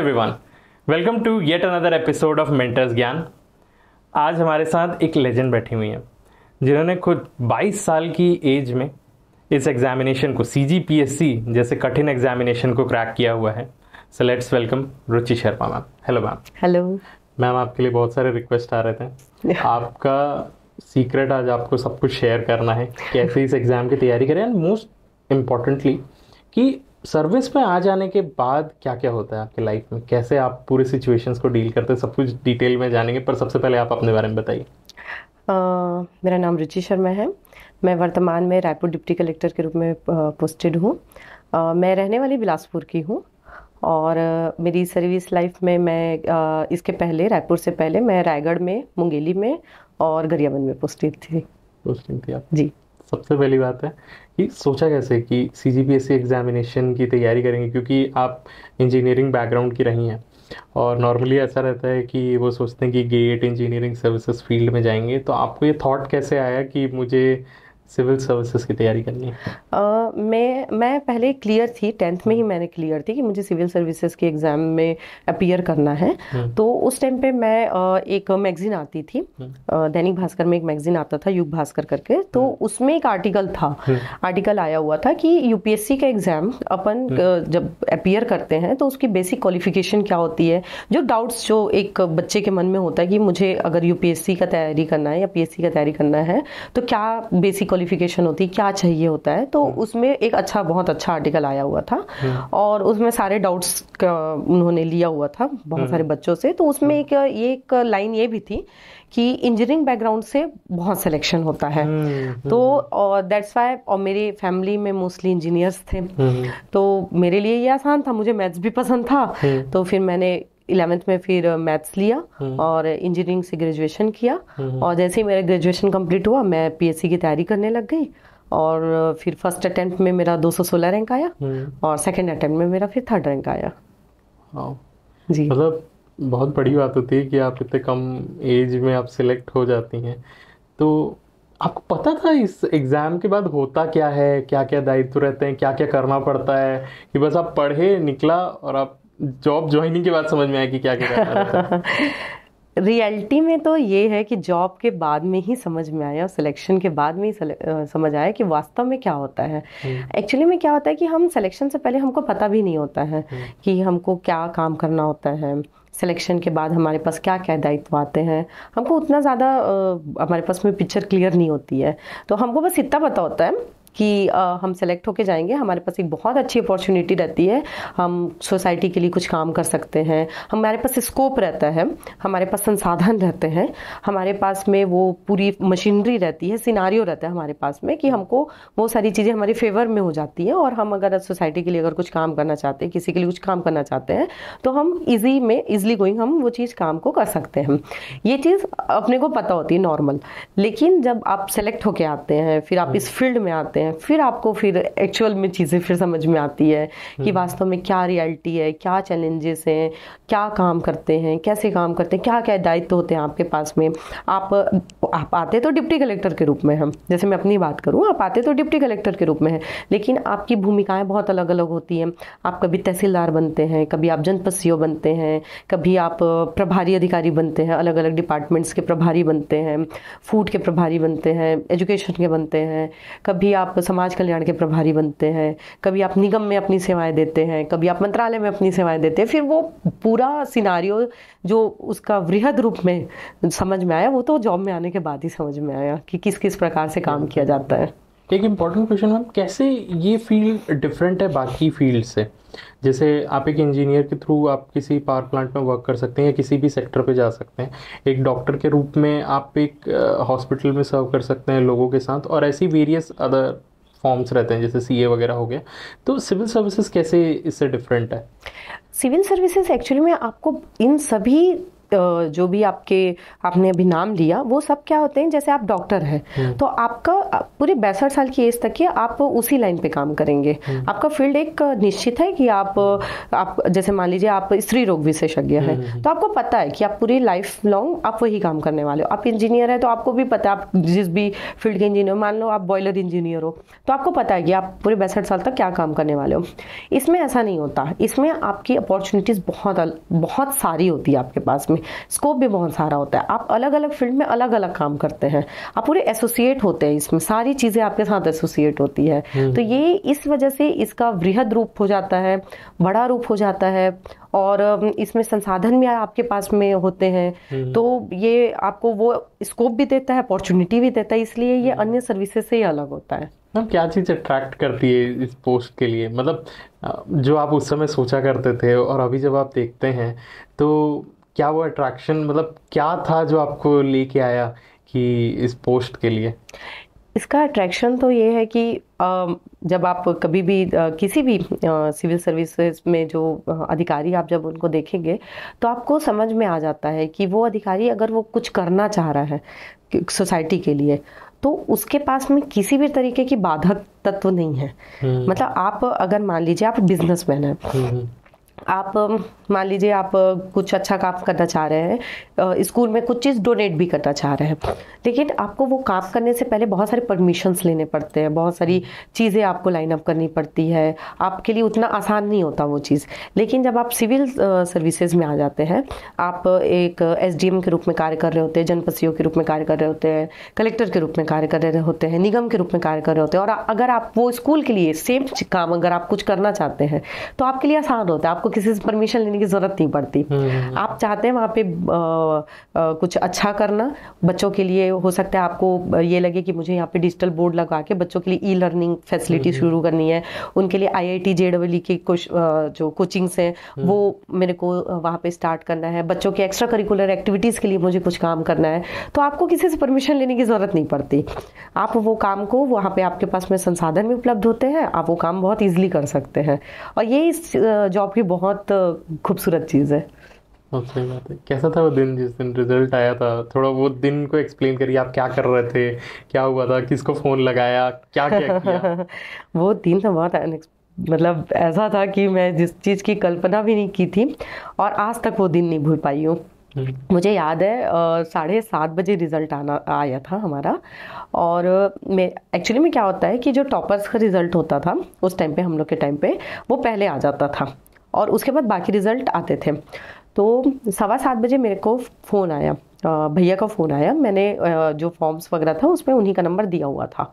Everyone welcome to yet another episode of mentors Gyaan आज हमारे साथ एक लेजेंड बैठी हुई हैं जिन्होंने खुद 22 साल की एज में इस एग्जामिनेशन को सी जी पी एस सी जैसे कठिन एग्जामिनेशन को क्रैक किया हुआ है so let's welcome Ruchi Sharma ma'am hello ma'am hello ma'am आपके लिए बहुत सारे रिक्वेस्ट आ रहे थे आपका सीक्रेट आज आपको सब कुछ शेयर करना है कैसे इस एग्ज़ाम की तैयारी करें एंड मोस्ट इम्पॉर्टेंटली कि सर्विस में आ जाने के बाद क्या क्या होता है आपके लाइफ में कैसे आप पूरे सिचुएशंस को डील करते हैं सब कुछ डिटेल में जानेंगे पर सबसे पहले आप अपने बारे में बताइए मेरा नाम रुचि शर्मा है मैं वर्तमान में रायपुर डिप्टी कलेक्टर के रूप में पोस्टेड हूँ मैं रहने वाली बिलासपुर की हूँ और आ, मेरी सर्विस लाइफ में मैं इसके पहले रायपुर से पहले मैं रायगढ़ में मुंगेली में और गरियाबंद में पोस्टेड थी पोस्टिंग थी आप जी सबसे पहली बात है कि सोचा कैसे कि C G B S C examination की तैयारी करेंगे क्योंकि आप इंजीनियरिंग बैकग्राउंड की रही हैं और नॉर्मली ऐसा रहता है कि वो सोचते हैं कि गेट इंजीनियरिंग सर्विसेज फील्ड में जाएंगे तो आपको ये थॉट कैसे आया कि मुझे सिविल सर्विसेज की तैयारी करनी है uh, मैं मैं पहले क्लियर थी टेंथ में ही हम्म। मैंने क्लियर थी कि मुझे सिविल सर्विसेज के एग्ज़ाम में अपीयर करना है हम्म। तो उस टाइम पे मैं uh, एक मैगज़ीन आती थी uh, दैनिक भास्कर में एक मैगज़ीन आता था युग भास्कर करके तो उसमें एक आर्टिकल था आर्टिकल आया हुआ था कि यूपीएससी का एग्ज़ाम अपन जब अपीयर करते हैं तो उसकी बेसिक क्वालिफिकेशन क्या होती है जो डाउट्स जो एक बच्चे के मन में होता है कि मुझे अगर यूपीएससी का तैयारी करना है या पीएससी का तैयारी करना है तो क्या बेसिक क्वालिफिकेशन होती है क्या चाहिए होता है तो हम्म। उसमें एक अच्छा बहुत अच्छा आर्टिकल आया हुआ था हम्म। और उसमें सारे डाउट्स उन्होंने लिया हुआ था बहुत हम्म। सारे बच्चों से तो उसमें एक ये एक लाइन ये भी थी कि इंजीनियरिंग बैकग्राउंड से बहुत सिलेक्शन होता है तो और दैट्स वाई और मेरे फैमिली में मोस्टली इंजीनियर्स थे तो मेरे लिए ये आसान था मुझे मैथ्स भी पसंद था तो फिर मैंने इलेवेंथ में फिर मैथ्स लिया हम्म। और इंजीनियरिंग से ग्रेजुएशन किया हम्म। और जैसे ही मेरा ग्रेजुएशन कंप्लीट हुआ मैं पीएससी की तैयारी करने लग गई और फिर फर्स्ट अटेम्प्ट में मेरा 216 रैंक आया हम्म। और सेकंड अटेम्प्ट में मेरा फिर थर्ड रैंक आया जी मतलब बहुत बड़ी बात होती है कि आप इतने कम एज में आप सिलेक्ट हो जाती हैं तो आपको पता था इस एग्ज़ाम के बाद होता क्या है क्या क्या दायित्व रहते हैं क्या क्या करना पड़ता है कि बस आप पढ़े निकला और आप जॉब ज्वाइनिंग के बाद समझ में आया कि क्या क्या रियलिटी में तो ये है कि जॉब के बाद में ही समझ में आया और सिलेक्शन के बाद में ही समझ आया कि वास्तव में क्या होता है एक्चुअली हम्म। में क्या होता है कि हम सिलेक्शन से पहले हमको पता भी नहीं होता है हम्म। कि हमको क्या काम करना होता है सिलेक्शन के बाद हमारे पास क्या क्या दायित्व आते हैं हमको उतना ज़्यादा हमारे पास में पिक्चर क्लियर नहीं होती है तो हमको बस इतना पता होता है कि हम सेलेक्ट होके जाएंगे हमारे पास एक बहुत अच्छी अपॉर्चुनिटी रहती है हम सोसाइटी के लिए कुछ काम कर सकते हैं हमारे पास स्कोप रहता है हमारे पास संसाधन रहते हैं हमारे पास में वो पूरी मशीनरी रहती है सिनारियो रहता है हमारे पास में कि हमको वो सारी चीज़ें हमारे फेवर में हो जाती हैं और हम अगर सोसाइटी के लिए अगर कुछ काम करना चाहते हैं किसी के लिए कुछ काम करना चाहते हैं तो हम ईजी में ईजिली गोइंग हम वो चीज़ काम को कर सकते हैं ये चीज़ अपने को पता होती है नॉर्मल लेकिन जब आप सेलेक्ट होके आते हैं फिर आप हाँ। इस फील्ड में आते हैं करते हैं फिर आपको फिर एक्चुअल में चीज़ें फिर समझ में आती है कि हम्म। वास्तव में क्या रियलिटी है क्या चैलेंजेस हैं क्या काम करते हैं कैसे काम करते हैं क्या क्या दायित्व होते हैं आपके पास में आप आप आते तो डिप्टी कलेक्टर के रूप में हम जैसे मैं अपनी बात करूँ आप आते तो डिप्टी कलेक्टर के रूप में हैं लेकिन आपकी भूमिकाएँ बहुत अलग अलग होती हैं आप कभी तहसीलदार बनते हैं कभी आप जनपद सी बनते हैं कभी आप प्रभारी अधिकारी बनते हैं अलग अलग डिपार्टमेंट्स के प्रभारी बनते हैं फूड के प्रभारी बनते हैं एजुकेशन के बनते हैं कभी आप आप समाज कल्याण के प्रभारी बनते हैं कभी आप निगम में अपनी सेवाएं देते हैं कभी आप मंत्रालय में अपनी सेवाएं देते हैं फिर वो पूरा सिनारियो जो उसका वृहद रूप में समझ में आया वो तो जॉब में आने के बाद ही समझ में आया कि किस किस प्रकार से काम किया जाता है एक इम्पॉर्टेंट क्वेश्चन मैम कैसे ये फील्ड डिफरेंट है बाकी फील्ड से जैसे आप एक इंजीनियर के थ्रू आप किसी पावर प्लांट में वर्क कर सकते हैं या किसी भी सेक्टर पे जा सकते हैं एक डॉक्टर के रूप में आप एक हॉस्पिटल में सर्व कर सकते हैं लोगों के साथ और ऐसी वेरियस अदर फॉर्म्स रहते हैं जैसे सी वगैरह हो गया तो सिविल सर्विसेज कैसे इससे डिफरेंट है सिविल सर्विसेज एक्चुअली में आपको इन सभी जो भी आपके आपने अभी नाम लिया वो सब क्या होते हैं जैसे आप डॉक्टर हैं हम्म। तो आपका पूरे बैसठ साल की एज तक के आप उसी लाइन पे काम करेंगे हम्म। आपका फील्ड एक निश्चित है कि आप आप जैसे मान लीजिए आप स्त्री रोग विशेषज्ञ हैं हम्म, तो आपको पता है कि आप पूरी लाइफ लॉन्ग आप वही काम करने वाले हो आप इंजीनियर है तो आपको भी पता है आप जिस भी फील्ड के इंजीनियर मान लो आप बॉयलर इंजीनियर हो तो आपको पता है कि आप पूरे बैसठ साल तक क्या काम करने वाले हो इसमें ऐसा नहीं होता इसमें आपकी अपॉर्चुनिटीज़ बहुत बहुत सारी होती है आपके पास में होंगे स्कोप भी बहुत सारा होता है आप अलग अलग फील्ड में अलग अलग काम करते हैं आप पूरे एसोसिएट होते हैं इसमें सारी चीज़ें आपके साथ एसोसिएट होती है हम्म, तो हम्म। ये इस वजह से इसका वृहद रूप हो जाता है बड़ा रूप हो जाता है और इसमें संसाधन भी आपके पास में होते हैं हम्म। तो ये आपको वो स्कोप भी देता है अपॉर्चुनिटी भी देता है इसलिए ये अन्य सर्विसेज से ही अलग होता है मैम क्या चीज़ अट्रैक्ट करती है इस पोस्ट के लिए मतलब जो आप उस समय सोचा करते थे और अभी जब आप देखते हैं तो क्या वो अट्रैक्शन मतलब क्या था जो आपको लेके आया कि इस पोस्ट के लिए इसका अट्रैक्शन तो ये है कि जब आप कभी भी किसी भी सिविल सर्विसेज में जो अधिकारी आप जब उनको देखेंगे तो आपको समझ में आ जाता है कि वो अधिकारी अगर वो कुछ करना चाह रहा है सोसाइटी के लिए तो उसके पास में किसी भी तरीके की बाधक तत्व नहीं है हम्म। मतलब आप अगर मान लीजिए आप बिजनेसमैन हैं हम्म, हम्म। आप मान लीजिए आप कुछ अच्छा काम करना चाह रहे हैं स्कूल में कुछ चीज़ डोनेट भी करना चाह रहे हैं लेकिन आपको वो काम करने से पहले बहुत सारे परमिशंस लेने पड़ते हैं बहुत सारी चीज़ें आपको लाइन अप करनी पड़ती है आपके लिए उतना आसान नहीं होता वो चीज़ लेकिन जब आप सिविल सर्विसेज में आ जाते हैं आप एक एस के रूप में कार्य कर रहे होते हैं जनपसियों के रूप में कार्य कर रहे होते हैं कलेक्टर के रूप में कार्य कर रहे होते हैं निगम के रूप में कार्य कर रहे होते हैं और अगर आप वो स्कूल के लिए सेम काम अगर आप कुछ करना चाहते हैं तो आपके लिए आसान होता है आपको किसी से परमिशन लेने की ज़रूरत नहीं पड़ती हम्म, हम्म, हम्म। आप चाहते हैं वहाँ पे आ, आ, कुछ अच्छा करना बच्चों के लिए हो सकता है आपको ये लगे कि मुझे यहाँ पे डिजिटल बोर्ड लगा के बच्चों के लिए ई लर्निंग फैसिलिटी शुरू करनी है उनके लिए आई आई टी जे डब्ल्यू की कुछ जो कोचिंग्स हैं वो मेरे को वहाँ पे स्टार्ट करना है बच्चों के एक्स्ट्रा करिकुलर एक्टिविटीज़ के लिए मुझे कुछ काम करना है तो आपको किसी से परमिशन लेने की ज़रूरत नहीं पड़ती आप वो काम को वहाँ पे आपके पास में संसाधन भी उपलब्ध होते हैं आप वो काम बहुत ईजिली कर सकते हैं और ये इस जॉब की बहुत बहुत खूबसूरत चीज़ है बहुत सही बात है कैसा था वो दिन जिस दिन रिजल्ट आया था थोड़ा वो दिन को एक्सप्लेन करिए आप क्या कर रहे थे क्या हुआ था किसको फ़ोन लगाया क्या क्या किया वो दिन तो बहुत मतलब ऐसा था कि मैं जिस चीज़ की कल्पना भी नहीं की थी और आज तक वो दिन नहीं भूल पाई हूँ हम्म। मुझे याद है साढ़े सात बजे रिज़ल्ट आना आया था हमारा और मैं एक्चुअली में क्या होता है कि जो टॉपर्स का रिज़ल्ट होता था उस टाइम पे हम लोग के टाइम पे वो पहले आ जाता था और उसके बाद बाकी रिज़ल्ट आते थे तो सवा सात बजे मेरे को फ़ोन आया भैया का फ़ोन आया मैंने जो फॉर्म्स वगैरह था उसमें उन्हीं का नंबर दिया हुआ था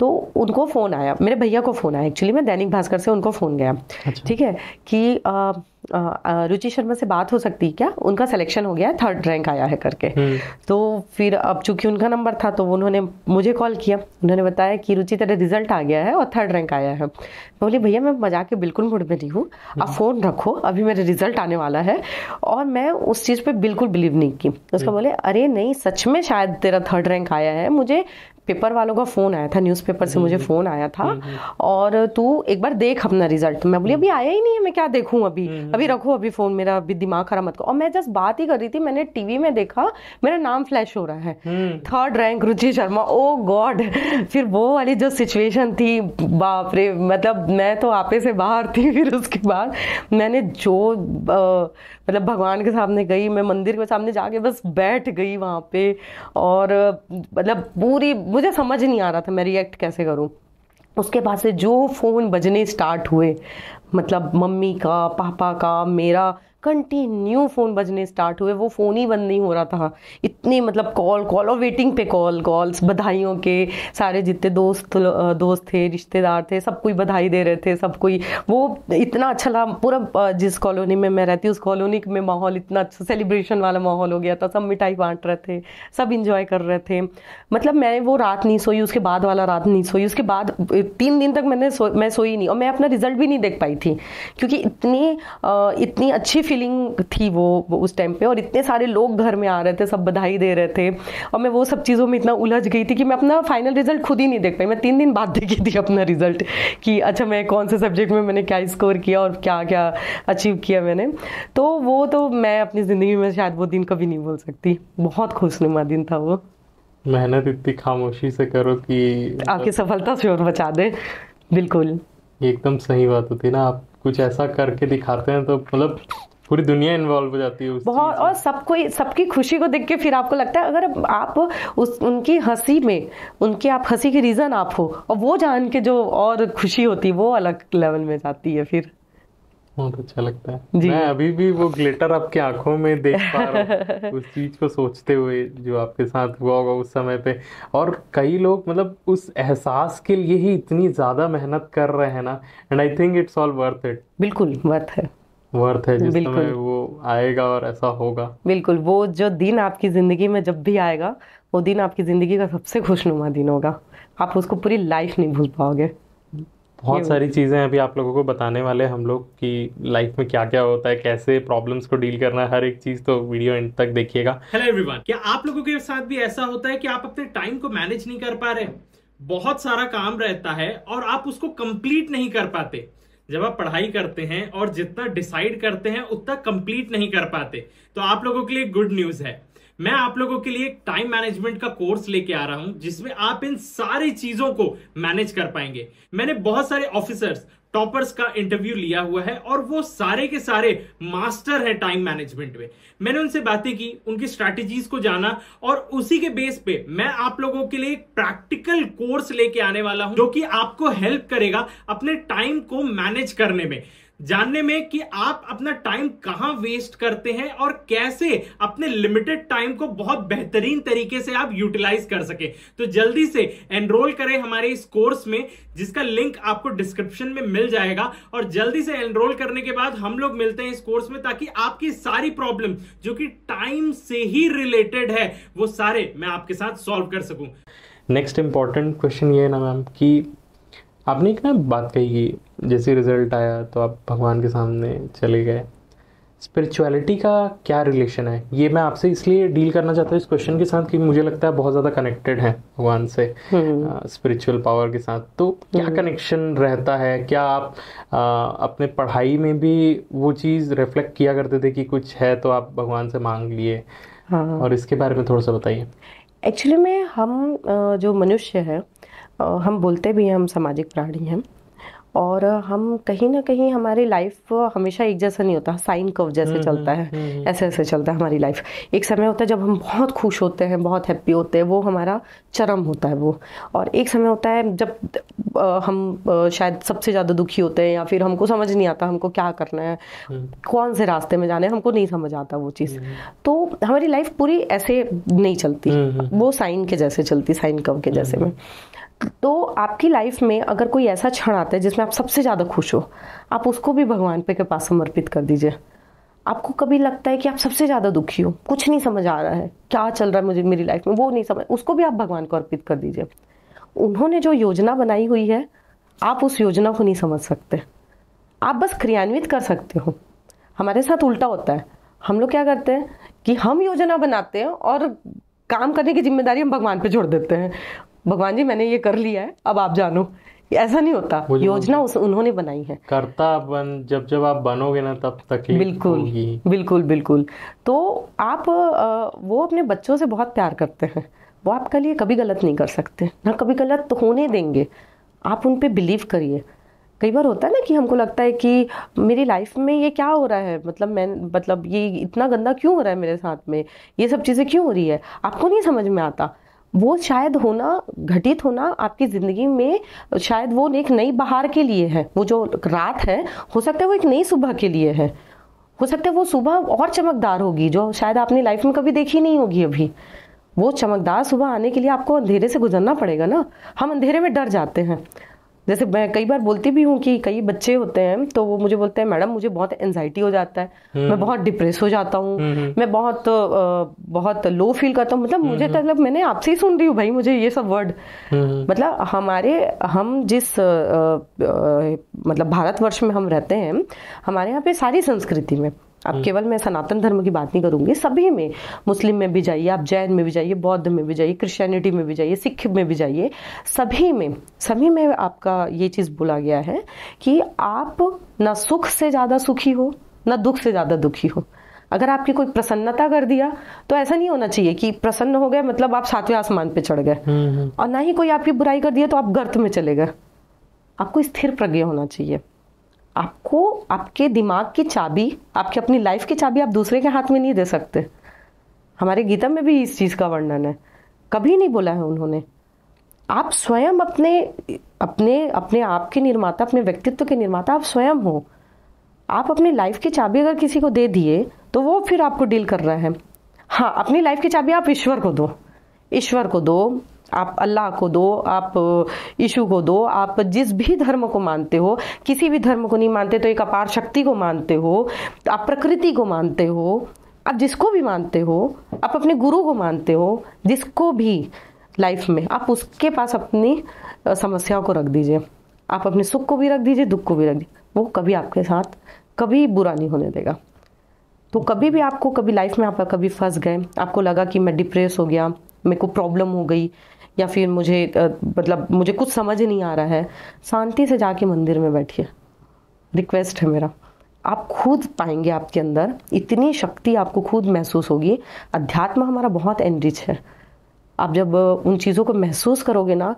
तो उनको फ़ोन आया मेरे भैया को फ़ोन आया एक्चुअली मैं दैनिक भास्कर से उनको फ़ोन गया अच्छा। ठीक है कि आ, रुचि शर्मा से बात हो सकती क्या उनका सिलेक्शन हो गया है थर्ड रैंक आया है करके हम्म। तो फिर अब चूंकि उनका नंबर था तो उन्होंने मुझे कॉल किया उन्होंने बताया कि रुचि तेरा रिजल्ट आ गया है और थर्ड रैंक आया है बोली भैया मैं मजाक के बिल्कुल मूड में नहीं हूँ आप फ़ोन हम्म। रखो अभी मेरा रिजल्ट आने वाला है और मैं उस चीज़ पर बिल्कुल बिलीव नहीं की उसका हम्म। बोले अरे नहीं सच में शायद तेरा थर्ड रैंक आया है मुझे पेपर वालों का फ़ोन आया था न्यूज़पेपर से मुझे फ़ोन हम्म, आया था हम्म, हम्म। और तू एक बार देख अपना रिजल्ट मैं बोली अभी आया ही नहीं है मैं क्या देखूँ अभी अभी रखो अभी फ़ोन मेरा अभी दिमाग खराब मत करो और मैं जस्ट बात ही कर रही थी मैंने टीवी में देखा मेरा नाम फ्लैश हो रहा है third rank Ruchi Sharma oh oh god फिर वो वाली जो सिचुएशन थी बाप रे मतलब मैं तो आपे से बाहर थी फिर उसके बाद मैंने जो मतलब भगवान के सामने गई मैं मंदिर के सामने जाके बस बैठ गई वहाँ पे और मतलब पूरी मुझे समझ नहीं आ रहा था मैं रिएक्ट कैसे करूँ उसके बाद से जो फ़ोन बजने स्टार्ट हुए मतलब मम्मी का पापा का मेरा कंटिन्यू फ़ोन बजने स्टार्ट हुए वो फ़ोन ही बंद नहीं हो रहा था इतनी मतलब कॉल कॉल और वेटिंग पे कॉल कॉल्स बधाइयों के सारे जितने दोस्त दोस्त थे रिश्तेदार थे सब कोई बधाई दे रहे थे सब कोई वो इतना अच्छा लगा पूरा जिस कॉलोनी में मैं रहती हूँ उस कॉलोनी में माहौल इतना अच्छा सेलिब्रेशन वाला माहौल हो गया था सब मिठाई बांट रहे थे सब इंजॉय कर रहे थे मतलब मैंने वो रात नहीं सोई उसके बाद वाला रात नहीं सोई उसके बाद तीन दिन तक मैंने सो, मैं सोई नहीं और मैं अपना रिजल्ट भी नहीं देख पाई थी क्योंकि इतनी इतनी अच्छी फीलिंग थी वो, वो उस टाइम पे और इतने सारे लोग घर में आ रहे थे सब बधाई दे रहे थे और मैं वो सब चीज़ों में इतना उलझ गई थी कि मैं अपना फाइनल रिजल्ट खुद ही नहीं देख पाई मैं तीन दिन बाद देखी थी अपना रिजल्ट कि अच्छा मैं कौन से सब्जेक्ट में मैंने क्या स्कोर किया और क्या क्या अचीव किया मैंने तो वो तो मैं अपनी ज़िंदगी में शायद वो दिन कभी नहीं बोल सकती बहुत खुशनुमा दिन था वो मेहनत इतनी खामोशी से करो कि आपकी सफलता से और बचा दे बिल्कुल एकदम सही बात होती है ना आप कुछ ऐसा करके दिखाते हैं तो मतलब पूरी दुनिया इन्वॉल्व हो जाती है उस बहुत और सबको सबकी खुशी को देख के फिर आपको लगता है अगर आप उस उनकी हंसी में उनके आप हंसी के रीज़न आप हो और वो जान के जो और खुशी होती है वो अलग लेवल में जाती है फिर बहुत अच्छा लगता है जी मैं अभी भी वो ग्लिटर आपकी आंखों में देख पा रहा हूँ उस चीज को सोचते हुए जो आपके साथ हुआ होगा उस समय पे और कई लोग मतलब उस एहसास के लिए ही इतनी ज्यादा मेहनत कर रहे हैं ना and I think it's all worth it बिल्कुल वर्थ है वर्थ है जिस समय वो आएगा और ऐसा होगा बिल्कुल वो जो दिन आपकी ज़िंदगी में जब भी आएगा वो दिन आपकी ज़िंदगी का सबसे खुशनुमा दिन होगा आप उसको पूरी लाइफ नहीं भूल पाओगे बहुत सारी चीज़ें अभी आप लोगों को बताने वाले हम लोग कि लाइफ में क्या क्या होता है कैसे प्रॉब्लम्स को डील करना है हर एक चीज़ तो वीडियो एंड तक देखिएगा हेलो एवरीवन क्या आप लोगों के साथ भी ऐसा होता है कि आप अपने टाइम को मैनेज नहीं कर पा रहे बहुत सारा काम रहता है और आप उसको कंप्लीट नहीं कर पाते जब आप पढ़ाई करते हैं और जितना डिसाइड करते हैं उतना कंप्लीट नहीं कर पाते तो आप लोगों के लिए गुड न्यूज है मैं आप लोगों के लिए एक टाइम मैनेजमेंट का कोर्स लेके आ रहा हूं जिसमें आप इन सारी चीजों को मैनेज कर पाएंगे मैंने बहुत सारे ऑफिसर्स टॉपर्स का इंटरव्यू लिया हुआ है और वो सारे के सारे मास्टर हैं टाइम मैनेजमेंट में मैंने उनसे बातें की उनकी स्ट्रैटेजीज को जाना और उसी के बेस पे मैं आप लोगों के लिए एक प्रैक्टिकल कोर्स लेके आने वाला हूं जो कि आपको हेल्प करेगा अपने टाइम को मैनेज करने में जानने में कि आप अपना टाइम कहां वेस्ट करते हैं और कैसे अपने लिमिटेड टाइम को बहुत बेहतरीन तरीके से आप यूटिलाइज कर सके तो जल्दी से एनरोल करें हमारे इस कोर्स में जिसका लिंक आपको डिस्क्रिप्शन में मिल जाएगा और जल्दी से एनरोल करने के बाद हम लोग मिलते हैं इस कोर्स में ताकि आपकी सारी प्रॉब्लम जो कि टाइम से ही रिलेटेड है वो सारे मैं आपके साथ सॉल्व कर सकूं नेक्स्ट इंपॉर्टेंट क्वेश्चन ये है ना मैम कि आपने एक ना बात कही कि जैसे रिजल्ट आया तो आप भगवान के सामने चले गए स्पिरिचुअलिटी का क्या रिलेशन है ये मैं आपसे इसलिए डील करना चाहता हूँ इस क्वेश्चन के साथ कि मुझे लगता है बहुत ज़्यादा कनेक्टेड है भगवान से स्पिरिचुअल हम्म। पावर के साथ तो क्या कनेक्शन हम्म। रहता है क्या आप आ, अपने पढ़ाई में भी वो चीज़ रिफ्लेक्ट किया करते थे कि कुछ है तो आप भगवान से मांग लिए हाँ। और इसके बारे में थोड़ा सा बताइए एक्चुअली में हम जो मनुष्य है हम बोलते भी हैं हम सामाजिक प्राणी हैं और हम कहीं ना कहीं हमारी लाइफ हमेशा एक जैसा नहीं होता साइन कर्व जैसे हम्म, चलता हम्म, है हम्म, ऐसे ऐसे चलता है हमारी लाइफ एक समय होता है जब हम बहुत खुश होते हैं बहुत हैप्पी होते हैं वो हमारा चरम होता है वो और एक समय होता है जब हम शायद सबसे ज़्यादा दुखी होते हैं या फिर हमको समझ नहीं आता हमको क्या करना है कौन से रास्ते में जाना है हमको नहीं समझ आता वो चीज़ तो हमारी लाइफ पूरी ऐसे नहीं चलती वो साइन के जैसे चलती साइन कव के जैसे में तो आपकी लाइफ में अगर कोई ऐसा क्षण आता है जिसमें आप सबसे ज़्यादा खुश हो आप उसको भी भगवान पे के पास समर्पित कर दीजिए आपको कभी लगता है कि आप सबसे ज़्यादा दुखी हो कुछ नहीं समझ आ रहा है क्या चल रहा है मुझे मेरी लाइफ में वो नहीं समझ उसको भी आप भगवान को अर्पित कर दीजिए उन्होंने जो योजना बनाई हुई है आप उस योजना को नहीं समझ सकते आप बस क्रियान्वित कर सकते हो हमारे साथ उल्टा होता है हम लोग क्या करते हैं कि हम योजना बनाते हैं और काम करने की जिम्मेदारी हम भगवान पे छोड़ देते हैं भगवान जी मैंने ये कर लिया है अब आप जानो ऐसा नहीं होता योजना उस उन्होंने बनाई है करता बन जब जब आप बनोगे ना तब तक बिल्कुल बिल्कुल बिल्कुल तो आप वो अपने बच्चों से बहुत प्यार करते हैं वो आपके लिए कभी गलत नहीं कर सकते ना कभी गलत तो होने देंगे आप उन पर बिलीव करिए कई बार होता है ना कि हमको लगता है कि मेरी लाइफ में ये क्या हो रहा है मतलब मैं मतलब ये इतना गंदा क्यों हो रहा है मेरे साथ में ये सब चीज़ें क्यों हो रही है आपको नहीं समझ में आता वो शायद होना घटित होना आपकी ज़िंदगी में शायद वो एक नई बहार के लिए है वो जो रात है हो सकता है वो एक नई सुबह के लिए है हो सकता है वो सुबह और चमकदार होगी जो शायद आपने लाइफ में कभी देखी नहीं होगी अभी वो चमकदार सुबह आने के लिए आपको अंधेरे से गुजरना पड़ेगा ना हम अंधेरे में डर जाते हैं जैसे मैं कई बार बोलती भी हूँ कि कई बच्चे होते हैं तो वो मुझे बोलते हैं मैडम मुझे बहुत एनजाइटी हो जाता है हम्म। मैं बहुत डिप्रेस हो जाता हूँ हम्म, हम्म। मैं बहुत बहुत लो फील करता हूँ मतलब मुझे तो मतलब मैंने आपसे ही सुन रही हूँ भाई मुझे ये सब वर्ड मतलब हमारे हम जिस आ, आ, मतलब भारतवर्ष में हम रहते हैं हमारे यहाँ पे सारी संस्कृति में आप हम्म। केवल मैं सनातन धर्म की बात नहीं करूंगी सभी में मुस्लिम में भी जाइए आप जैन में भी जाइए बौद्ध में भी जाइए क्रिश्चियनिटी में भी जाइए सिख में भी जाइए सभी में सभी में आपका ये चीज़ बोला गया है कि आप ना सुख से ज़्यादा सुखी हो ना दुख से ज़्यादा दुखी हो अगर आपकी कोई प्रसन्नता कर दिया तो ऐसा नहीं होना चाहिए कि प्रसन्न हो गए मतलब आप सातवें आसमान पे चढ़ गए हम्म, हम्म। और ना ही कोई आपकी बुराई कर दिया तो आप गर्त में चले गए आपको स्थिर प्रज्ञा होना चाहिए आपको आपके दिमाग की चाबी आपकी अपनी लाइफ की चाबी आप दूसरे के हाथ में नहीं दे सकते हमारे गीता में भी इस चीज़ का वर्णन है कभी नहीं बोला है उन्होंने आप स्वयं अपने अपने अपने आप के निर्माता अपने व्यक्तित्व के निर्माता आप स्वयं हो आप अपनी लाइफ की चाबी अगर किसी को दे दिए तो वो फिर आपको डील कर रहा है हाँ अपनी लाइफ की चाबी आप ईश्वर को दो ईश्वर को दो आप अल्लाह को दो आप यीशु को दो आप जिस भी धर्म को मानते हो किसी भी धर्म को नहीं मानते तो एक अपार शक्ति को मानते हो तो आप प्रकृति को मानते हो आप जिसको भी मानते हो आप अपने गुरु को मानते हो जिसको भी लाइफ में आप उसके पास अपनी समस्याओं को रख दीजिए आप अपने सुख को भी रख दीजिए दुख को भी रख दीजिए वो कभी आपके साथ कभी बुरा नहीं होने देगा तो कभी भी आपको कभी लाइफ में आप कभी फंस गए आपको लगा कि मैं डिप्रेस हो गया मेरे को प्रॉब्लम हो गई या फिर मुझे मतलब मुझे कुछ समझ नहीं आ रहा है शांति से जाके मंदिर में बैठिए रिक्वेस्ट है मेरा आप खुद पाएंगे आपके अंदर इतनी शक्ति आपको खुद महसूस होगी अध्यात्म हमारा बहुत एनरिच है आप जब उन चीज़ों को महसूस करोगे ना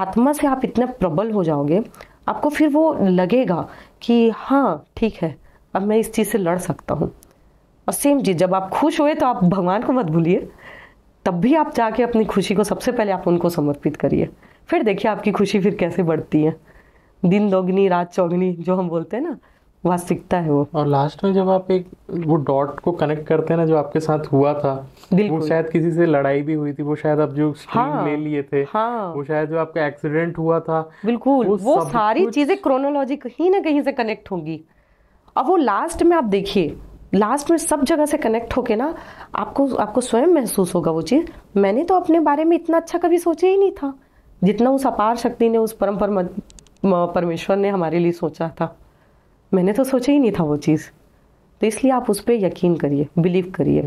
आत्मा से आप इतने प्रबल हो जाओगे आपको फिर वो लगेगा कि हाँ ठीक है अब मैं इस चीज़ से लड़ सकता हूँ और सेम चीज़ जब आप खुश हुए तो आप भगवान को मत भूलिए तब भी आप जाके अपनी खुशी को सबसे पहले आप उनको समर्पित करिए फिर देखिए आपकी खुशी फिर कैसे बढ़ती है दिन दोगनी रात चौगनी जो हम बोलते हैं ना वास्तविकता है वो और लास्ट में जब आप एक वो डॉट को कनेक्ट करते हैं ना जो आपके साथ हुआ था वो शायद किसी से लड़ाई भी हुई थी वो शायद आप जो हाँ, ले लिए थे हाँ, वो शायद जो आपका एक्सीडेंट हुआ था बिल्कुल वो, वो सारी चीजें क्रोनोलॉजी कहीं ना कहीं से कनेक्ट होंगी अब वो लास्ट में आप देखिए लास्ट में सब जगह से कनेक्ट होके ना आपको आपको स्वयं महसूस होगा वो चीज़ मैंने तो अपने बारे में इतना अच्छा कभी सोचा ही नहीं था जितना उस अपार शक्ति ने उस परम पर परमेश्वर ने हमारे लिए सोचा था मैंने तो सोचा ही नहीं था वो चीज़ तो इसलिए आप उस पर यकीन करिए बिलीव करिए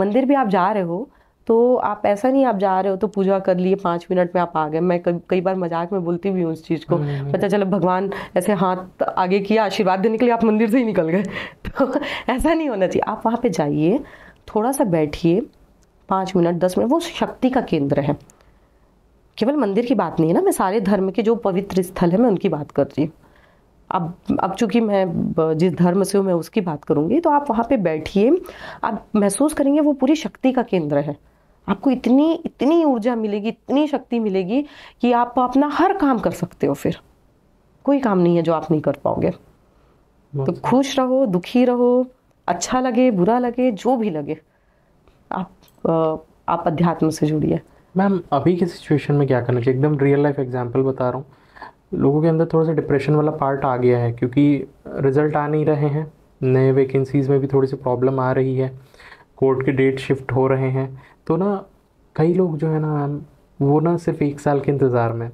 मंदिर भी आप जा रहे हो तो आप ऐसा नहीं आप जा रहे हो तो पूजा कर लिए पाँच मिनट में आप आ गए मैं कई बार मजाक में बोलती भी हूँ उस चीज़ को हम्म, हम्म। पता चलो भगवान ऐसे हाथ आगे किया आशीर्वाद देने के लिए आप मंदिर से ही निकल गए तो ऐसा नहीं होना चाहिए आप वहाँ पर जाइए थोड़ा सा बैठिए पाँच मिनट दस मिनट वो शक्ति का केंद्र है केवल मंदिर की बात नहीं है ना मैं सारे धर्म के जो पवित्र स्थल है मैं उनकी बात कर रही हूँ अब अब चूंकि मैं जिस धर्म से हूँ मैं उसकी बात करूँगी तो आप वहाँ पे बैठिए आप महसूस करेंगे वो पूरी शक्ति का केंद्र है आपको इतनी इतनी ऊर्जा मिलेगी इतनी शक्ति मिलेगी कि आप अपना हर काम कर सकते हो फिर कोई काम नहीं है जो आप नहीं कर पाओगे तो खुश रहो दुखी रहो अच्छा लगे बुरा लगे जो भी लगे आप आप अध्यात्म से जुड़िए मैम अभी के सिचुएशन में क्या करना चाहिए एकदम रियल लाइफ एग्जाम्पल बता रहा हूँ लोगों के अंदर थोड़ा सा डिप्रेशन वाला पार्ट आ गया है क्योंकि रिजल्ट आ नहीं रहे हैं नए वैकेंसीज़ में भी थोड़ी सी प्रॉब्लम आ रही है कोर्ट के डेट शिफ्ट हो रहे हैं तो ना कई लोग जो है ना मैम वो ना सिर्फ एक साल के इंतज़ार में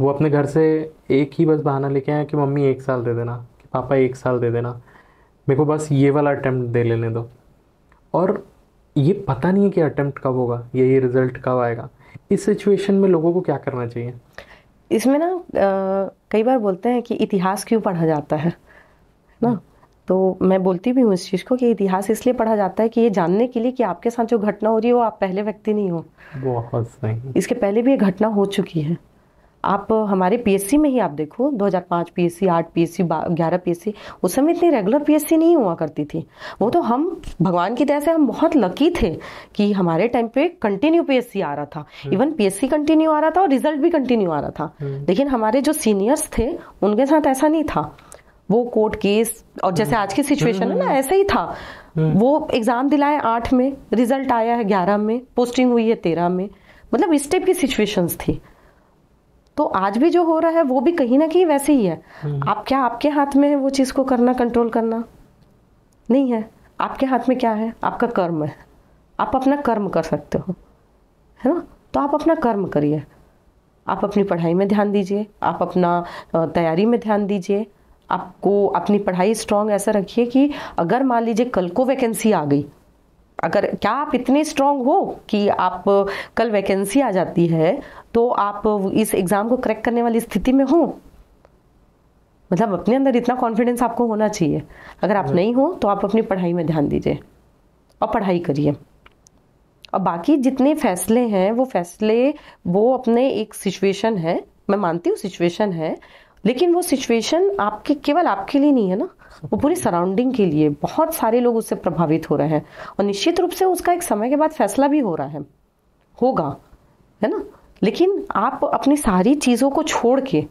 वो अपने घर से एक ही बस बहाना लेके आए कि मम्मी एक साल दे देना कि पापा एक साल दे देना मेरे को बस ये वाला अटैम्प्ट दे लेने दो और ये पता नहीं है कि अटैम्प्ट कब होगा या ये रिज़ल्ट कब आएगा इस सिचुएशन में लोगों को क्या करना चाहिए इसमें ना कई बार बोलते हैं कि इतिहास क्यों पढ़ा जाता है ना तो मैं बोलती भी हूँ इस चीज़ को कि इतिहास इसलिए पढ़ा जाता है कि ये जानने के लिए कि आपके साथ जो घटना हो रही है वो आप पहले व्यक्ति नहीं हो बहुत सही इसके पहले भी ये घटना हो चुकी है आप हमारे पीएससी में ही आप देखो 2005 पीएससी 8 पीएससी 11 पीएससी उस समय इतनी रेगुलर पीएससी नहीं हुआ करती थी वो तो हम भगवान की दया से हम बहुत लकी थे कि हमारे टाइम पे कंटिन्यू पीएससी आ रहा था इवन पीएससी कंटिन्यू आ रहा था और रिजल्ट भी कंटिन्यू आ रहा था हम्म। लेकिन हमारे जो सीनियर्स थे उनके साथ ऐसा नहीं था वो कोर्ट केस और जैसे आज की सिचुएशन है ना हम्म। ऐसे ही था हम्म। वो एग्जाम दिलाए आठ में रिजल्ट आया है ग्यारह में पोस्टिंग हुई है तेरह में मतलब इस टाइप की सिचुएशंस थी तो आज भी जो हो रहा है वो भी कहीं ना कहीं वैसे ही है हम्म। आप क्या आपके हाथ में है वो चीज़ को करना कंट्रोल करना नहीं है आपके हाथ में क्या है आपका कर्म है आप अपना कर्म कर सकते हो है ना तो आप अपना कर्म करिए आप अपनी पढ़ाई में ध्यान दीजिए आप अपना तैयारी में ध्यान दीजिए आपको अपनी पढ़ाई स्ट्रांग ऐसा रखिए कि अगर मान लीजिए कल को वैकेंसी आ गई अगर क्या आप इतने स्ट्रांग हो कि आप कल वैकेंसी आ जाती है तो आप इस एग्ज़ाम को क्रैक करने वाली स्थिति में हो मतलब अपने अंदर इतना कॉन्फिडेंस आपको होना चाहिए अगर आप हम्म। नहीं हो तो आप अपनी पढ़ाई में ध्यान दीजिए और पढ़ाई करिए और बाकी जितने फैसले हैं वो फैसले वो अपने एक सिचुएशन है मैं मानती हूँ सिचुएशन है लेकिन वो सिचुएशन आपके केवल आपके लिए नहीं है ना वो पूरी सराउंडिंग के लिए बहुत सारे लोग उससे प्रभावित हो रहे हैं और निश्चित रूप से उसका एक समय के बाद फैसला भी हो रहा है होगा है ना लेकिन आप अपनी सारी चीज़ों को छोड़ के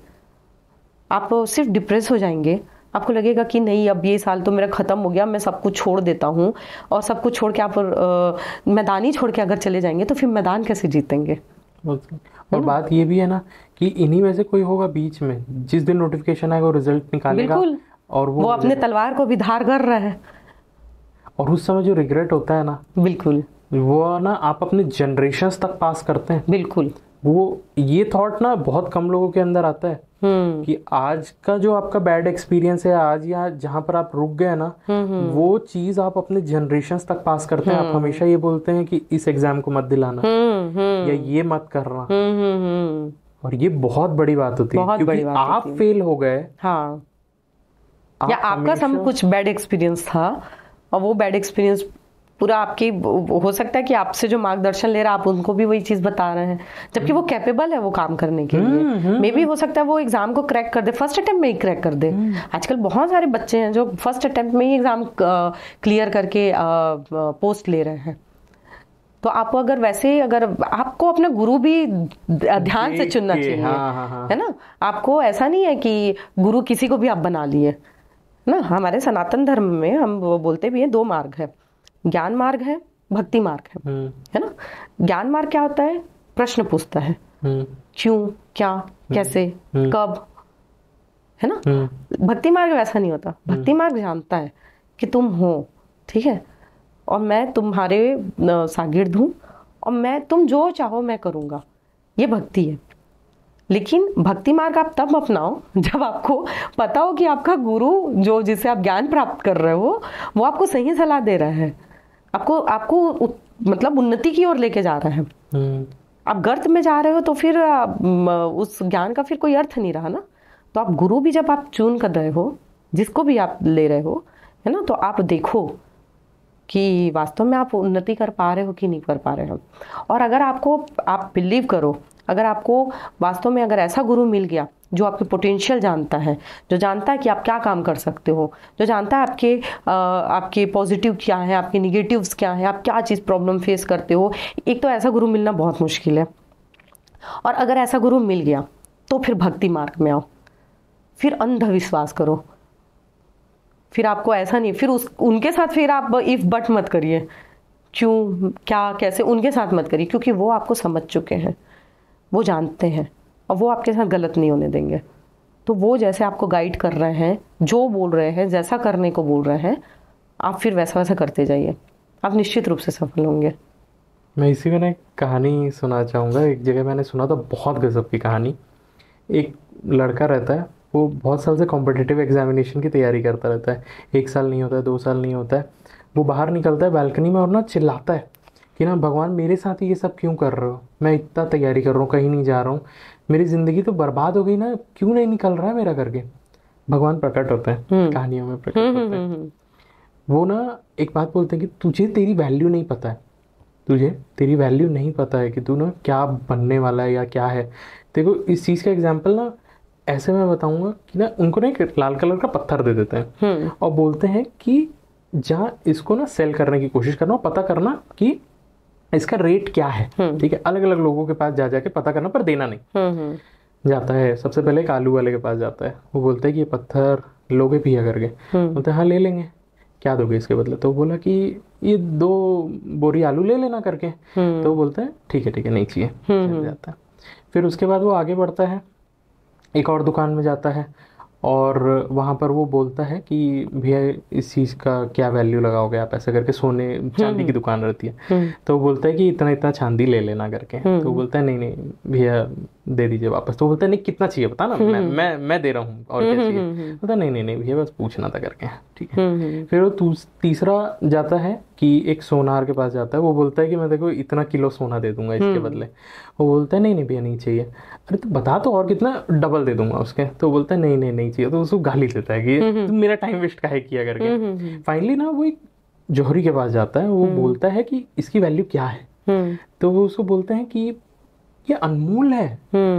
आप सिर्फ डिप्रेस हो जाएंगे आपको लगेगा कि नहीं अब ये साल तो मेरा ख़त्म हो गया मैं सब कुछ छोड़ देता हूँ और सब कुछ छोड़ के आप मैदान ही छोड़ के अगर चले जाएंगे तो फिर मैदान कैसे जीतेंगे और बात ये भी है ना कि इन्हीं में से कोई होगा बीच में जिस दिन नोटिफिकेशन आएगा रिजल्ट निकालेगा और वो, वो अपने तलवार को भी धार कर रहा है और उस समय जो रिग्रेट होता है ना बिल्कुल वो ना आप अपने जनरेशन तक पास करते हैं बिल्कुल वो ये थॉट ना बहुत कम लोगों के अंदर आता है हम्म। कि आज का जो आपका बैड एक्सपीरियंस है आज या जहाँ पर आप रुक गए ना हम्म, हम्म। वो चीज आप अपने जनरेशन तक पास करते हैं आप हमेशा ये बोलते हैं कि इस एग्जाम को मत दिलाना या ये मत करना और ये बहुत बड़ी बात होती है क्योंकि आप फेल हो गए हाँ या आपका सब कुछ बैड एक्सपीरियंस था और वो बैड एक्सपीरियंस पूरा आपकी हो सकता है कि आपसे जो मार्गदर्शन ले रहा है आप उनको भी वही चीज बता रहे हैं जबकि वो कैपेबल है वो काम करने के लिए मे हम्म, भी हम्म। हो सकता है वो एग्जाम को क्रैक कर दे फर्स्ट अटेम्प्ट में ही क्रैक कर दे हम्म। आजकल बहुत सारे बच्चे हैं जो फर्स्ट अटेम्प्ट में ही एग्जाम क्लियर करके पोस्ट ले रहे हैं तो आपको अगर वैसे ही अगर आपको अपना गुरु भी ध्यान से चुनना चाहिए हाँ, हाँ, हाँ. है ना आपको ऐसा नहीं है कि गुरु किसी को भी आप बना लिए ना हमारे सनातन धर्म में हम बोलते भी हैं दो मार्ग है ज्ञान मार्ग है भक्ति मार्ग है हम्म। है ना ज्ञान मार्ग क्या होता है प्रश्न पूछता है हम्म। क्यों क्या हम्म। कैसे कब है ना भक्ति मार्ग वैसा नहीं होता भक्ति मार्ग जानता है कि तुम हो ठीक है और मैं तुम्हारे सागिर्द हूँ और मैं तुम जो चाहो मैं करूंगा ये भक्ति है लेकिन भक्ति मार्ग आप तब अपनाओ जब आपको पता हो कि आपका गुरु जो जिसे आप ज्ञान प्राप्त कर रहे हो वो आपको सही सलाह दे रहा है आपको आपको मतलब उन्नति की ओर लेके जा रहा है हम्म। आप गर्त में जा रहे हो तो फिर उस ज्ञान का फिर कोई अर्थ नहीं रहा ना तो आप गुरु भी जब आप चुन कर रहे हो जिसको भी आप ले रहे हो है ना तो आप देखो कि वास्तव में आप उन्नति कर पा रहे हो कि नहीं कर पा रहे हो और अगर आपको आप बिलीव करो अगर आपको वास्तव में अगर ऐसा गुरु मिल गया जो आपके पोटेंशियल जानता है जो जानता है कि आप क्या काम कर सकते हो जो जानता है आपके आ, आपके पॉजिटिव क्या हैं आपके निगेटिव्स क्या हैं आप क्या चीज़ प्रॉब्लम फेस करते हो एक तो ऐसा गुरु मिलना बहुत मुश्किल है और अगर ऐसा गुरु मिल गया तो फिर भक्ति मार्ग में आओ फिर अंधविश्वास करो फिर आपको ऐसा नहीं फिर उस उनके साथ फिर आप इफ़ बट मत करिए क्यों क्या कैसे उनके साथ मत करिए क्योंकि वो आपको समझ चुके हैं वो जानते हैं और वो आपके साथ गलत नहीं होने देंगे तो वो जैसे आपको गाइड कर रहे हैं जो बोल रहे हैं जैसा करने को बोल रहे हैं आप फिर वैसा वैसा करते जाइए आप निश्चित रूप से सफल होंगे मैं इसी में एक कहानी सुना चाहूँगा एक जगह मैंने सुना था बहुत गजब की कहानी एक लड़का रहता है वो बहुत साल से कॉम्पिटिटिव एग्जामिनेशन की तैयारी करता रहता है एक साल नहीं होता है दो साल नहीं होता है वो बाहर निकलता है बैल्कनी में और ना चिल्लाता है कि ना भगवान मेरे साथ ये सब क्यों कर रहे हो मैं इतना तैयारी कर रहा हूँ कहीं नहीं जा रहा हूँ मेरी ज़िंदगी तो बर्बाद हो गई ना क्यों नहीं निकल रहा है मेरा करके भगवान प्रकट होता है हम्म। कहानियों में प्रकट हम्म, होता हम्म, है वो ना एक बात बोलते हैं कि तुझे तेरी वैल्यू नहीं पता है तुझे तेरी वैल्यू नहीं पता है कि तू ना क्या बनने वाला है या क्या है देखो इस चीज़ का एग्जाम्पल ना ऐसे मैं बताऊंगा कि ना उनको ना एक लाल कलर का पत्थर दे देते हैं और बोलते हैं कि जहाँ इसको ना सेल करने की कोशिश करना पता करना कि इसका रेट क्या है हम्म। ठीक है अलग अलग लोगों के पास जा जाके पता करना पर देना नहीं हम्म, हम्म। जाता है सबसे पहले एक आलू वाले के पास जाता है वो बोलता है कि ये पत्थर लोगे पिया करके बोलते हाँ ले लेंगे क्या दोगे इसके बदले तो बोला कि ये दो बोरी आलू ले लेना करके तो बोलते हैं ठीक है ठीक है नहीं चाहिए जाता है फिर उसके बाद वो आगे बढ़ता है एक और दुकान में जाता है और वहाँ पर वो बोलता है कि भैया इस चीज़ का क्या वैल्यू लगाओगे आप ऐसा करके सोने चांदी की हम्म। दुकान रहती है हम्म। तो बोलता है कि इतना इतना चांदी ले लेना करके तो हम्म। बोलता है नहीं नहीं भैया दे दीजिए वापस तो बोलता है नहीं कितना चाहिए बता ना मैं मैं मैं दे रहा हूँ और क्या चाहिए बोलता नहीं नहीं नहीं भैया बस पूछना था करके ठीक है फिर वो तीसरा जाता है कि एक सोनार के पास जाता है वो बोलता है कि मैं देखो इतना किलो सोना दे दूंगा इसके बदले वो बोलता है नहीं नहीं भैया नहीं चाहिए अरे तो बता तो और कितना डबल दे दूंगा उसके तो बोलता है नहीं नहीं नहीं चाहिए तो उसको गाली देता है कि तो मेरा टाइम वेस्ट है किया करके फाइनली हम्म, ना वो एक जौहरी के पास जाता है वो बोलता है कि इसकी वैल्यू क्या है तो वो उसको बोलते हैं कि ये अनमोल है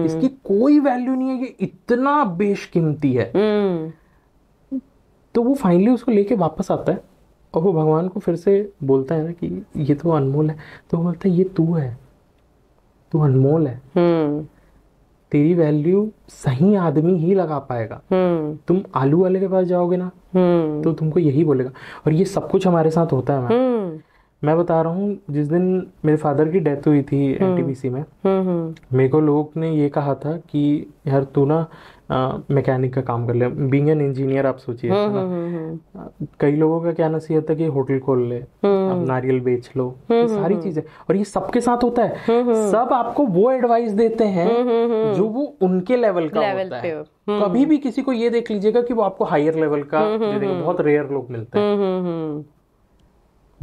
इसकी कोई वैल्यू नहीं है ये इतना बेशकीमती है तो वो फाइनली उसको लेके वापस आता है और वो भगवान को फिर से बोलता है ना कि ये तो अनमोल है तो बोलता है ये तू है तू अनमोल है हम्म। तेरी वैल्यू सही आदमी ही लगा पाएगा हम्म। तुम आलू वाले के पास जाओगे ना हम्म। तो तुमको यही बोलेगा और ये सब कुछ हमारे साथ होता है मैं मैं बता रहा हूँ जिस दिन मेरे फादर की डेथ हुई थी एनटीपीसी में मेरे को लोग ने ये कहा था कि यार तू ना मैकेनिक का काम कर ले बींग एन इंजीनियर आप सोचिए हम्म, हम्म, हम्म, कई लोगों का क्या नसीहत है कि होटल खोल ले आप नारियल बेच लो ये सारी चीजें और ये सबके साथ होता है सब आपको वो एडवाइस देते हैं जो वो उनके लेवल का लेवल होता है कभी भी किसी को ये देख लीजिएगा कि वो आपको हायर लेवल का बहुत रेयर लोग मिलते हैं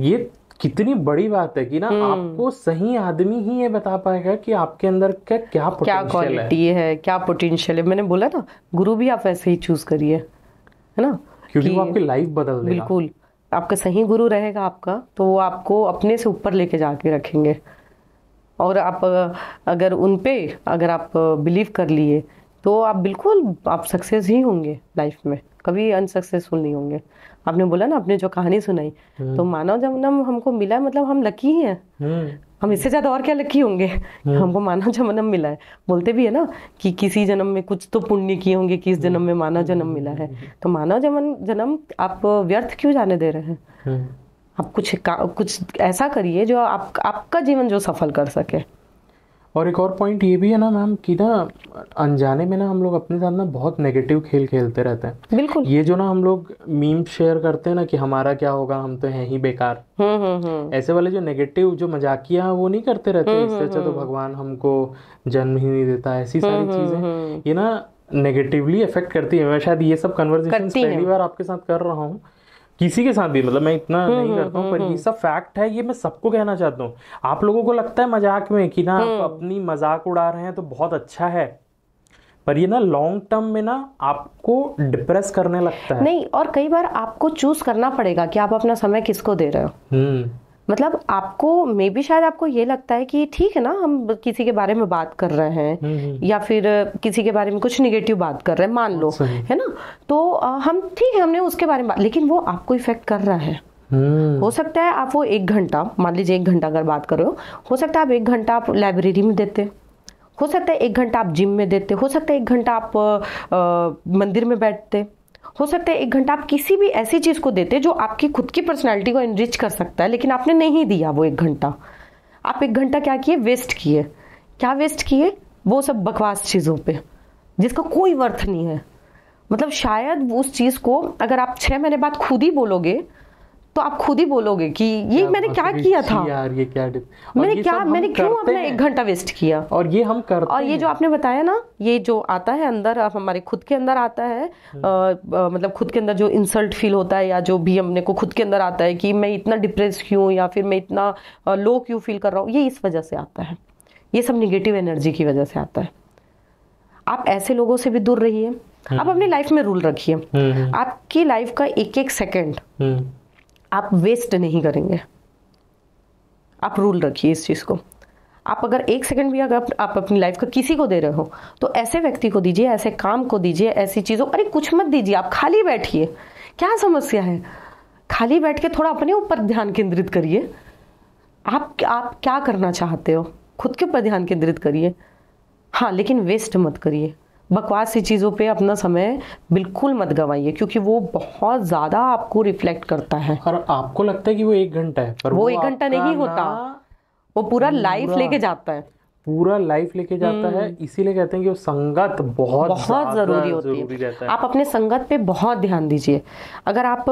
ये कितनी बड़ी बात है कि ना हम्म। आपको सही आदमी ही ये बता पाएगा कि आपके अंदर क्या क्या क्या क्वालिटी है।, है क्या पोटेंशियल है मैंने बोला ना गुरु भी आप ऐसे ही चूज करिए है ना क्योंकि वो आपकी लाइफ बदल देगा बिल्कुल आपका सही गुरु रहेगा आपका तो वो आपको अपने से ऊपर लेके जाके रखेंगे और आप अगर उन पे अगर आप बिलीव कर लिए तो आप बिल्कुल आप सक्सेस ही होंगे लाइफ में कभी अनसक्सेसफुल नहीं होंगे आपने बोला ना आपने जो कहानी सुनाई हम्म। तो मानव जमनम हमको मिला मतलब हम लकी ही है हम्म। हम इससे ज्यादा और क्या लकी होंगे हम्म। हमको मानव जन्म मिला है बोलते भी है ना कि किसी जन्म में कुछ तो पुण्य किए होंगे किस जन्म में मानव जन्म मिला है तो मानव जन्म जन्म आप व्यर्थ क्यों जाने दे रहे हैं आप कुछ कुछ ऐसा करिए जो आप आपका जीवन जो सफल कर सके और एक और पॉइंट ये भी है ना मैम कि ना अनजाने में ना हम लोग अपने साथ ना बहुत नेगेटिव खेल खेलते रहते हैं बिल्कुल ये जो ना हम लोग मीम शेयर करते हैं ना कि हमारा क्या होगा हम तो हैं ही बेकार हम्म, हम्म, हम्म। ऐसे वाले जो नेगेटिव जो मजाकिया है वो नहीं करते रहते इससे अच्छा तो भगवान हमको जन्म ही नहीं देता ऐसी सारी चीजें ये ना नेगेटिवली इफेक्ट करती है मैं शायद ये सब कन्वर्जेशन पहली बार आपके साथ कर रहा हूँ किसी के साथ भी मतलब मैं इतना हम्म, नहीं हम्म, करता हूँ हम्म, पर ये सब फैक्ट है ये मैं सबको कहना चाहता हूँ आप लोगों को लगता है मजाक में कि ना आप अपनी मजाक उड़ा रहे हैं तो बहुत अच्छा है पर ये ना लॉन्ग टर्म में ना आपको डिप्रेस करने लगता है नहीं और कई बार आपको चूज करना पड़ेगा कि आप अपना समय किसको दे रहे हो मतलब आपको मे भी शायद आपको ये लगता है कि ठीक है ना हम किसी के बारे में बात कर रहे हैं हम्म, हम्म। या फिर किसी के बारे में कुछ निगेटिव बात कर रहे हैं मान लो है ना तो आ, हम ठीक है हमने उसके बारे में बात लेकिन वो आपको इफेक्ट कर रहा है हम्म। हो सकता है आप वो एक घंटा मान लीजिए एक घंटा अगर बात कर रहे हो हो सकता है आप एक घंटा आप लाइब्रेरी में देते हो सकता है एक घंटा आप जिम में देते हो सकता है एक घंटा आप मंदिर में बैठते हो सकता है एक घंटा आप किसी भी ऐसी चीज़ को देते जो आपकी खुद की पर्सनैलिटी को इनरिच कर सकता है लेकिन आपने नहीं दिया वो एक घंटा आप एक घंटा क्या किए वेस्ट किए क्या वेस्ट किए वो सब बकवास चीज़ों पे जिसका कोई वर्थ नहीं है मतलब शायद उस चीज़ को अगर आप छह महीने बाद खुद ही बोलोगे तो आप खुद ही बोलोगे कि ये मैंने क्या किया था यार ये क्या मैंने क्या मैंने क्यों अपना एक घंटा वेस्ट किया और ये हम कर और ये जो आपने बताया ना ये जो आता है अंदर हमारे खुद के अंदर आता है आ, हम्म। आ, मतलब खुद के अंदर जो इंसल्ट फील होता है या जो भी हमने को खुद के अंदर आता है कि मैं इतना डिप्रेस क्यों या फिर मैं इतना लो क्यों फील कर रहा हूँ ये इस वजह से आता है ये सब निगेटिव एनर्जी की वजह से आता है आप ऐसे लोगों से भी दूर रहिए आप हम्म। अपनी लाइफ में रूल रखिए हम्म। आपकी लाइफ का एक एक सेकेंड आप वेस्ट नहीं करेंगे आप रूल रखिए इस चीज़ को आप अगर एक सेकंड भी अगर आप, आप अपनी लाइफ का किसी को दे रहे हो तो ऐसे व्यक्ति को दीजिए ऐसे काम को दीजिए ऐसी चीज़ों अरे कुछ मत दीजिए आप खाली बैठिए क्या समस्या है खाली बैठ के थोड़ा अपने ऊपर ध्यान केंद्रित करिए आप आप क्या करना चाहते हो खुद के ऊपर ध्यान केंद्रित करिए हाँ लेकिन वेस्ट मत करिए बकवास सी चीज़ों पे अपना समय बिल्कुल मत गवाइए क्योंकि वो बहुत ज़्यादा आपको रिफ्लेक्ट करता है और आपको लगता है कि वो एक घंटा है पर वो, वो एक घंटा नहीं होता वो पूरा लाइफ लेके जाता है पूरा लाइफ लेके जाता है हम्म। इसीलिए कहते हैं कि वो संगत बहुत बहुत जरूरी होती जरूरी है।, है आप अपने संगत पे बहुत ध्यान दीजिए अगर आप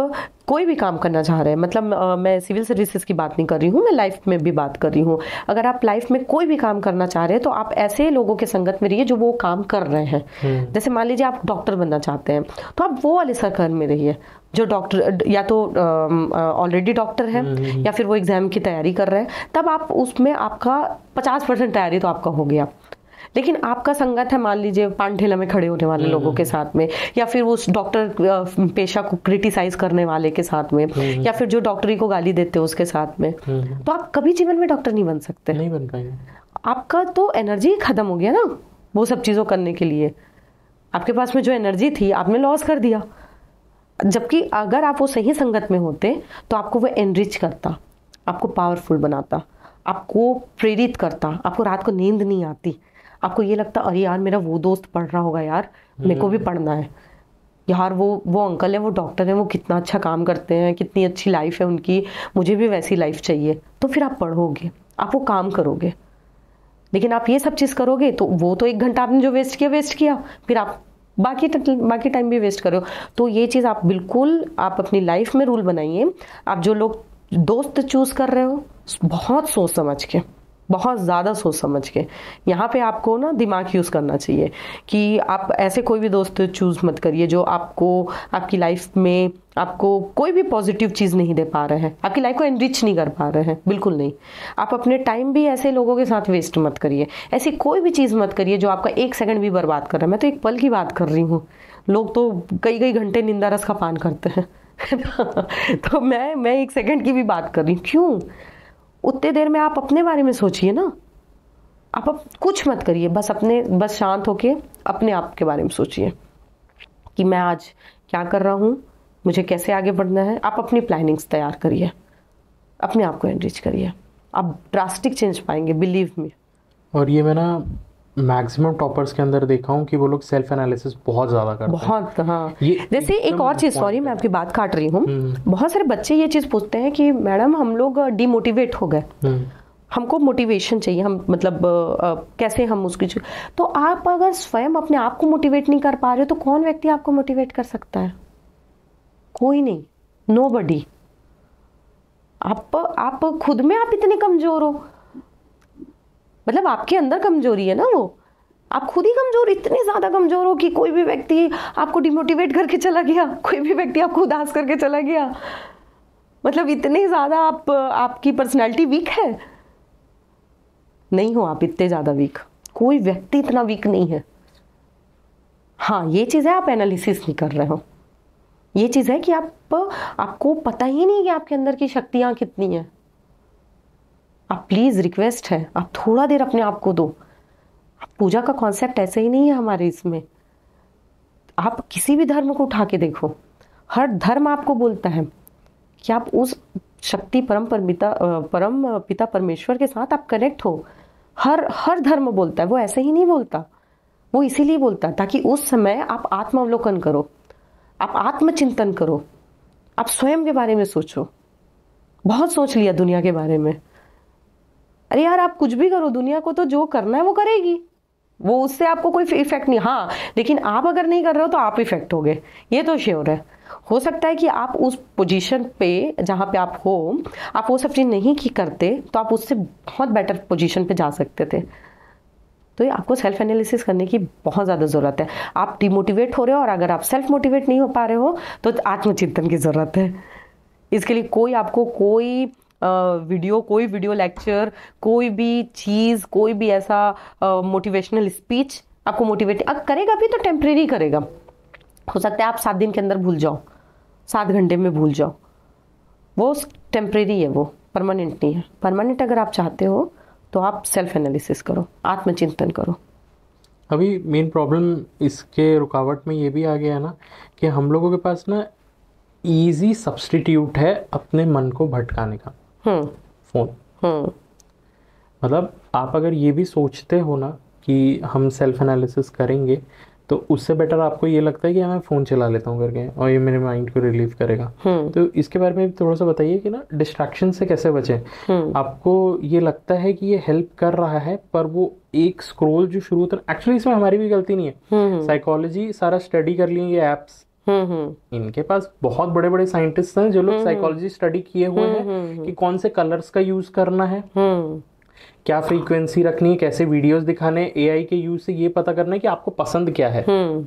कोई भी काम करना चाह रहे हैं मतलब आ, मैं सिविल सर्विसेज की बात नहीं कर रही हूँ मैं लाइफ में भी बात कर रही हूँ अगर आप लाइफ में कोई भी काम करना चाह रहे हैं तो आप ऐसे लोगों के संगत में रहिए जो वो काम कर रहे हैं हम्म। जैसे मान लीजिए आप डॉक्टर बनना चाहते हैं तो आप वो वाले सरकार में रहिए जो डॉक्टर या तो ऑलरेडी डॉक्टर है हम्म, हम्म, हम्म। या फिर वो एग्ज़ाम की तैयारी कर रहे हैं तब आप उसमें आपका पचास परसेंट तैयारी तो आपका हो गया लेकिन आपका संगत है मान लीजिए पानठेला में खड़े होने वाले लोगों के साथ में या फिर उस डॉक्टर पेशा को क्रिटिसाइज करने वाले के साथ में या फिर जो डॉक्टरी को गाली देते हैं उसके साथ में तो आप कभी जीवन में डॉक्टर नहीं बन सकते नहीं बन पाएंगे आपका तो एनर्जी खत्म हो गया ना वो सब चीज़ों करने के लिए आपके पास में जो एनर्जी थी आपने लॉस कर दिया जबकि अगर आप वो सही संगत में होते तो आपको वो एनरिच करता आपको पावरफुल बनाता आपको प्रेरित करता आपको रात को नींद नहीं आती आपको ये लगता अरे यार मेरा वो दोस्त पढ़ रहा होगा यार मेरे को भी हम्म। पढ़ना है यार वो वो अंकल है वो डॉक्टर है वो कितना अच्छा काम करते हैं कितनी अच्छी लाइफ है उनकी मुझे भी वैसी लाइफ चाहिए तो फिर आप पढ़ोगे आप वो काम करोगे लेकिन आप ये सब चीज़ करोगे तो वो तो एक घंटा आपने जो वेस्ट किया वेस्ट किया फिर आप बाकी बाकी टाइम भी वेस्ट करो तो ये चीज़ आप बिल्कुल आप अपनी लाइफ में रूल बनाइए आप जो लोग दोस्त चूज़ कर रहे हो बहुत सोच समझ के बहुत ज़्यादा सोच समझ के यहाँ पे आपको ना दिमाग यूज़ करना चाहिए कि आप ऐसे कोई भी दोस्त चूज़ मत करिए जो आपको आपकी लाइफ में आपको कोई भी पॉजिटिव चीज़ नहीं दे पा रहे हैं आपकी लाइफ को एनरिच नहीं कर पा रहे हैं बिल्कुल नहीं आप अपने टाइम भी ऐसे लोगों के साथ वेस्ट मत करिए ऐसी कोई भी चीज़ मत करिए जो आपका एक सेकंड भी बर्बाद कर रहा है मैं तो एक पल की बात कर रही हूँ लोग तो कई कई घंटे निंदा रस का पान करते हैं तो मैं मैं एक सेकंड की भी बात कर रही हूँ क्यों उतने देर में आप अपने बारे में सोचिए ना आप अब कुछ मत करिए बस अपने बस शांत होके अपने आप के बारे में सोचिए कि मैं आज क्या कर रहा हूँ मुझे कैसे आगे बढ़ना है आप अपनी प्लानिंग्स तैयार करिए अपने आप को एनरिच करिए आप ड्रास्टिक चेंज पाएंगे बिलीव में और ये मैं ना मैक्सिमम टॉपर्स के अंदर देखा हूँ कि वो लोग सेल्फ एनालिसिस बहुत ज़्यादा करते बहुत हैं हाँ ये जैसे एक और चीज़ सॉरी मैं आपकी बात काट रही हूँ हम्म। बहुत सारे बच्चे ये चीज़ पूछते हैं कि मैडम हम लोग डिमोटिवेट हो गए हम्म। हमको मोटिवेशन चाहिए हम मतलब आ, कैसे हम उसकी तो आप अगर स्वयं अपने आप को मोटिवेट नहीं कर पा रहे हो तो कौन व्यक्ति आपको मोटिवेट कर सकता है कोई नहीं नो बडी आप आप खुद में आप इतने कमजोर हो मतलब आपके अंदर कमजोरी है ना वो आप खुद ही कमजोर इतने ज्यादा कमजोर हो कि कोई भी व्यक्ति आपको डिमोटिवेट करके चला गया कोई भी व्यक्ति आपको उदास करके चला गया मतलब इतने ज्यादा आप आपकी पर्सनैलिटी वीक है नहीं हो आप इतने ज्यादा वीक कोई व्यक्ति इतना वीक नहीं है हाँ ये चीज़ है आप एनालिसिस नहीं कर रहे हो ये चीज़ है कि आप आपको पता ही नहीं कि आपके अंदर की शक्तियां कितनी हैं आप प्लीज़ रिक्वेस्ट है आप थोड़ा देर अपने आप को दो पूजा का कॉन्सेप्ट ऐसे ही नहीं है हमारे इसमें आप किसी भी धर्म को उठा के देखो हर धर्म आपको बोलता है कि आप उस शक्ति परम परमिता परम पिता परमेश्वर के साथ आप कनेक्ट हो हर हर धर्म बोलता है वो ऐसे ही नहीं बोलता वो इसीलिए बोलता है ताकि उस समय आप आत्मावलोकन करो आप आत्मचिंतन करो आप स्वयं के बारे में सोचो बहुत सोच लिया दुनिया के बारे में अरे यार आप कुछ भी करो दुनिया को तो जो करना है वो करेगी वो उससे आपको कोई इफेक्ट नहीं हाँ लेकिन आप अगर नहीं कर रहे हो तो आप इफेक्ट हो गए ये तो श्योर है हो सकता है कि आप उस पोजीशन पे जहाँ पे आप हो आप वो सब चीज़ नहीं की करते तो आप उससे बहुत बेटर पोजीशन पे जा सकते थे तो ये आपको सेल्फ एनालिसिस करने की बहुत ज़्यादा ज़रूरत है आप डिमोटिवेट हो रहे हो और अगर आप सेल्फ मोटिवेट नहीं हो पा रहे हो तो आत्मचिंतन की ज़रूरत है इसके लिए कोई आपको कोई वीडियो कोई वीडियो लेक्चर कोई भी चीज़ कोई भी ऐसा मोटिवेशनल स्पीच आपको मोटिवेट अब करेगा भी तो टेम्प्रेरी करेगा हो सकता है आप सात दिन के अंदर भूल जाओ सात घंटे में भूल जाओ वो टेम्प्रेरी है वो परमानेंट नहीं है परमानेंट अगर आप चाहते हो तो आप सेल्फ एनालिसिस करो आत्मचिंतन करो अभी मेन प्रॉब्लम इसके रुकावट में ये भी आ गया है ना कि हम लोगों के पास ना इजी सब्सटीट्यूट है अपने मन को भटकाने का फ़ोन हम्म। हम्म। मतलब आप अगर ये भी सोचते हो ना कि हम सेल्फ एनालिसिस करेंगे तो उससे बेटर आपको ये लगता है कि हाँ, मैं फ़ोन चला लेता हूँ करके और ये मेरे माइंड को रिलीव करेगा हम्म। तो इसके बारे में थोड़ा सा बताइए कि ना डिस्ट्रैक्शन से कैसे बचे हम्म। आपको ये लगता है कि ये हेल्प कर रहा है पर वो एक स्क्रोल जो शुरू होता है एक्चुअली इसमें हमारी भी गलती नहीं है साइकोलॉजी हम्म, सारा स्टडी कर लिए ये ऐप्स इनके पास बहुत बड़े बड़े साइंटिस्ट हैं जो लोग साइकोलॉजी स्टडी किए हुए हैं कि कौन से कलर्स का यूज करना है क्या फ्रीक्वेंसी रखनी है कैसे वीडियोस दिखाने एआई के यूज से ये पता करना है कि आपको पसंद क्या है हम्म।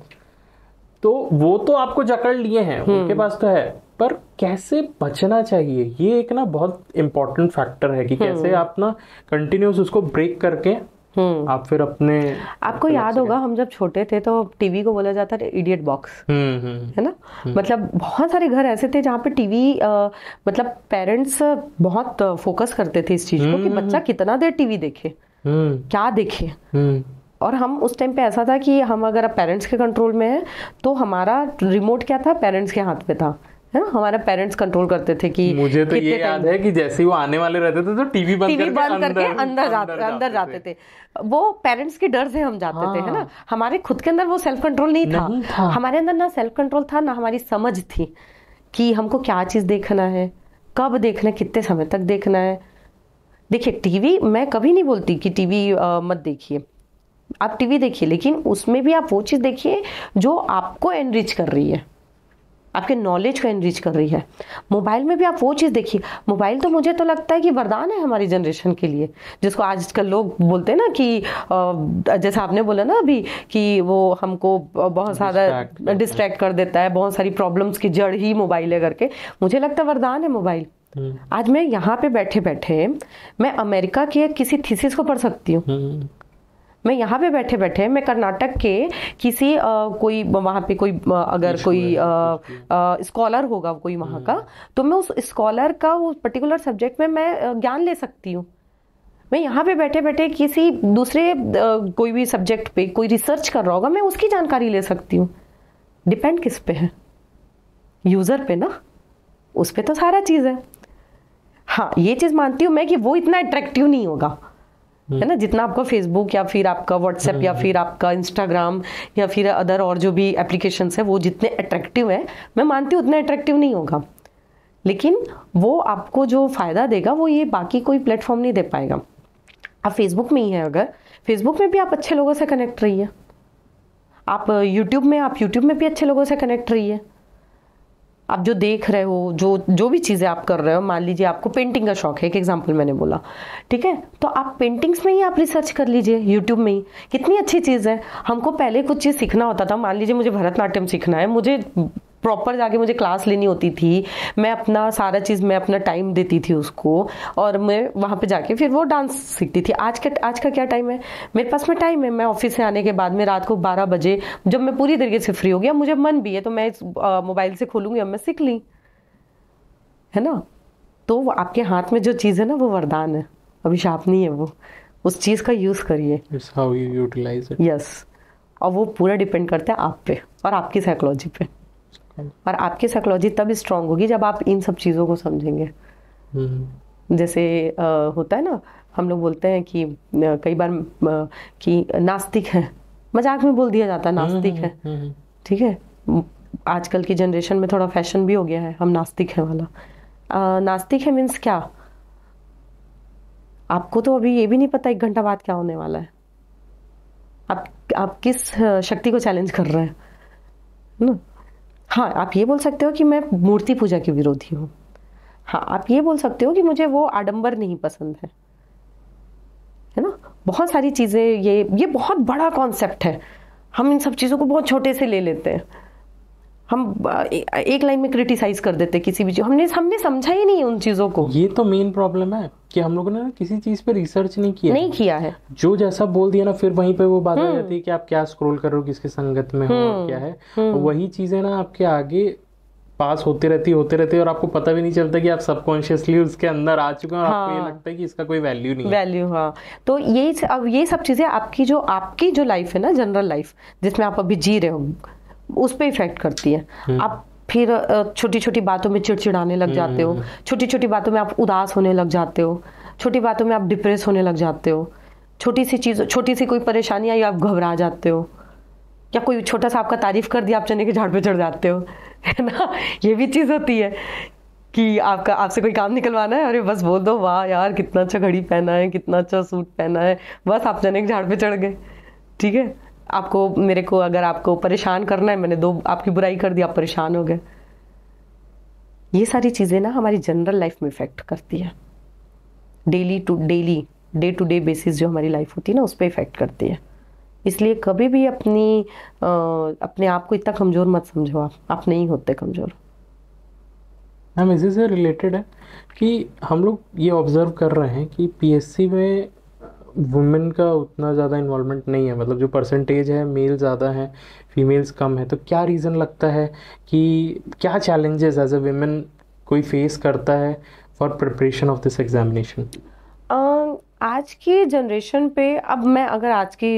तो वो तो आपको जकड़ लिए हैं हम्म। उनके पास तो है पर कैसे बचना चाहिए ये एक ना बहुत इंपॉर्टेंट फैक्टर है कि हम्म। कैसे आप ना कंटिन्यूस उसको ब्रेक करके हम्म। आप फिर अपने आपको याद होगा हम जब छोटे थे तो टीवी को बोला जाता था इडियट बॉक्स हम्म, हम्म, है ना मतलब बहुत सारे घर ऐसे थे जहाँ पे टीवी आ, मतलब पेरेंट्स बहुत फोकस करते थे इस चीज को कि बच्चा कितना देर टीवी देखे क्या देखे और हम उस टाइम पे ऐसा था कि हम अगर पेरेंट्स के कंट्रोल में है तो हमारा रिमोट क्या था पेरेंट्स के हाथ पे था है ना हमारा पेरेंट्स कंट्रोल करते थे कि मुझे तो ये याद है कि जैसे वो आने वाले रहते थे तो टीवी बंद टीवी बंद करके अंदर, अंदर जाते अंदर, अंदर जाते थे वो पेरेंट्स के डर से हम जाते हाँ। थे है ना हाँ। हमारे खुद के अंदर वो सेल्फ कंट्रोल नहीं, नहीं था।, था हमारे अंदर ना सेल्फ कंट्रोल था ना हमारी समझ थी कि हमको क्या चीज देखना है कब देखना है कितने समय तक देखना है देखिए टीवी मैं कभी नहीं बोलती कि टीवी मत देखिए आप टीवी देखिए लेकिन उसमें भी आप वो चीज़ देखिए जो आपको एनरिच कर रही है आपके नॉलेज को एनरीच कर रही है मोबाइल में भी आप वो चीज़ देखिए मोबाइल तो मुझे तो लगता है कि वरदान है हमारी जनरेशन के लिए जिसको आजकल लोग बोलते हैं ना कि जैसा आपने बोला ना अभी कि वो हमको बहुत सारा डिस्ट्रैक्ट कर देता है बहुत सारी प्रॉब्लम्स की जड़ ही मोबाइल है करके मुझे लगता है वरदान है मोबाइल हम्म। आज मैं यहाँ पे बैठे बैठे मैं अमेरिका के किसी थीसिस को पढ़ सकती हूँ हम्म। मैं यहाँ पे बैठे बैठे मैं कर्नाटक के किसी आ, कोई वहाँ पे कोई आ, अगर कोई स्कॉलर होगा कोई वहाँ का हम्म। तो मैं उस स्कॉलर का वो पर्टिकुलर सब्जेक्ट में मैं ज्ञान ले सकती हूँ मैं यहाँ पे बैठे बैठे किसी दूसरे कोई भी सब्जेक्ट पे कोई रिसर्च कर रहा होगा मैं उसकी जानकारी ले सकती हूँ डिपेंड किस पे है यूज़र पे ना उस पर तो सारा चीज़ है हाँ ये चीज़ मानती हूँ मैं कि वो इतना अट्रैक्टिव नहीं होगा है ना जितना आपका फेसबुक या फिर आपका व्हाट्सएप या फिर आपका इंस्टाग्राम या फिर अदर और जो भी एप्लीकेशन है वो जितने अट्रैक्टिव है मैं मानती हूँ उतना अट्रैक्टिव नहीं होगा लेकिन वो आपको जो फ़ायदा देगा वो ये बाकी कोई प्लेटफॉर्म नहीं दे पाएगा आप फेसबुक में ही हैं अगर फेसबुक में भी आप अच्छे लोगों से कनेक्ट रहिए आप यूट्यूब uh, में आप यूट्यूब में भी अच्छे लोगों से कनेक्ट रहिए आप जो देख रहे हो जो जो भी चीज़ें आप कर रहे हो मान लीजिए आपको पेंटिंग का शौक है एक एग्जाम्पल मैंने बोला ठीक है तो आप पेंटिंग्स में ही आप रिसर्च कर लीजिए यूट्यूब में ही कितनी अच्छी चीज़ है हमको पहले कुछ चीज़ सीखना होता था मान लीजिए मुझे भरतनाट्यम सीखना है मुझे प्रॉपर जाके मुझे क्लास लेनी होती थी मैं अपना सारा चीज़ मैं अपना टाइम देती थी उसको और मैं वहाँ पे जाके फिर वो डांस सीखती थी आज का आज का क्या टाइम है मेरे पास में टाइम है मैं ऑफिस से आने के बाद में रात को 12 बजे जब मैं पूरी तरीके से फ्री हो गया मुझे मन भी है तो मैं मोबाइल से खोलूँगी अब मैं सीख ली है ना तो आपके हाथ में जो चीज़ है ना वो वरदान है अभी शाप नहीं है वो उस चीज़ का यूज़ करिए यस और वो पूरा डिपेंड करता है आप पे और आपकी साइकोलॉजी पे और आपकी साइकोलॉजी तब स्ट्रांग होगी जब आप इन सब चीज़ों को समझेंगे हम्म। जैसे आ, होता है ना हम लोग बोलते हैं कि कई बार कि नास्तिक है मजाक में बोल दिया जाता है नास्तिक हम्म, है हम्म, ठीक है आजकल की जनरेशन में थोड़ा फैशन भी हो गया है हम नास्तिक है वाला आ, नास्तिक है मीन्स क्या आपको तो अभी ये भी नहीं पता एक घंटा बाद क्या होने वाला है आप आप किस शक्ति को चैलेंज कर रहे हैं ना हाँ आप ये बोल सकते हो कि मैं मूर्ति पूजा की विरोधी हूँ हाँ आप ये बोल सकते हो कि मुझे वो आडंबर नहीं पसंद है है ना बहुत सारी चीज़ें ये ये बहुत बड़ा कॉन्सेप्ट है हम इन सब चीज़ों को बहुत छोटे से ले लेते हैं हम एक लाइन में क्रिटिसाइज कर देते किसी भी चीज हमने हमने समझा ही नहीं उन चीजों को ये तो मेन प्रॉब्लम है कि हम लोगों ने ना किसी चीज पे रिसर्च नहीं किया नहीं किया है जो जैसा बोल दिया ना फिर वहीं पे वो बात आ हम्म। जाती है कि आप क्या स्क्रॉल कर रहे हो किसके संगत में हो क्या हम्म। है हम्म। वही चीजें ना आपके आगे पास होते रहती होते रहते और आपको पता भी नहीं चलता कि आप सबकॉन्शियसली उसके अंदर आ चुके हैं और हाँ, आपको ये हाँ। लगता है कि इसका कोई वैल्यू नहीं वैल्यू हाँ तो ये अब ये सब चीजें आपकी जो आपकी जो लाइफ है ना जनरल लाइफ जिसमें आप अभी जी रहे हो उस पर इफेक्ट करती है हम्म। आप फिर छोटी छोटी बातों में चिड़चिड़ाने लग जाते हो हम्म। छोटी छोटी बातों में आप उदास होने लग जाते हो छोटी बातों में आप डिप्रेस होने लग जाते हो छोटी सी चीज़ छोटी सी कोई परेशानी आई आप घबरा जाते हो या कोई छोटा सा आपका तारीफ कर दिया आप चने के झाड़ पे चढ़ जाते हो है ना ये भी चीज़ होती है कि आपका आपसे कोई काम निकलवाना है अरे बस बोल दो वाह यार कितना अच्छा घड़ी पहना है कितना अच्छा सूट पहना है बस आप चने के झाड़ पे चढ़ गए ठीक है आपको मेरे को अगर आपको परेशान करना है मैंने दो आपकी बुराई कर दी आप परेशान हो गए ये सारी चीज़ें ना हमारी जनरल लाइफ में इफ़ेक्ट करती है daily to daily day to day basis जो हमारी लाइफ होती है ना उस पर इफ़ेक्ट करती है इसलिए कभी भी अपनी आ, अपने आप को इतना कमज़ोर मत समझो आप आप नहीं होते कमज़ोर मैम इसी से रिलेटेड है कि हम लोग ये ऑब्ज़र्व कर रहे हैं कि पीएससी में वुमेन का उतना ज़्यादा इन्वॉल्वमेंट नहीं है मतलब जो परसेंटेज है मेल ज़्यादा है फीमेल्स कम है तो क्या रीज़न लगता है कि क्या चैलेंजेस एज ए वेमेन कोई फेस करता है for preparation of this examination आज की जनरेशन पे अब मैं अगर आज की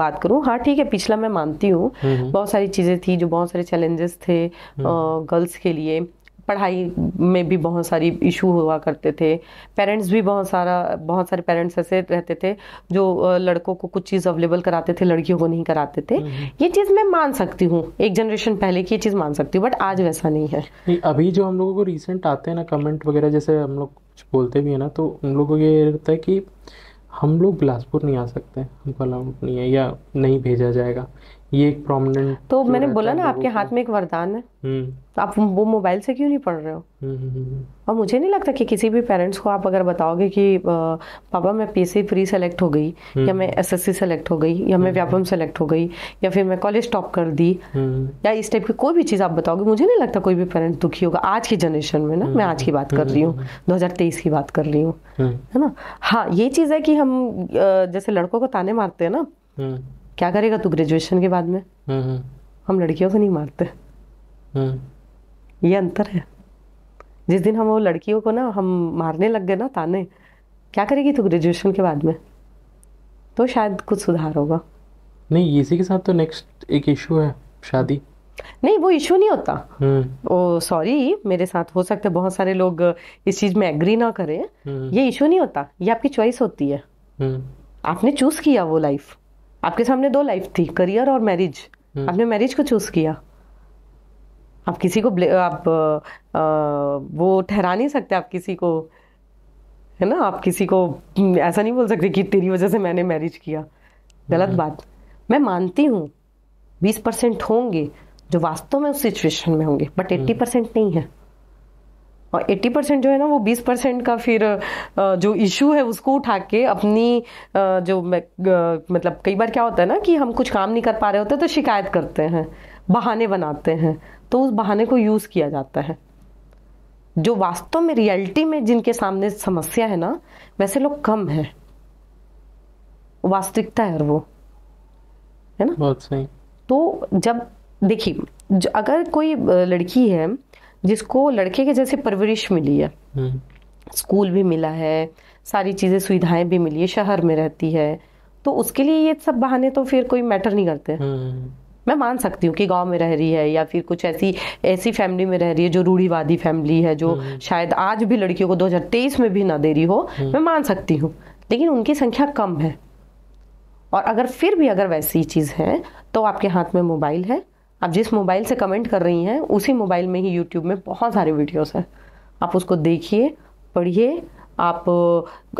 बात करूँ हाँ ठीक है पिछला मैं मानती हूँ हम्म, हम्म। बहुत सारी चीज़ें थी जो बहुत सारे चैलेंजेस थे गर्ल्स हम्म। के लिए पढ़ाई में भी बहुत सारी इशू हुआ करते थे पेरेंट्स भी बहुत सारा बहुत सारे पेरेंट्स ऐसे रहते थे जो लड़कों को कुछ चीज़ अवेलेबल कराते थे लड़कियों को नहीं कराते थे हम्म, हम्म। ये चीज़ मैं मान सकती हूँ एक जनरेशन पहले की ये चीज़ मान सकती हूँ बट आज वैसा नहीं है अभी जो हम लोगों को रिसेंट आते हैं ना कमेंट वगैरह जैसे हम लोग कुछ बोलते भी हैं ना तो उन लोगों को ये रहता है कि हम लोग बिलासपुर नहीं आ सकते हमको अलाउड नहीं है या नहीं भेजा जाएगा ये एक प्रोमिनेंट तो मैंने बोला ना आपके हाथ में एक वरदान है तो आप वो मोबाइल से क्यों नहीं पढ़ रहे हो हम्म, हम्म, और मुझे नहीं लगता कि किसी भी पेरेंट्स को आप अगर बताओगे कि पापा मैं पीसी प्री सेलेक्ट हो गई या मैं एस सी सेलेक्ट हो गई या मैं व्यापम सेलेक्ट हो गई या फिर मैं कॉलेज टॉप कर दी या इस टाइप की कोई भी चीज़ आप बताओगे मुझे नहीं लगता कोई भी पेरेंट दुखी होगा आज की जनरेशन में ना मैं आज की बात कर रही हूँ दो की बात कर रही हूँ है ना हाँ ये चीज़ है कि हम जैसे लड़कों को ताने मारते हैं ना क्या करेगा तू ग्रेजुएशन के बाद में हम्म, हम्म। हम लड़कियों को नहीं मारते हम्म। ये अंतर है जिस दिन हम वो लड़कियों को ना हम मारने लग गए ना ताने क्या करेगी तू ग्रेजुएशन के बाद में तो शायद कुछ सुधार होगा नहीं इसी के साथ तो नेक्स्ट एक इशू है शादी नहीं वो इशू नहीं होता ओ सॉरी मेरे साथ हो सकते बहुत सारे लोग इस चीज में एग्री ना करें ये इशू नहीं होता ये आपकी चॉइस होती है आपने चूज किया वो लाइफ आपके सामने दो लाइफ थी करियर और मैरिज हम्म। आपने मैरिज को चूज किया आप किसी को आप आ, वो ठहरा नहीं सकते आप किसी को है ना आप किसी को ऐसा नहीं बोल सकते कि तेरी वजह से मैंने मैरिज किया गलत हम्म। बात मैं मानती हूँ बीस परसेंट होंगे जो वास्तव में उस सिचुएशन में होंगे बट एट्टी हम्म। परसेंट नहीं है और 80 परसेंट जो है ना वो 20 परसेंट का फिर जो इशू है उसको उठा के अपनी जो मतलब कई बार क्या होता है ना कि हम कुछ काम नहीं कर पा रहे होते तो शिकायत करते हैं बहाने बनाते हैं तो उस बहाने को यूज़ किया जाता है जो वास्तव में रियलिटी में जिनके सामने समस्या है ना वैसे लोग कम है वास्तविकता है वो है ना बहुत सही तो जब देखिए अगर कोई लड़की है जिसको लड़के के जैसे परवरिश मिली है हम्म। स्कूल भी मिला है सारी चीज़ें सुविधाएं भी मिली है शहर में रहती है तो उसके लिए ये सब बहाने तो फिर कोई मैटर नहीं करते हम्म। मैं मान सकती हूँ कि गांव में रह रही है या फिर कुछ ऐसी ऐसी फैमिली में रह रही है जो रूढ़ीवादी फैमिली है जो हम्म। शायद आज भी लड़कियों को 2023 में भी ना दे रही हो मैं मान सकती हूँ लेकिन उनकी संख्या कम है और अगर फिर भी अगर वैसी चीज़ है तो आपके हाथ में मोबाइल है आप जिस मोबाइल से कमेंट कर रही हैं उसी मोबाइल में ही यूट्यूब में बहुत सारे वीडियोस हैं आप उसको देखिए पढ़िए आप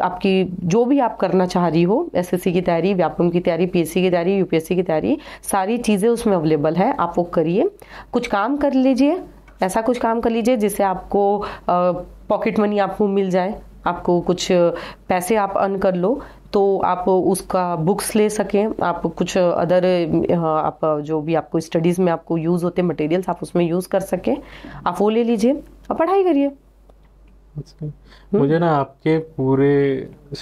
आपकी जो भी आप करना चाह रही हो एसएससी की तैयारी व्यापम की तैयारी पीएससी की तैयारी यूपीएससी की तैयारी सारी चीज़ें उसमें अवेलेबल है आप वो करिए कुछ काम कर लीजिए ऐसा कुछ काम कर लीजिए जिससे आपको पॉकेट मनी आपको मिल जाए आपको कुछ पैसे आप अर्न कर लो तो आप उसका बुक्स ले सकें आप कुछ अदर आप जो भी आपको स्टडीज़ में आपको यूज़ होते हैं मटेरियल्स आप उसमें यूज़ कर सकें आप वो ले लीजिए और पढ़ाई करिए मुझे ना आपके पूरे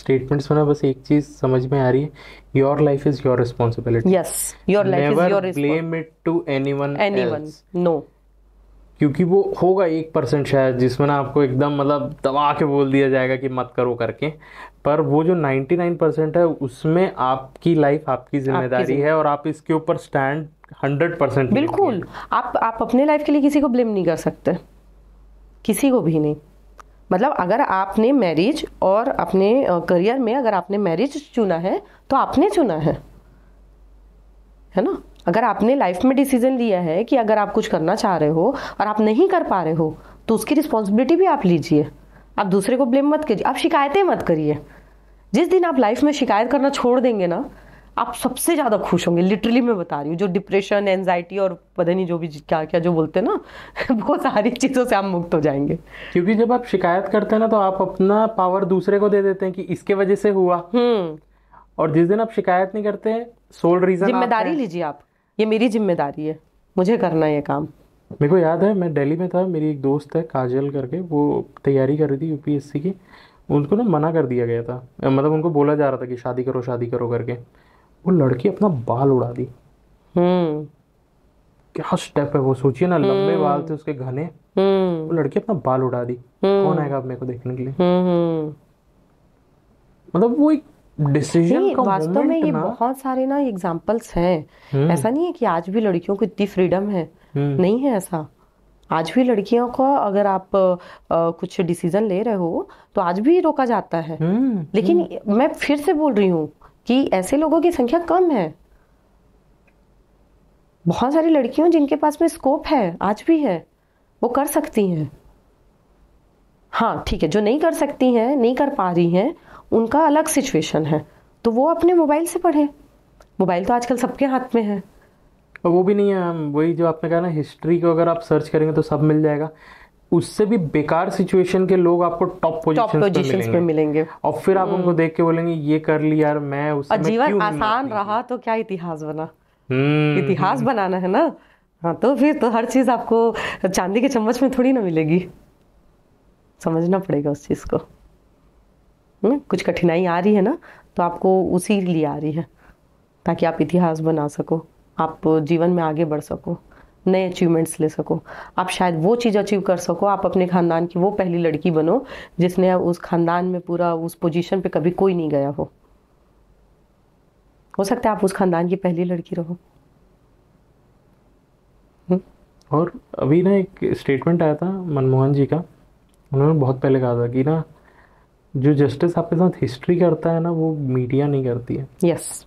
स्टेटमेंट्स में ना बस एक चीज समझ में आ रही है your life is your responsibility yes your life is your blame it to anyone anyone no क्योंकि वो होगा एक परसेंट शायद जिसमें ना आपको एकदम मतलब दबा के बोल दिया जाएगा कि मत करो करके पर वो जो 99 परसेंट है उसमें आपकी लाइफ आपकी जिम्मेदारी है और आप इसके ऊपर स्टैंड 100 परसेंट बिल्कुल आप आप अपने लाइफ के लिए किसी को ब्लेम नहीं कर सकते किसी को भी नहीं मतलब अगर आपने मैरिज और अपने करियर में अगर आपने मैरिज चुना है तो आपने चुना है है ना अगर आपने लाइफ में डिसीजन लिया है कि अगर आप कुछ करना चाह रहे हो और आप नहीं कर पा रहे हो तो उसकी रिस्पॉन्सिबिलिटी भी आप लीजिए आप दूसरे को ब्लेम मत कीजिए आप शिकायतें मत करिए जिस दिन आप लाइफ में शिकायत करना छोड़ देंगे ना आप सबसे ज़्यादा खुश होंगे लिटरली मैं बता रही हूँ जो डिप्रेशन एनजाइटी और पता नहीं जो भी क्या क्या जो बोलते हैं ना वो सारी चीज़ों से आप मुक्त हो जाएंगे क्योंकि जब आप शिकायत करते हैं ना तो आप अपना पावर दूसरे को दे देते हैं कि इसके वजह से हुआ हम्म और जिस दिन आप शिकायत नहीं करते सोल रीजन जिम्मेदारी लीजिए आप ये मेरी जिम्मेदारी है मुझे करना है ये काम मेरे को याद है मैं दिल्ली में था मेरी एक दोस्त है काजल करके वो तैयारी कर रही थी यूपीएससी की उनको ना मना कर दिया गया था मतलब उनको बोला जा रहा था कि शादी करो शादी करो करके वो लड़की अपना बाल उड़ा दी हम्म। क्या स्टेप है वो सोचिए ना लंबे हम्म। बाल थे उसके घने हम्म। वो लड़की अपना बाल उड़ा दी कौन आएगा आप मेरे को देखने के लिए मतलब वो एक डिसीजन वास्तव में ये बहुत सारे ना एग्जाम्पल्स हैं ऐसा नहीं है कि आज भी लड़कियों को इतनी फ्रीडम है नहीं है ऐसा आज भी लड़कियों को अगर आप आ, कुछ डिसीजन ले रहे हो तो आज भी रोका जाता है हम्म, लेकिन हम्म। मैं फिर से बोल रही हूँ कि ऐसे लोगों की संख्या कम है बहुत सारी लड़कियों जिनके पास में स्कोप है आज भी है वो कर सकती हैं हाँ ठीक है जो नहीं कर सकती हैं नहीं कर पा रही हैं उनका अलग सिचुएशन है तो वो अपने मोबाइल से पढ़े मोबाइल तो आजकल सबके हाथ में है पर वो भी नहीं है वही जो आपने कहा ना हिस्ट्री को अगर आप सर्च करेंगे तो सब मिल जाएगा उससे भी बेकार सिचुएशन के लोग आपको टॉप पोजीशन पे मिलेंगे और फिर आप उनको हम्म। देख के बोलेंगे ये कर ली यार मैं उस जीवन आसान रहा तो क्या इतिहास बना हम्म। इतिहास बनाना है ना हाँ तो फिर तो हर चीज आपको चांदी के चम्मच में थोड़ी ना मिलेगी समझना पड़ेगा उस चीज को नहीं? हम्म, कुछ कठिनाई आ रही है ना तो आपको उसी लिए आ रही है ताकि आप इतिहास बना सको आप जीवन में आगे बढ़ सको नए अचीवमेंट्स ले सको आप शायद वो चीज़ अचीव कर सको आप अपने ख़ानदान की वो पहली लड़की बनो जिसने उस ख़ानदान में पूरा उस पोजीशन पे कभी कोई नहीं गया हो हो सकता है आप उस ख़ानदान की पहली लड़की रहो हम्म। और अभी ना एक स्टेटमेंट आया था मनमोहन जी का उन्होंने बहुत पहले कहा था कि ना जो जस्टिस आपके साथ हिस्ट्री करता है ना वो मीडिया नहीं करती है यस yes.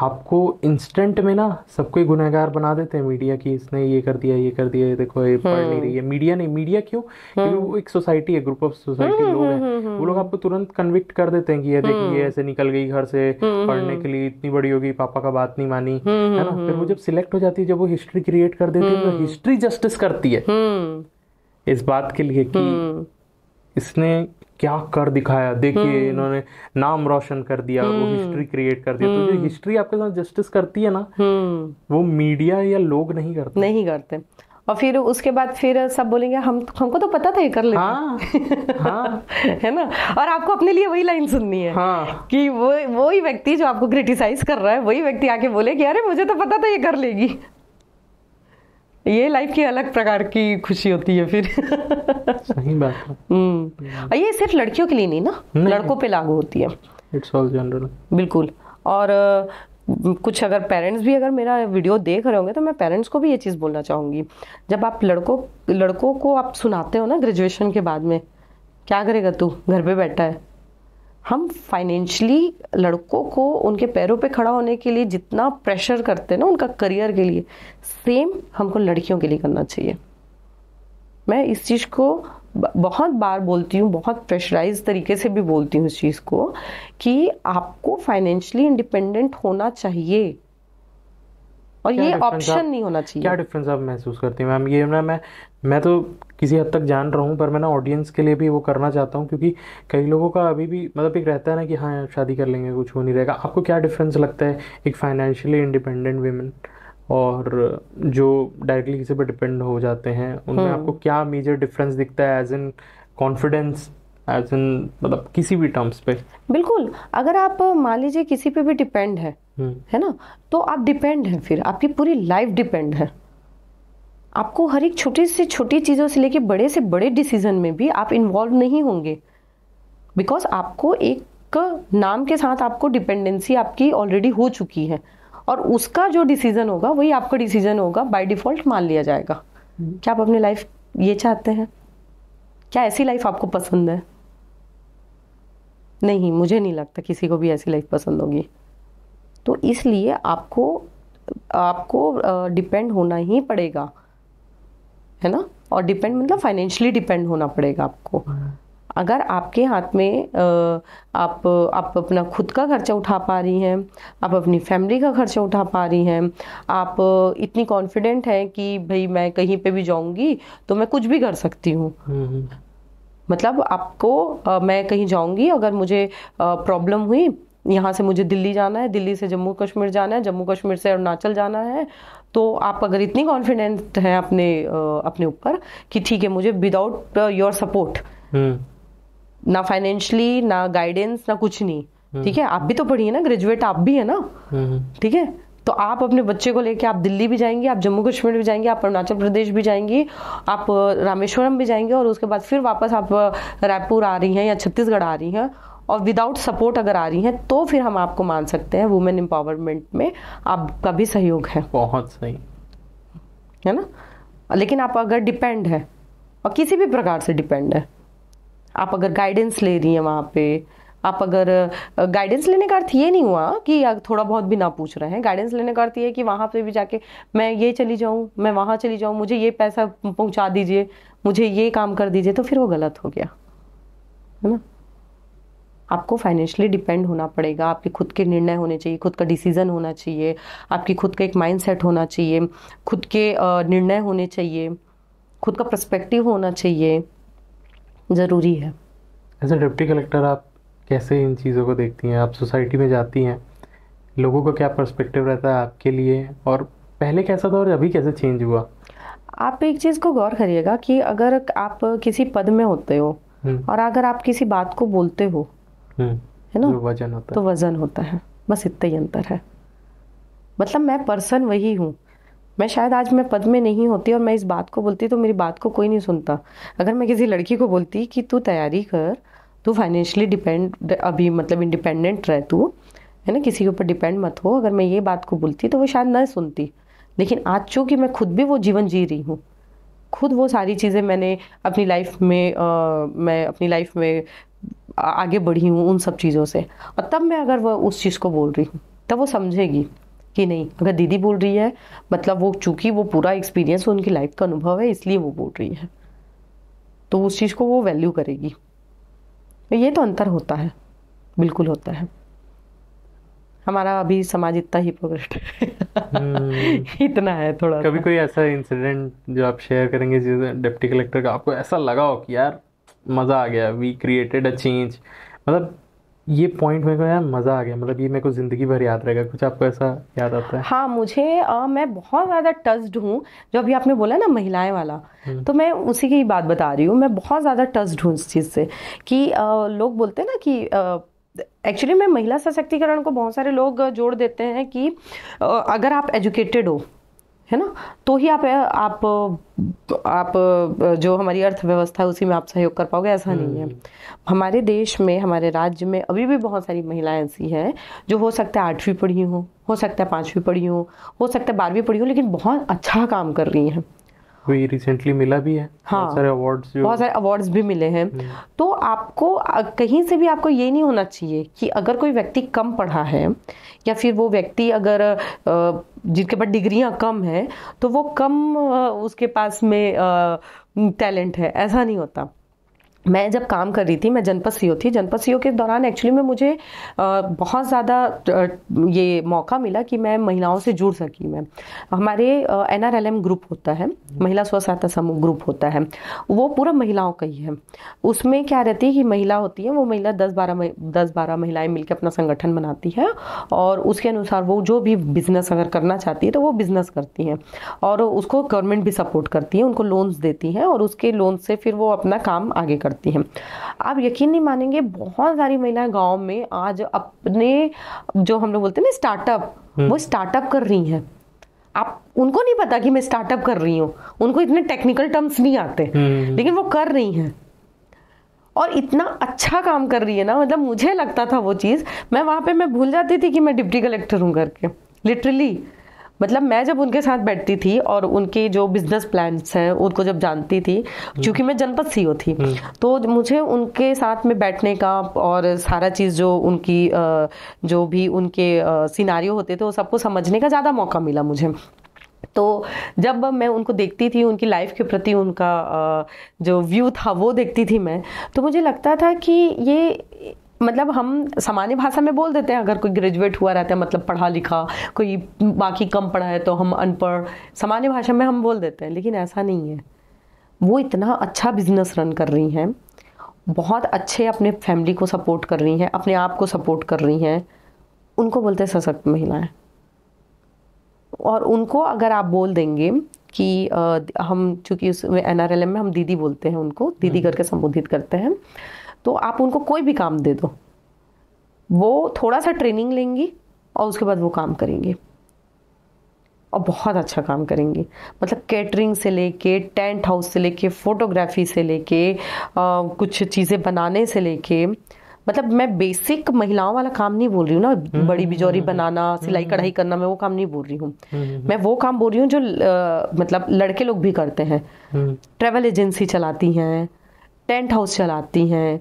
आपको इंस्टेंट में ना सबको गुनहगार बना देते हैं मीडिया की इसने ये कर दिया ये कर दिया ये देखो ये पढ़ नहीं हम्म। रही है मीडिया नहीं मीडिया क्यों क्योंकि हम्म। वो एक सोसाइटी है ग्रुप ऑफ सोसाइटी लोग हैं हम्म, वो लोग आपको तुरंत कन्विक्ट कर देते हैं कि ये देखिए ये ऐसे निकल गई घर से पढ़ने के लिए इतनी बड़ी होगी पापा का बात नहीं मानी है ना फिर वो जब सिलेक्ट हो जाती है जब वो हिस्ट्री क्रिएट कर देती है तो हिस्ट्री जस्टिस करती है इस बात के लिए कि इसने क्या कर दिखाया देखिए हम्म। इन्होंने नाम रोशन कर दिया वो हिस्ट्री हम्म। क्रिएट कर दिया तो जो हिस्ट्री हम्म। आपके साथ जस्टिस करती है ना वो मीडिया या लोग नहीं करते नहीं करते और फिर उसके बाद फिर सब बोलेंगे हम हमको तो पता था ये कर लेते हाँ, हाँ. है ना और आपको अपने लिए वही लाइन सुननी है हाँ. कि वो वही व्यक्ति जो आपको क्रिटिसाइज कर रहा है वही व्यक्ति आके बोले कि अरे मुझे तो पता था ये कर लेगी ये लाइफ की अलग प्रकार की खुशी होती है फिर सही बात है हम्म। ये सिर्फ लड़कियों के लिए नहीं ना नहीं। लड़कों पे लागू होती है इट्स ऑल जनरल बिल्कुल और कुछ अगर पेरेंट्स भी अगर मेरा वीडियो देख रहे होंगे तो मैं पेरेंट्स को भी ये चीज़ बोलना चाहूँगी जब आप लड़कों लड़कों को आप सुनाते हो ना ग्रेजुएशन के बाद में क्या करेगा तू घर पे बैठा है हम फाइनेंशली लड़कों को उनके पैरों पे खड़ा होने के लिए जितना प्रेशर करते हैं ना उनका करियर के लिए सेम हमको लड़कियों के लिए करना चाहिए मैं इस चीज़ को बहुत बार बोलती हूँ बहुत प्रेशराइज तरीके से भी बोलती हूँ इस चीज़ को कि आपको फाइनेंशली इंडिपेंडेंट होना चाहिए और ये ऑप्शन नहीं होना चाहिए क्या डिफरेंस आप महसूस करती हैं मैम ये ना मैं मैं तो किसी हद तक जान रहा हूँ पर मैं ना ऑडियंस के लिए भी वो करना चाहता हूँ क्योंकि कई लोगों का अभी भी मतलब एक रहता है ना कि हाँ शादी कर लेंगे कुछ हो नहीं रहेगा आपको क्या डिफरेंस लगता है एक फाइनेंशियली इंडिपेंडेंट वीमेन और जो डायरेक्टली किसी पर डिपेंड हो जाते हैं उनमें हम्म। आपको क्या मेजर डिफरेंस दिखता है as in confidence as in मतलब किसी भी टर्म्स पे बिल्कुल अगर आप मान लीजिए किसी पे भी डिपेंड है हम्म। है ना तो आप डिपेंड हैं फिर आपकी पूरी लाइफ डिपेंड है आपको हर एक छोटे से छोटी चीज़ों से लेके बड़े से बड़े डिसीजन में भी आप इन्वॉल्व नहीं होंगे बिकॉज आपको एक नाम के साथ आपको डिपेंडेंसी आपकी ऑलरेडी हो चुकी है और उसका जो डिसीजन होगा वही आपका डिसीजन होगा बाय डिफॉल्ट मान लिया जाएगा हम्म। क्या आप अपनी लाइफ ये चाहते हैं क्या ऐसी लाइफ आपको पसंद है नहीं मुझे नहीं लगता किसी को भी ऐसी लाइफ पसंद होगी तो इसलिए आपको आपको डिपेंड होना ही पड़ेगा है ना और डिपेंड मतलब फाइनेंशियली डिपेंड होना पड़ेगा आपको अगर आपके हाथ में आप आप अपना खुद का खर्चा उठा पा रही हैं आप अपनी फैमिली का खर्चा उठा पा रही हैं आप इतनी कॉन्फिडेंट हैं कि भाई मैं कहीं पे भी जाऊंगी तो मैं कुछ भी कर सकती हूँ मतलब आपको मैं कहीं जाऊंगी अगर मुझे प्रॉब्लम हुई यहाँ से मुझे दिल्ली जाना है दिल्ली से जम्मू कश्मीर जाना है जम्मू कश्मीर से अरुणाचल जाना है तो आप अगर इतनी कॉन्फिडेंट हैं अपने अपने ऊपर कि ठीक है मुझे विदाउट योर सपोर्ट ना फाइनेंशियली ना गाइडेंस ना कुछ नहीं हम्म। ठीक है आप भी तो पढ़ी है ना ग्रेजुएट आप भी है ना हम्म, हम्म। ठीक है तो आप अपने बच्चे को लेके आप दिल्ली भी जाएंगे आप जम्मू कश्मीर भी जाएंगे आप अरुणाचल प्रदेश भी जाएंगी आप रामेश्वरम भी जाएंगे और उसके बाद फिर वापस आप रायपुर आ रही हैं या छत्तीसगढ़ आ रही हैं और विदाउट सपोर्ट अगर आ रही हैं तो फिर हम आपको मान सकते हैं वुमेन एम्पावरमेंट में आपका भी सहयोग है बहुत सही है ना लेकिन आप अगर डिपेंड है और किसी भी प्रकार से डिपेंड है आप अगर गाइडेंस ले रही हैं वहाँ पे आप अगर गाइडेंस लेने का अर्थ ये नहीं हुआ कि थोड़ा बहुत भी ना पूछ रहे हैं गाइडेंस लेने का अर्थ ये कि वहाँ पे भी जाके मैं ये चली जाऊँ मैं वहाँ चली जाऊँ मुझे ये पैसा पहुँचा दीजिए मुझे ये काम कर दीजिए तो फिर वो गलत हो गया है ना आपको फाइनेंशियली डिपेंड होना पड़ेगा आपके खुद के निर्णय होने चाहिए खुद का डिसीज़न होना चाहिए आपकी खुद का एक माइंड सेट होना चाहिए खुद के निर्णय होने चाहिए खुद का प्रस्पेक्टिव होना चाहिए ज़रूरी है एज ए डिप्टी कलेक्टर आप कैसे इन चीज़ों को देखती हैं आप सोसाइटी में जाती हैं लोगों का क्या पर्सपेक्टिव रहता है आपके लिए और पहले कैसा था और अभी कैसे चेंज हुआ आप एक चीज़ को गौर करिएगा कि अगर आप किसी पद में होते हो हम्म। और अगर आप किसी बात को बोलते हो हम्म। है ना वजन होता तो वजन होता है बस इतना ही अंतर है मतलब मैं पर्सन वही हूँ मैं शायद आज मैं पद में नहीं होती और मैं इस बात को बोलती तो मेरी बात को कोई नहीं सुनता अगर मैं किसी लड़की को बोलती कि तू तैयारी कर तू फाइनेंशियली डिपेंड अभी मतलब इंडिपेंडेंट रह तू है ना किसी के ऊपर डिपेंड मत हो अगर मैं ये बात को बोलती तो वो शायद न सुनती लेकिन आज चूँकि मैं खुद भी वो जीवन जी रही हूँ खुद वो सारी चीज़ें मैंने अपनी लाइफ में आ, मैं अपनी लाइफ में आगे बढ़ी हूँ उन सब चीज़ों से और तब मैं अगर वह उस चीज़ को बोल रही हूँ तब वो समझेगी कि नहीं अगर दीदी बोल रही है मतलब वो चूंकि वो पूरा एक्सपीरियंस उनकी लाइफ का अनुभव है इसलिए वो बोल रही है तो उस चीज़ को वो वैल्यू करेगी तो ये तो अंतर होता है बिल्कुल होता है हमारा अभी समाज इतना हिपोक्रेट है हम्म। इतना है थोड़ा कभी कोई ऐसा इंसिडेंट जो आप शेयर करेंगे डिप्टी कलेक्टर का आपको ऐसा लगा हो कि यार मज़ा आ गया वी क्रिएटेड अ चेंज मतलब ये पॉइंट मेरे को यार मज़ा आ गया मतलब ये मेरे को ज़िंदगी भर याद रहेगा कुछ आपको ऐसा याद आता है हाँ मुझे आ, मैं बहुत ज़्यादा टस्ड हूँ जो अभी आपने बोला ना महिलाएं वाला हम्म। तो मैं उसी की बात बता रही हूँ मैं बहुत ज़्यादा टस्ड हूँ इस चीज़ से कि आ, लोग बोलते हैं ना कि आ, एक्चुअली मैं महिला सशक्तिकरण को बहुत सारे लोग जोड़ देते हैं कि अगर आप एजुकेटेड हो है ना तो ही आप आप आप जो हमारी अर्थव्यवस्था है उसी में आप सहयोग कर पाओगे ऐसा नहीं है हम्म। हमारे देश में हमारे राज्य में अभी भी बहुत सारी महिलाएं ऐसी हैं जो हो सकता है आठवीं पढ़ी हो हो सकता है पांचवीं पढ़ी हो हो सकता है बारहवीं पढ़ी हो लेकिन बहुत अच्छा काम कर रही हैं हुई रिसेंटली मिला भी है हाँ बहुत सारे अवार्ड्स जो बहुत सारे अवार्ड्स भी मिले हैं हम्म। तो आपको कहीं से भी आपको ये नहीं होना चाहिए कि अगर कोई व्यक्ति कम पढ़ा है या फिर वो व्यक्ति अगर जिनके पास डिग्रियां कम है तो वो कम उसके पास में टैलेंट है ऐसा नहीं होता मैं जब काम कर रही थी मैं जनपद सीओ थी जनपद सीओ के दौरान एक्चुअली में मुझे बहुत ज़्यादा ये मौका मिला कि मैं महिलाओं से जुड़ सकी मैं हमारे एन ग्रुप होता है महिला स्व सहायता समूह ग्रुप होता है वो पूरा महिलाओं का ही है उसमें क्या रहती है कि महिला होती है वो महिला दस बारह दस बारह महिलाएं मिलकर अपना संगठन बनाती है और उसके अनुसार वो जो भी बिज़नेस अगर करना चाहती है तो वो बिज़नेस करती हैं और उसको गवर्नमेंट भी सपोर्ट करती है उनको लोन्स देती हैं और उसके लोन से फिर वो अपना काम आगे कर करती हैं आप यकीन नहीं मानेंगे बहुत सारी महिलाएं गांव में आज अपने जो हम लोग बोलते हैं ना स्टार्टअप हम्म। वो स्टार्टअप कर रही हैं आप उनको नहीं पता कि मैं स्टार्टअप कर रही हूँ उनको इतने टेक्निकल टर्म्स नहीं आते हम्म। लेकिन वो कर रही हैं और इतना अच्छा काम कर रही है ना मतलब मुझे लगता था वो चीज़ मैं वहाँ पे मैं भूल जाती थी कि मैं डिप्टी कलेक्टर हूँ करके लिटरली मतलब मैं जब उनके साथ बैठती थी और उनके जो बिजनेस प्लान्स हैं उनको जब जानती थी हम्म। क्योंकि मैं जनपद सी थी हम्म। तो मुझे उनके साथ में बैठने का और सारा चीज़ जो उनकी जो भी उनके सिनारियो होते थे वो सबको समझने का ज़्यादा मौका मिला मुझे तो जब मैं उनको देखती थी उनकी लाइफ के प्रति उनका जो व्यू था वो देखती थी मैं तो मुझे लगता था कि ये मतलब हम सामान्य भाषा में बोल देते हैं अगर कोई ग्रेजुएट हुआ रहता है मतलब पढ़ा लिखा कोई बाकी कम पढ़ा है तो हम अनपढ़ सामान्य भाषा में हम बोल देते हैं लेकिन ऐसा नहीं है वो इतना अच्छा बिजनेस रन कर रही हैं बहुत अच्छे अपने फैमिली को सपोर्ट कर रही हैं अपने आप को सपोर्ट कर रही हैं उनको बोलते हैं सशक्त महिलाएं और उनको अगर आप बोल देंगे कि आ, हम चूंकि उसमें एन में हम दीदी बोलते हैं उनको दीदी हम्म। करके संबोधित करते हैं तो आप उनको कोई भी काम दे दो वो थोड़ा सा ट्रेनिंग लेंगी और उसके बाद वो काम करेंगे और बहुत अच्छा काम करेंगे मतलब कैटरिंग से लेके टेंट हाउस से लेके फ़ोटोग्राफी से लेके कुछ चीज़ें बनाने से लेके मतलब मैं बेसिक महिलाओं वाला काम नहीं बोल रही हूँ ना हम्म, बड़ी बिजोरी हम्म, बनाना हम्म, सिलाई कढ़ाई करना मैं वो काम नहीं बोल रही हूँ मैं वो काम बोल रही हूँ जो आ, मतलब लड़के लोग भी करते हैं ट्रेवल एजेंसी चलाती हैं टेंट हाउस चलाती हैं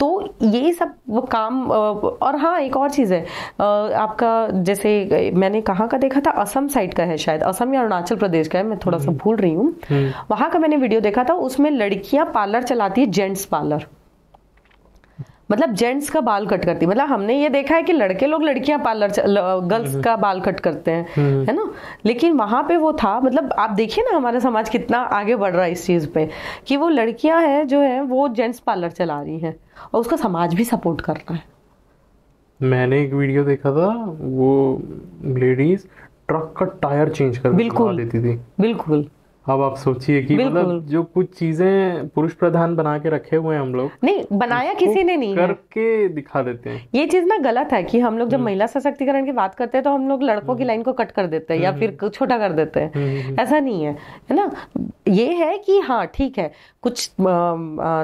तो ये सब वो काम और हाँ एक और चीज़ है आपका जैसे मैंने कहाँ का देखा था असम साइड का है शायद असम या अरुणाचल प्रदेश का है मैं थोड़ा सा हम्म। भूल रही हूँ हम्म। वहां का मैंने वीडियो देखा था उसमें लड़कियां पार्लर चलाती है जेंट्स पार्लर मतलब जेंट्स का बाल कट करती मतलब हमने ये देखा है कि लड़के लोग लड़कियां पार्लर हम्म। गर्ल्स का बाल कट करते हैं हम्म। है ना लेकिन वहां पे वो था मतलब आप देखिए ना हमारा समाज कितना आगे बढ़ रहा है इस चीज पे कि वो लड़कियां हैं जो है वो जेंट्स पार्लर चला रही हैं और उसका समाज भी सपोर्ट कर रहा है मैंने एक वीडियो देखा था वो लेडीज ट्रक का टायर चेंज कर बिल्कुल देती थी बिल्कुल अब आप सोचिए कि मतलब जो कुछ चीजें पुरुष प्रधान बना के रखे हुए हैं हम लोग नहीं बनाया किसी ने नहीं करके दिखा देते हैं ये चीज ना गलत है कि हम लोग जब हम्म। महिला सशक्तिकरण की बात करते हैं तो हम लोग लड़कों की हम्म। लाइन को कट कर देते हैं या हम्म। फिर छोटा कर देते हैं ऐसा नहीं है है ना ये है कि हाँ ठीक है कुछ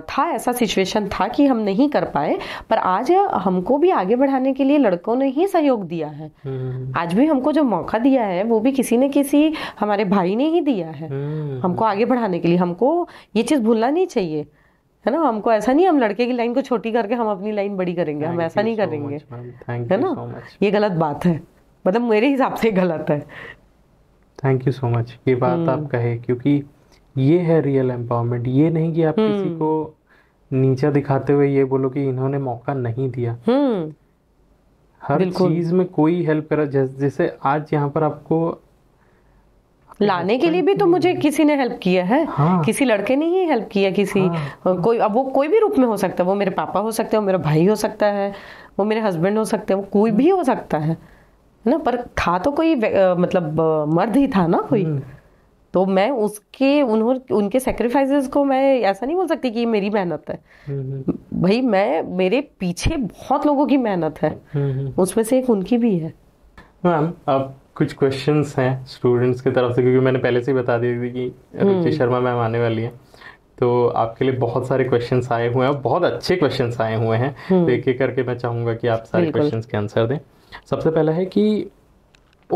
था ऐसा सिचुएशन था कि हम नहीं कर पाए पर आज हमको भी आगे बढ़ाने के लिए लड़कों ने ही सहयोग दिया है हम्म। आज भी हमको जो मौका दिया है वो भी किसी ने किसी हमारे भाई ने ही दिया है हम्म। हमको आगे बढ़ाने के लिए हमको ये चीज़ भूलना नहीं चाहिए है ना हमको ऐसा नहीं हम लड़के की लाइन को छोटी करके हम अपनी लाइन बड़ी करेंगे हम ऐसा नहीं करेंगे है ना ये गलत बात है मतलब मेरे हिसाब से गलत है थैंक यू सो मच ये बात आप हम्म। कहे क्योंकि ये है रियल एम्पावरमेंट ये नहीं कि आप hmm. किसी हम्म। को नीचा दिखाते हुए ये बोलो कि इन्होंने मौका नहीं दिया हम्म। हर चीज में कोई हेल्प करा जैसे आज यहाँ पर आपको लाने के लिए भी तो मुझे किसी ने हेल्प किया है हाँ। किसी लड़के ने ही हेल्प किया किसी हाँ। कोई अब वो कोई भी रूप में हो सकता है वो मेरे पापा हो सकते हैं वो मेरा भाई हो सकता है वो मेरे हस्बैंड हो सकते हैं वो कोई भी हो सकता है ना पर था तो कोई मतलब मर्द ही था ना कोई हम्म। तो मैं उसके उन्होंने उनके सेक्रीफाइसेस को मैं ऐसा नहीं बोल सकती कि ये मेरी मेहनत है हम्म, हम्म। भाई मैं मेरे पीछे बहुत लोगों की मेहनत है हम्म, उसमें से एक उनकी भी है मैम अब कुछ क्वेश्चंस हैं स्टूडेंट्स की तरफ से क्योंकि मैंने पहले से ही बता दी थी कि रुचि शर्मा मैम आने वाली है तो आपके लिए बहुत सारे क्वेश्चन आए हुए हैं बहुत अच्छे क्वेश्चन आए हुए हैं देखे तो करके मैं चाहूंगा कि आप सारे क्वेश्चन के आंसर दें सबसे पहला है कि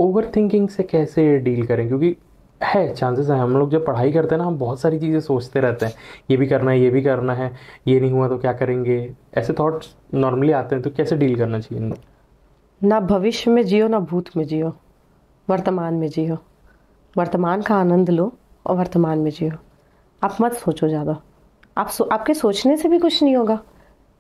ओवर थिंकिंग से कैसे डील करें क्योंकि है चांसेस है हम लोग जब पढ़ाई करते हैं ना हम बहुत सारी चीज़ें सोचते रहते हैं ये भी करना है ये भी करना है ये नहीं हुआ तो क्या करेंगे ऐसे थॉट्स नॉर्मली आते हैं तो कैसे डील करना चाहिए ना भविष्य में जियो ना भूत में जियो वर्तमान में जियो वर्तमान का आनंद लो और वर्तमान में जियो आप मत सोचो ज़्यादा आप सो आपके सोचने से भी कुछ नहीं होगा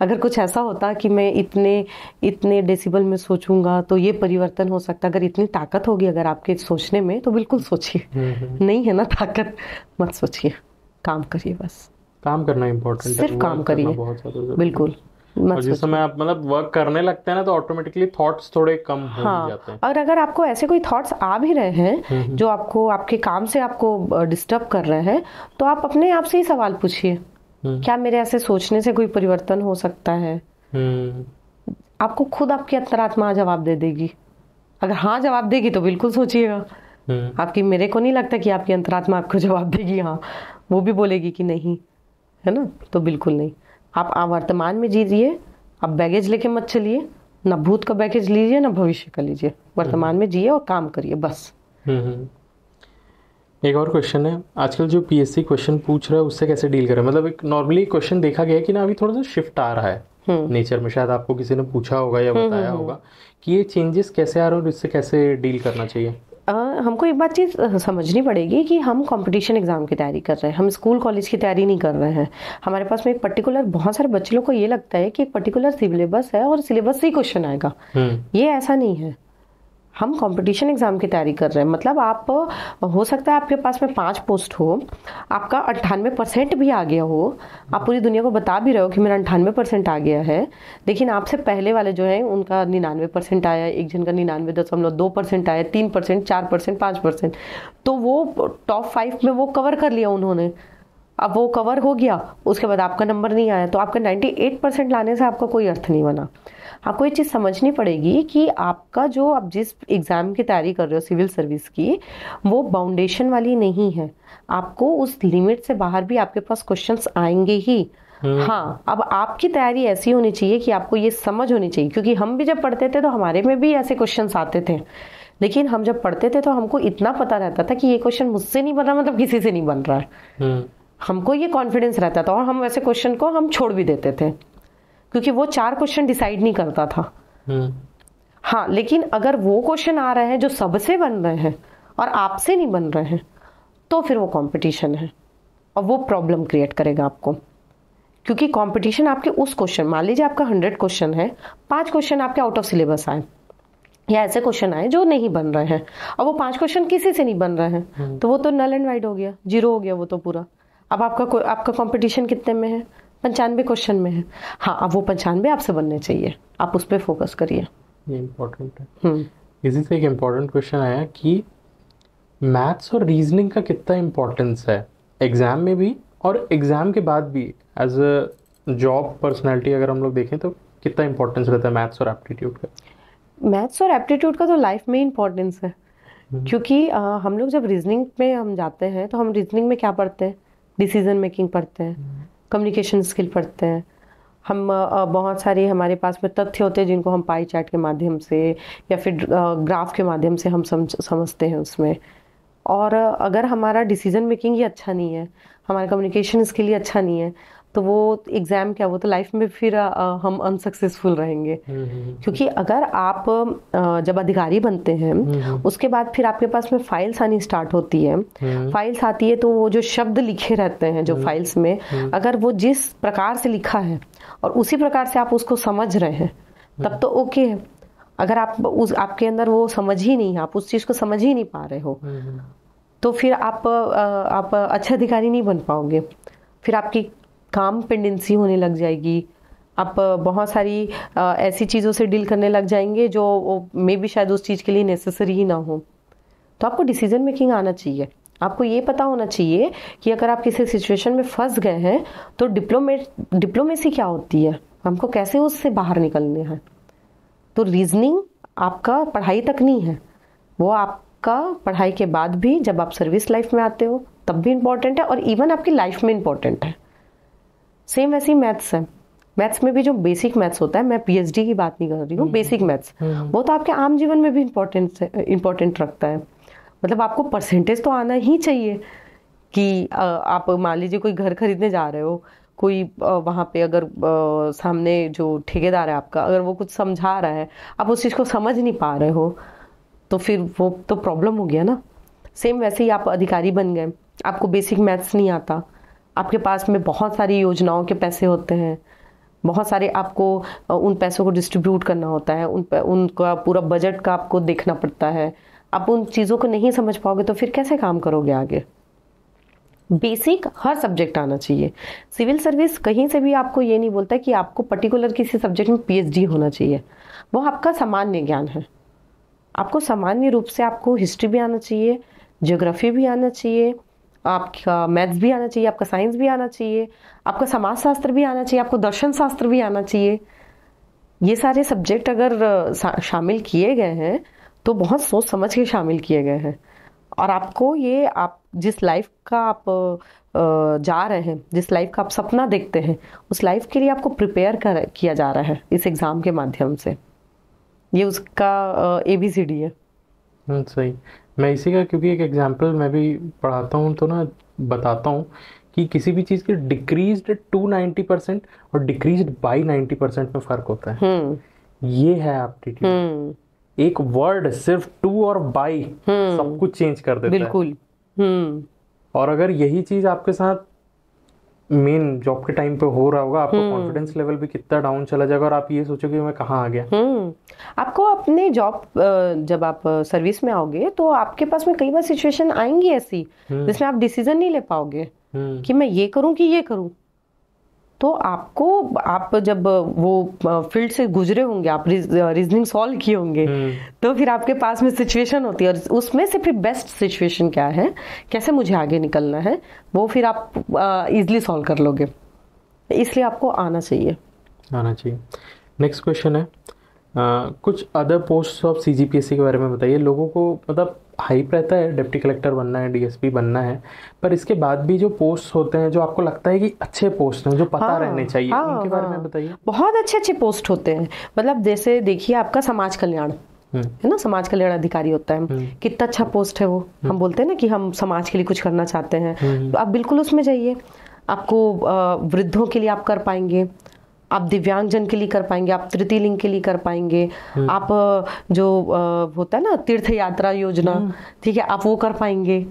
अगर कुछ ऐसा होता कि मैं इतने इतने डेसिबल में सोचूंगा तो ये परिवर्तन हो सकता अगर इतनी ताकत होगी अगर आपके सोचने में तो बिल्कुल सोचिए नहीं है ना ताकत मत सोचिए काम करिए बस काम करना इम्पोर्टेंट सिर्फ काम करिए बिल्कुल और जिस समय आप मतलब वर्क करने लगते हैं ना तो ऑटोमेटिकली थॉट्स थोड़े कम हो हाँ, जाते हैं और अगर आपको ऐसे कोई थॉट्स आ भी रहे हैं जो आपको आपके काम से आपको डिस्टर्ब कर रहे हैं तो आप अपने आप से ही सवाल पूछिए हम्म। क्या मेरे ऐसे सोचने से कोई परिवर्तन हो सकता है हम्म। आपको खुद आपकी अंतरात्मा जवाब दे देगी अगर हाँ जवाब देगी तो बिल्कुल सोचिएगा हम्म। आपकी मेरे को नहीं लगता कि आपकी अंतरात्मा आपको जवाब देगी हाँ वो भी बोलेगी कि नहीं है ना तो बिल्कुल नहीं आप वर्तमान में जीजिए आप बैगेज लेके मत चलिए ना भूत का बैगेज लीजिए ना भविष्य का लीजिए वर्तमान में जिए और काम करिए बस एक और क्वेश्चन है आजकल जो पीएससी क्वेश्चन पूछ रहा है उससे कैसे डील करें मतलब एक नॉर्मली क्वेश्चन देखा गया कि ना अभी थोड़ा सा शिफ्ट आ रहा है नेचर हम्म। में शायद आपको किसी ने पूछा होगा या हम्म, हम्म, बताया होगा कि ये चेंजेस कैसे आ रहे हैं और इससे कैसे डील करना चाहिए आ, हमको एक बात चीज़ समझनी पड़ेगी कि हम कंपटीशन एग्ज़ाम की तैयारी कर रहे हैं हम स्कूल कॉलेज की तैयारी नहीं कर रहे हैं हमारे पास में एक पर्टिकुलर बहुत सारे बच्चों को ये लगता है कि एक पर्टिकुलर सिलेबस है और सिलेबस से ही क्वेश्चन आएगा ये ऐसा नहीं है हम कंपटीशन एग्ज़ाम की तैयारी कर रहे हैं मतलब आप हो सकता है आपके पास में पाँच पोस्ट हो आपका अट्ठानवे परसेंट भी आ गया हो आप पूरी दुनिया को बता भी रहे हो कि मेरा अंठानवे परसेंट आ गया है लेकिन आपसे पहले वाले जो हैं उनका निन्यानवे परसेंट आया एक जन का निन्यानवे दशमलव दो परसेंट आया तीन परसेंट चार परसेंट पाँच परसेंट तो वो टॉप फाइव में वो कवर कर लिया उन्होंने अब वो कवर हो गया उसके बाद आपका नंबर नहीं आया तो आपका एट परसेंट लाने से आपका कोई अर्थ नहीं बना आपको ये चीज़ समझनी पड़ेगी कि आपका जो आप जिस एग्ज़ाम की तैयारी कर रहे हो सिविल सर्विस की वो बाउंडेशन वाली नहीं है आपको उस लिमिट से बाहर भी आपके पास क्वेश्चंस आएंगे ही हम्म। हाँ अब आपकी तैयारी ऐसी होनी चाहिए कि आपको ये समझ होनी चाहिए क्योंकि हम भी जब पढ़ते थे तो हमारे में भी ऐसे क्वेश्चंस आते थे लेकिन हम जब पढ़ते थे तो हमको इतना पता रहता था कि ये क्वेश्चन मुझसे नहीं बन रहा मतलब किसी से नहीं बन रहा है हम्म। हमको ये कॉन्फिडेंस रहता था और हम वैसे क्वेश्चन को हम छोड़ भी देते थे क्योंकि वो चार क्वेश्चन डिसाइड नहीं करता था हम्म। हाँ लेकिन अगर वो क्वेश्चन आ रहे हैं जो सबसे बन रहे हैं और आपसे नहीं बन रहे हैं तो फिर वो कंपटीशन है और वो प्रॉब्लम क्रिएट करेगा आपको क्योंकि कंपटीशन आपके उस क्वेश्चन मान लीजिए आपका हंड्रेड क्वेश्चन है पांच क्वेश्चन आपके आउट ऑफ सिलेबस आए या ऐसे क्वेश्चन आए जो नहीं बन रहे हैं और वो पांच क्वेश्चन किसी से नहीं बन रहे हैं हम्म। तो वो तो नल एंड वाइड हो गया जीरो हो गया वो तो पूरा अब आपका आपका कंपटीशन कितने में है पंचानवे क्वेश्चन में है हाँ अब वो पंचानवे आपसे बनने चाहिए आप उस पर फोकस करिए इम्पोर्टेंट है हम्म। इसी से एक इम्पोर्टेंट क्वेश्चन आया कि मैथ्स और रीजनिंग का कितना इम्पोर्टेंस है एग्ज़ाम में भी और एग्ज़ाम के बाद भी एज अ जॉब पर्सनैलिटी अगर हम लोग देखें तो कितना इम्पोर्टेंस रहता है मैथ्स और एप्टीट्यूड का मैथ्स और एप्टीट्यूड का तो लाइफ में इम्पोर्टेंस है हम्म। क्योंकि आ, हम लोग जब रीजनिंग में हम जाते हैं तो हम रीजनिंग में क्या पढ़ते हैं डिसीजन मेकिंग पढ़ते हैं हम्म। कम्युनिकेशन स्किल पढ़ते हैं हम बहुत सारे हमारे पास में तथ्य होते हैं जिनको हम पाई चार्ट के माध्यम से या फिर ग्राफ के माध्यम से हम समझ समझते हैं उसमें और अगर हमारा डिसीजन मेकिंग ही अच्छा नहीं है हमारा कम्युनिकेशन स्किल ही अच्छा नहीं है तो वो एग्ज़ाम क्या वो तो लाइफ में फिर आ, हम अनसक्सेसफुल रहेंगे हम्म, हम्म, हम्म। क्योंकि अगर आप जब अधिकारी बनते हैं उसके बाद फिर आपके पास में फाइल्स आनी स्टार्ट होती है फाइल्स आती है तो वो जो शब्द लिखे रहते हैं जो फाइल्स में अगर वो जिस प्रकार से लिखा है और उसी प्रकार से आप उसको समझ रहे हैं तब तो ओके है अगर आप उस आपके अंदर वो समझ ही नहीं है आप उस चीज़ को समझ ही नहीं पा रहे हो तो फिर आप आप अच्छे अधिकारी नहीं बन पाओगे फिर आपकी काम पेंडेंसी होने लग जाएगी आप बहुत सारी ऐसी चीज़ों से डील करने लग जाएंगे जो मे भी शायद उस चीज़ के लिए नेसेसरी ही ना हो तो आपको डिसीजन मेकिंग आना चाहिए आपको ये पता होना चाहिए कि अगर आप किसी सिचुएशन में फंस गए हैं तो डिप्लोमेट डिप्लोमेसी क्या होती है हमको कैसे उससे बाहर निकलने हैं तो रीजनिंग आपका पढ़ाई तक नहीं है वो आपका पढ़ाई के बाद भी जब आप सर्विस लाइफ में आते हो तब भी इम्पॉर्टेंट है और इवन आपकी लाइफ में इम्पॉर्टेंट है सेम वैसी मैथ्स है मैथ्स में भी जो बेसिक मैथ्स होता है मैं पीएचडी की बात नहीं कर रही हूँ बेसिक हम्म, मैथ्स हम्म, हम्म, वो तो आपके आम जीवन में भी इम्पोर्टेंट इम्पोर्टेंट रखता है मतलब आपको परसेंटेज तो आना ही चाहिए कि आप मान लीजिए कोई घर खरीदने जा रहे हो कोई वहाँ पे अगर सामने जो ठेकेदार है आपका अगर वो कुछ समझा रहा है आप उस चीज़ को समझ नहीं पा रहे हो तो फिर वो तो प्रॉब्लम हो गया ना सेम वैसे ही आप अधिकारी बन गए आपको बेसिक मैथ्स नहीं आता आपके पास में बहुत सारी योजनाओं के पैसे होते हैं बहुत सारे आपको उन पैसों को डिस्ट्रीब्यूट करना होता है उन उनका पूरा बजट का आपको देखना पड़ता है आप उन चीज़ों को नहीं समझ पाओगे तो फिर कैसे काम करोगे आगे बेसिक हर सब्जेक्ट आना चाहिए सिविल सर्विस कहीं से भी आपको ये नहीं बोलता कि आपको पर्टिकुलर किसी सब्जेक्ट में पीएचडी होना चाहिए वो आपका सामान्य ज्ञान है आपको सामान्य रूप से आपको हिस्ट्री भी आना चाहिए ज्योग्राफी भी आना चाहिए आपका मैथ्स भी आना चाहिए आपका साइंस भी आना चाहिए आपका समाज शास्त्र भी आना चाहिए आपको दर्शन शास्त्र भी आना चाहिए ये सारे सब्जेक्ट अगर शामिल किए गए हैं तो बहुत सोच समझ के शामिल किए गए हैं और आपको ये आप जिस लाइफ का आप जा रहे हैं जिस लाइफ का आप सपना देखते हैं उस लाइफ के लिए आपको प्रिपेयर कर किया जा रहा है इस एग्ज़ाम के माध्यम से ये उसका ए बी सी डी है हम्म, सही मैं इसी का क्योंकि एक एग्जाम्पल मैं भी पढ़ाता हूँ तो ना बताता हूँ कि किसी भी चीज़ के डिक्रीज टू नाइन्टी परसेंट और डिक्रीज बाई नाइन्टी परसेंट में फ़र्क होता है हम्म। ये है एप्टीट्यूड हम्म। एक वर्ड सिर्फ टू और बाई हम्म। सब कुछ चेंज कर देता बिल्कुल है। और अगर यही चीज आपके साथ मेन जॉब के टाइम पे हो रहा होगा आपका कॉन्फिडेंस लेवल भी कितना डाउन चला जाएगा और आप ये सोचोगे मैं कहाँ आ गया हम्म। आपको अपने जॉब जब आप सर्विस में आओगे तो आपके पास में कई बार सिचुएशन आएंगी ऐसी हम्म। जिसमें आप डिसीजन नहीं ले पाओगे हम्म। कि मैं ये करूँ कि ये करूँ तो आपको आप जब वो फील्ड से गुजरे होंगे आप रीजनिंग सॉल्व किए होंगे हम्म। तो फिर आपके पास में सिचुएशन होती है और उसमें से फिर बेस्ट सिचुएशन क्या है कैसे मुझे आगे निकलना है वो फिर आप इजिली सॉल्व कर लोगे इसलिए आपको आना चाहिए आना चाहिए नेक्स्ट क्वेश्चन है आ, कुछ अदर पोस्ट ऑफ सी के बारे में बताइए लोगों को मतलब हाइप रहता है डिप्टी कलेक्टर बनना है डीएसपी बनना है पर इसके बाद भी जो पोस्ट होते हैं जो आपको लगता है कि अच्छे पोस्ट हैं जो पता हाँ, रहने चाहिए हाँ, उनके बारे में हाँ। बताइए बहुत अच्छे अच्छे पोस्ट होते हैं मतलब जैसे देखिए आपका समाज कल्याण हम्म। है ना समाज कल्याण अधिकारी होता है हम्म। कितना अच्छा पोस्ट है वो हम्म। हम बोलते हैं ना कि हम समाज के लिए कुछ करना चाहते हैं तो आप बिल्कुल उसमें जाइए आपको वृद्धों के लिए आप कर पाएंगे आप दिव्यांग जन के लिए कर पाएंगे आप तृतीय लिंग के लिए कर पाएंगे हम्म। आप जो होता है ना तीर्थ यात्रा योजना हम्म। ठीक है आप वो कर पाएंगे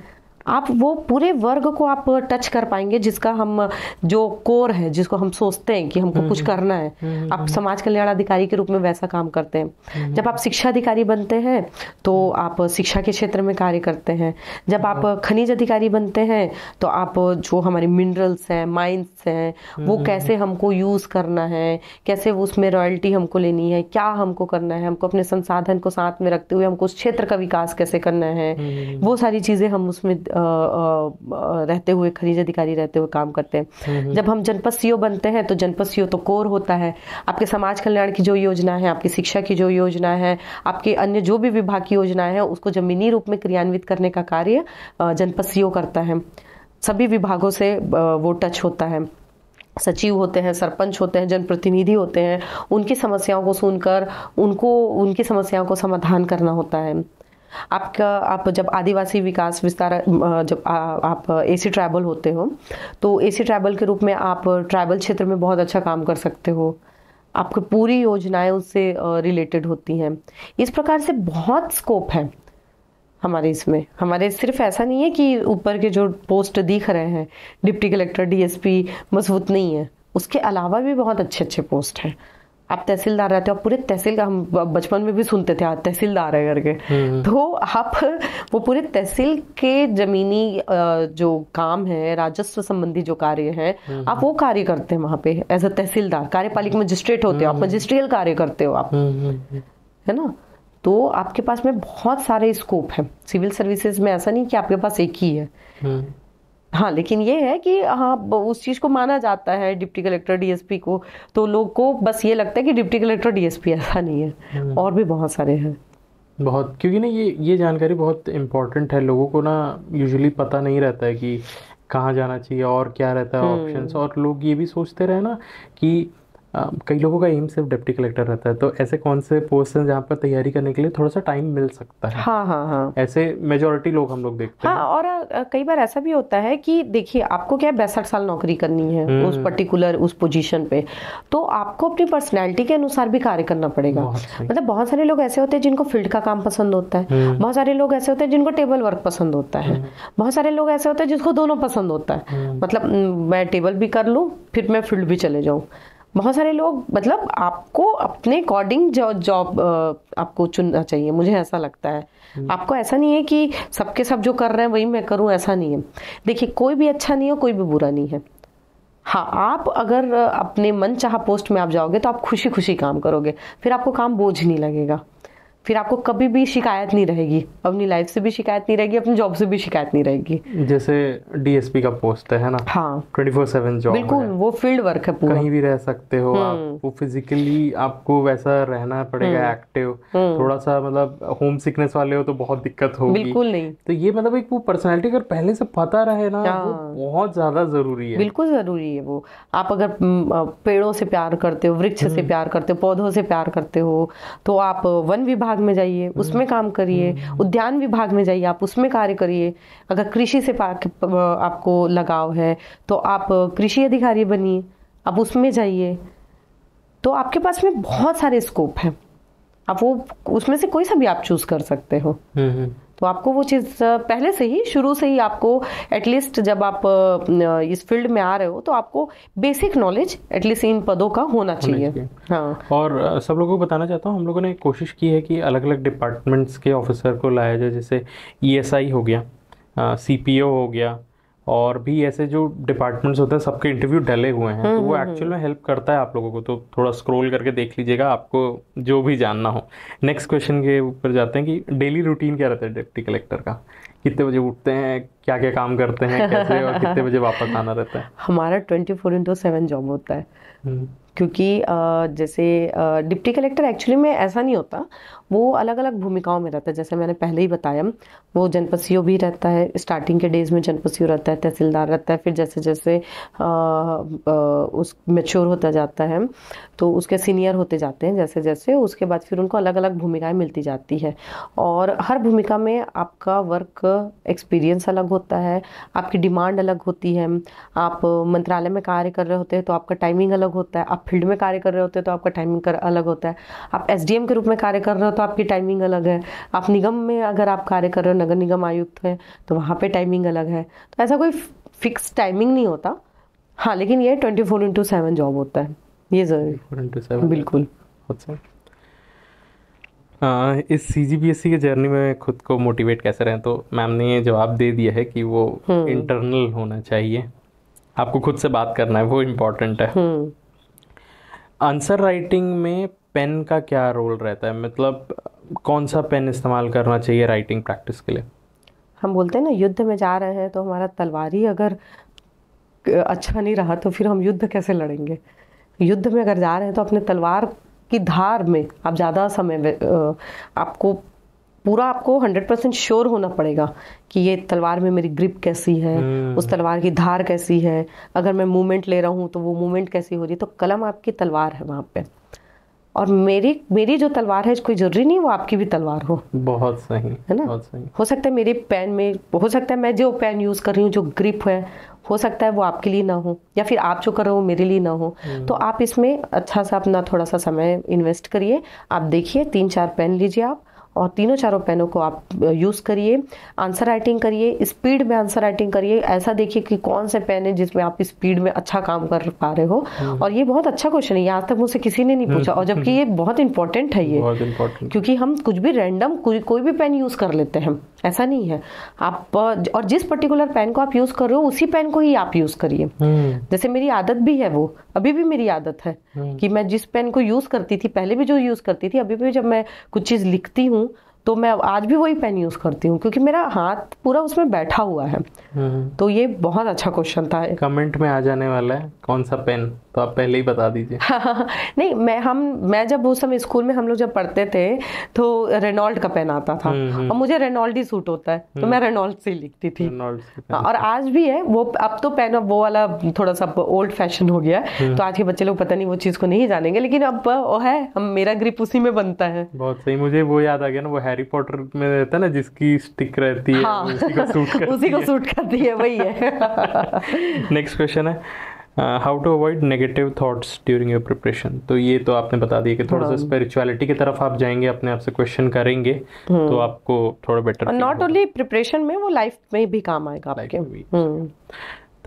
आप वो पूरे वर्ग को आप टच कर पाएंगे जिसका हम जो कोर है जिसको हम सोचते हैं कि हमको कुछ हम्म, करना है हम्म, हम्म, आप समाज कल्याण अधिकारी के रूप में वैसा काम करते हैं जब आप शिक्षा अधिकारी बनते हैं तो आप शिक्षा के क्षेत्र में कार्य करते हैं जब आप खनिज अधिकारी बनते हैं तो आप जो हमारे मिनरल्स हैं माइंस हैं वो कैसे हमको यूज़ करना है कैसे उसमें रॉयल्टी हमको लेनी है क्या हमको करना है हमको अपने संसाधन को साथ में रखते हुए हमको उस क्षेत्र का विकास कैसे करना है वो सारी चीज़ें हम उसमें रहते हुए खनिज अधिकारी रहते हुए काम करते हैं हम्म, हम्म। जब हम जनपद सीओ बनते हैं तो जनपद सीओ तो कोर होता है आपके समाज कल्याण की जो योजना है आपकी शिक्षा की जो योजना है आपके अन्य जो भी विभाग की योजना है उसको जमीनी रूप में क्रियान्वित करने का कार्य जनपद सीओ करता है सभी विभागों से वो टच होता है सचिव होते हैं सरपंच होते हैं जनप्रतिनिधि होते हैं उनकी समस्याओं को सुनकर उनको उनकी समस्याओं को समाधान करना होता है आपका आप जब आदिवासी विकास विस्तार जब आ, आप एसी ट्राइबल होते हो तो एसी ट्राइबल के रूप में आप ट्राइबल क्षेत्र में बहुत अच्छा काम कर सकते हो आपकी पूरी योजनाएं उससे रिलेटेड होती हैं इस प्रकार से बहुत स्कोप है हमारे इसमें हमारे सिर्फ ऐसा नहीं है कि ऊपर के जो पोस्ट दिख रहे हैं डिप्टी कलेक्टर डीएसपी मजबूत नहीं है उसके अलावा भी बहुत अच्छे अच्छे पोस्ट हैं आप तहसीलदार रहते हो आप पूरे तहसील का हम बचपन में भी सुनते थे आप तहसीलदार है करके हम्म। तो आप वो पूरे तहसील के जमीनी जो काम है राजस्व संबंधी जो कार्य है हम्म। आप वो कार्य करते हैं वहां पे as a tehsildar कार्यपालिक hmm. Magistrate होते हो आप मजिस्ट्रियल कार्य करते हो आप है ना तो आपके पास में बहुत सारे स्कोप है सिविल सर्विसेज में ऐसा नहीं कि आपके पास एक ही है हाँ लेकिन ये है कि हाँ उस चीज़ को माना जाता है डिप्टी कलेक्टर डीएसपी को तो लोग को बस ये लगता है कि डिप्टी कलेक्टर डीएसपी ऐसा नहीं है हम्म। और भी बहुत सारे हैं बहुत क्योंकि ना ये ये जानकारी बहुत इम्पोर्टेंट है लोगों को ना यूजुअली पता नहीं रहता है कि कहाँ जाना चाहिए और क्या रहता है ऑप्शंस हम्म। और लोग ये भी सोचते रहे ना कि कई लोगों का एम सिर्फ डिप्टी कलेक्टर रहता है तो ऐसे कौन से पोस्ट हैं जहाँ पर तैयारी करने के लिए थोड़ा सा टाइम मिल सकता है हाँ हाँ हाँ ऐसे मेजोरिटी लोग हम लोग देखते हाँ, हैं और कई बार ऐसा भी होता है कि देखिए आपको क्या है बैसठ साल नौकरी करनी है हम्म। उस पर्टिकुलर उस पोजीशन पे तो आपको अपनी पर्सनैलिटी के अनुसार भी कार्य करना पड़ेगा बहुत मतलब बहुत सारे लोग ऐसे होते हैं जिनको फील्ड का काम पसंद होता है हम्म। बहुत सारे लोग ऐसे होते हैं जिनको टेबल वर्क पसंद होता है हम्म। बहुत सारे लोग ऐसे होते हैं जिसको दोनों पसंद होता है मतलब मैं टेबल भी कर लूँ फिर मैं फील्ड भी चले जाऊँ बहुत सारे लोग मतलब आपको अपने अकॉर्डिंग जॉब जॉब आपको चुनना चाहिए मुझे ऐसा लगता है हम्म। आपको ऐसा नहीं है कि सबके सब जो कर रहे हैं वही मैं करूं ऐसा नहीं है देखिए कोई भी अच्छा नहीं है कोई भी बुरा नहीं है हाँ आप अगर अपने मन चाह पोस्ट में आप जाओगे तो आप खुशी खुशी काम करोगे फिर आपको काम बोझ नहीं लगेगा फिर आपको कभी भी शिकायत नहीं रहेगी अपनी लाइफ से भी शिकायत नहीं रहेगी अपनी जॉब से भी शिकायत नहीं रहेगी जैसे डीएसपी का पोस्ट है ना हाँ ट्वेंटी फोर सेवन जॉब बिल्कुल वो फील्ड वर्क है पूरा कहीं भी रह सकते हो आप हम्म। वो फिजिकली आपको वैसा रहना पड़ेगा एक्टिव थोड़ा सा मतलब होम सिकनेस वाले हो तो बहुत दिक्कत होगी बिल्कुल नहीं तो ये मतलब एक वो पर्सनैलिटी अगर पहले से पता रहे ना वो हाँ। बहुत ज्यादा जरूरी है बिल्कुल जरूरी है वो आप अगर पेड़ों से प्यार करते हो वृक्ष से हम्म। प्यार करते हो पौधों से प्यार करते हो तो आप वन विभाग विभाग में जाइए हम्म। उसमें काम करिए हम्म। उद्यान विभाग में जाइए आप उसमें कार्य करिए अगर कृषि से आपको लगाव है तो आप कृषि अधिकारी बनिए आप उसमें जाइए तो आपके पास में बहुत सारे स्कोप हैं आप वो उसमें से कोई सा भी आप चूज कर सकते हो हम्म, तो आपको वो चीज़ पहले से ही शुरू से ही आपको एटलीस्ट जब आप इस फील्ड में आ रहे हो तो आपको बेसिक नॉलेज एटलीस्ट इन पदों का होना चाहिए हाँ और सब लोगों को बताना चाहता हूँ हम लोगों ने कोशिश की है कि अलग अलग डिपार्टमेंट्स के ऑफिसर को लाया जाए जैसे ई e हो गया सी हो गया और भी ऐसे जो डिपार्टमेंट्स होते हैं सबके इंटरव्यू डले हुए हैं हम्म, तो वो एक्चुअल हम्म, हम्म। में हेल्प करता है आप लोगों को तो थोड़ा स्क्रॉल करके देख लीजिएगा आपको जो भी जानना हो नेक्स्ट क्वेश्चन के ऊपर जाते हैं कि डेली रूटीन क्या रहता है डिप्टी कलेक्टर का कितने बजे उठते हैं क्या क्या काम करते हैं कैसे और कितने बजे वापस आना रहता है हमारा twenty four into seven job होता है क्योंकि जैसे डिप्टी कलेक्टर एक्चुअली में ऐसा नहीं होता वो अलग अलग भूमिकाओं में रहता है जैसे मैंने पहले ही बताया वो जनपद सी भी रहता है स्टार्टिंग के डेज में जनपद सी रहता है तहसीलदार रहता है फिर जैसे जैसे आ, आ, उस मेच्योर होता जाता है तो उसके सीनियर होते जाते हैं जैसे जैसे उसके बाद फिर उनको अलग अलग भूमिकाएं मिलती जाती है और हर भूमिका में आपका वर्क एक्सपीरियंस अलग होता है आपकी डिमांड अलग होती है आप मंत्रालय में कार्य कर रहे होते हैं तो आपका टाइमिंग अलग होता है आप फील्ड में कार्य कर रहे होते हैं तो आपका टाइमिंग कर अलग होता है आप एस के रूप में कार्य कर रहे हो तो आपकी टाइमिंग अलग है आप निगम में अगर आप कार्य कर रहे हो नगर निगम आयुक्त हैं तो वहाँ पर टाइमिंग अलग है तो ऐसा कोई फिक्स टाइमिंग नहीं होता हाँ लेकिन ये twenty four into seven job होता है ये जरूरी बिल्कुल आ, इस सी जी बी एस सी के जर्नी में खुद को मोटिवेट कैसे रहें तो मैम ने ये जवाब दे दिया है कि वो इंटरनल हम्म। होना चाहिए आपको खुद से बात करना है वो इम्पोर्टेंट है हम्म। आंसर राइटिंग में पेन का क्या रोल रहता है मतलब कौन सा पेन इस्तेमाल करना चाहिए राइटिंग प्रैक्टिस के लिए हम बोलते हैं ना युद्ध में जा रहे हैं तो हमारा तलवार ही अगर अच्छा नहीं रहा तो फिर हम युद्ध कैसे लड़ेंगे युद्ध में अगर जा रहे हैं तो अपने तलवार की धार में आप ज़्यादा समय आपको पूरा आपको 100 परसेंट श्योर होना पड़ेगा कि ये तलवार में मेरी ग्रिप कैसी है हम्म। उस तलवार की धार कैसी है अगर मैं मूवमेंट ले रहा हूँ तो वो मूवमेंट कैसी हो रही है तो कलम आपकी तलवार है वहाँ पे और मेरी मेरी जो तलवार है कोई जरूरी नहीं वो आपकी भी तलवार हो बहुत सही है ना बहुत सही हो सकता है मेरे पेन में हो सकता है मैं जो पेन यूज कर रही हूँ जो ग्रिप है हो सकता है वो आपके लिए ना हो या फिर आप जो कर रहे हो मेरे लिए ना हो हम्म। तो आप इसमें अच्छा सा अपना थोड़ा सा समय इन्वेस्ट करिए आप देखिए तीन चार पेन लीजिए आप और तीनों चारों पेनों को आप यूज़ करिए आंसर राइटिंग करिए स्पीड में आंसर राइटिंग करिए ऐसा देखिए कि कौन से पेन है जिसमें आप स्पीड में अच्छा काम कर पा रहे हो हम्म। और ये बहुत अच्छा क्वेश्चन है आज तक मुझसे किसी ने नहीं पूछा और हम्म। जबकि ये बहुत इंपॉर्टेंट है ये क्योंकि हम कुछ भी रैंडम कोई भी पेन यूज़ कर लेते हैं ऐसा नहीं है आप और जिस पर्टिकुलर पेन को आप यूज कर रहे हो उसी पेन को ही आप यूज करिए हम्म। जैसे मेरी आदत भी है वो अभी भी मेरी आदत है हम्म। कि मैं जिस पेन को यूज करती थी पहले भी जो यूज करती थी अभी भी जब मैं कुछ चीज लिखती हूँ तो मैं आज भी वही पेन यूज़ करती हूँ क्योंकि मेरा हाथ पूरा उसमें बैठा हुआ है हम्म। तो ये बहुत अच्छा क्वेश्चन था कमेंट में आ जाने वाला है कौन सा पेन तो आप पहले ही बता दीजिए नहीं मैं हम मैं जब उस समय स्कूल में हम लोग जब पढ़ते थे तो रेनॉल्ड का पेन आता था हम्म, हम्म। और मुझे रेनॉल्ड ही सूट होता है तो मैं रेनॉल्ड से लिखती थी और आज भी है वो अब तो पेन वो वाला थोड़ा सा ओल्ड फैशन हो गया तो आज के बच्चे लोग पता नहीं वो चीज़ को नहीं जानेंगे लेकिन अब वो है मेरा ग्रिप उसी में बनता है बहुत सही मुझे वो याद आ गया ना वो है हैरी पॉटर में रहता है ना जिसकी स्टिक रहती है हाँ, उसी को सूट करती उसी को सूट करती है वही है नेक्स्ट क्वेश्चन है how to avoid negative thoughts during your preparation तो ये तो आपने बता दिया कि थोड़ा सा स्पिरिचुअलिटी हाँ। की तरफ आप जाएंगे अपने आप से क्वेश्चन करेंगे तो हम्म। आपको थोड़ा बेटर नॉट ओनली प्रिपरेशन में वो लाइफ में भी काम आएगा आपके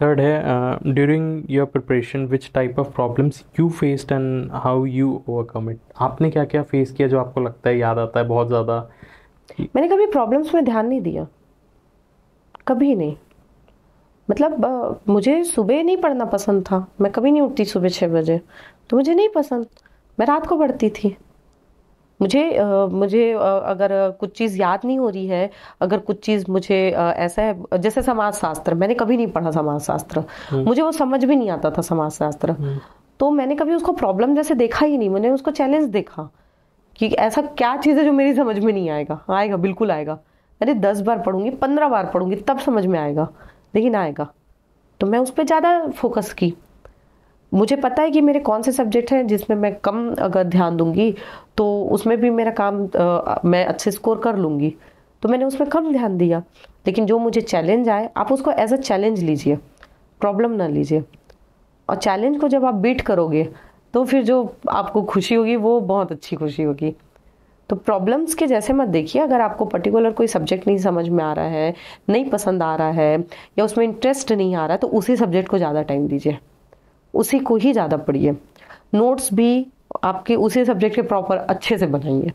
थर्ड हम्म। है during your preparation which type of problems you faced and how you overcome it आपने क्या क्या फेस किया जो आपको लगता है याद आता है बहुत ज़्यादा मैंने कभी प्रॉब्लम्स में ध्यान नहीं दिया कभी नहीं मतलब आ, मुझे सुबह नहीं पढ़ना पसंद था मैं कभी नहीं उठती सुबह छः बजे तो मुझे नहीं पसंद मैं रात को पढ़ती थी मुझे आ, मुझे आ, अगर कुछ चीज़ याद नहीं हो रही है अगर कुछ चीज़ मुझे आ, ऐसा है जैसे समाज शास्त्र मैंने कभी नहीं पढ़ा समाज शास्त्र हम्म। मुझे वो समझ भी नहीं आता था समाज शास्त्र हम्म। तो मैंने कभी उसको प्रॉब्लम जैसे देखा ही नहीं मैंने उसको चैलेंज देखा कि ऐसा क्या चीज़ है जो मेरी समझ में नहीं आएगा आएगा बिल्कुल आएगा अरे दस बार पढ़ूंगी पंद्रह बार पढ़ूंगी तब समझ में आएगा लेकिन आएगा तो मैं उस पर ज़्यादा फोकस की मुझे पता है कि मेरे कौन से सब्जेक्ट हैं जिसमें मैं कम अगर ध्यान दूंगी तो उसमें भी मेरा काम आ, मैं अच्छे स्कोर कर लूँगी तो मैंने उसमें कम ध्यान दिया लेकिन जो मुझे चैलेंज आए आप उसको एज अ चैलेंज लीजिए प्रॉब्लम ना लीजिए और चैलेंज को जब आप बीट करोगे तो फिर जो आपको खुशी होगी वो बहुत अच्छी खुशी होगी तो प्रॉब्लम्स के जैसे मत देखिए अगर आपको पर्टिकुलर कोई सब्जेक्ट नहीं समझ में आ रहा है नहीं पसंद आ रहा है या उसमें इंटरेस्ट नहीं आ रहा है तो उसी सब्जेक्ट को ज़्यादा टाइम दीजिए उसी को ही ज़्यादा पढ़िए नोट्स भी आपके उसी सब्जेक्ट के प्रॉपर अच्छे से बनाइए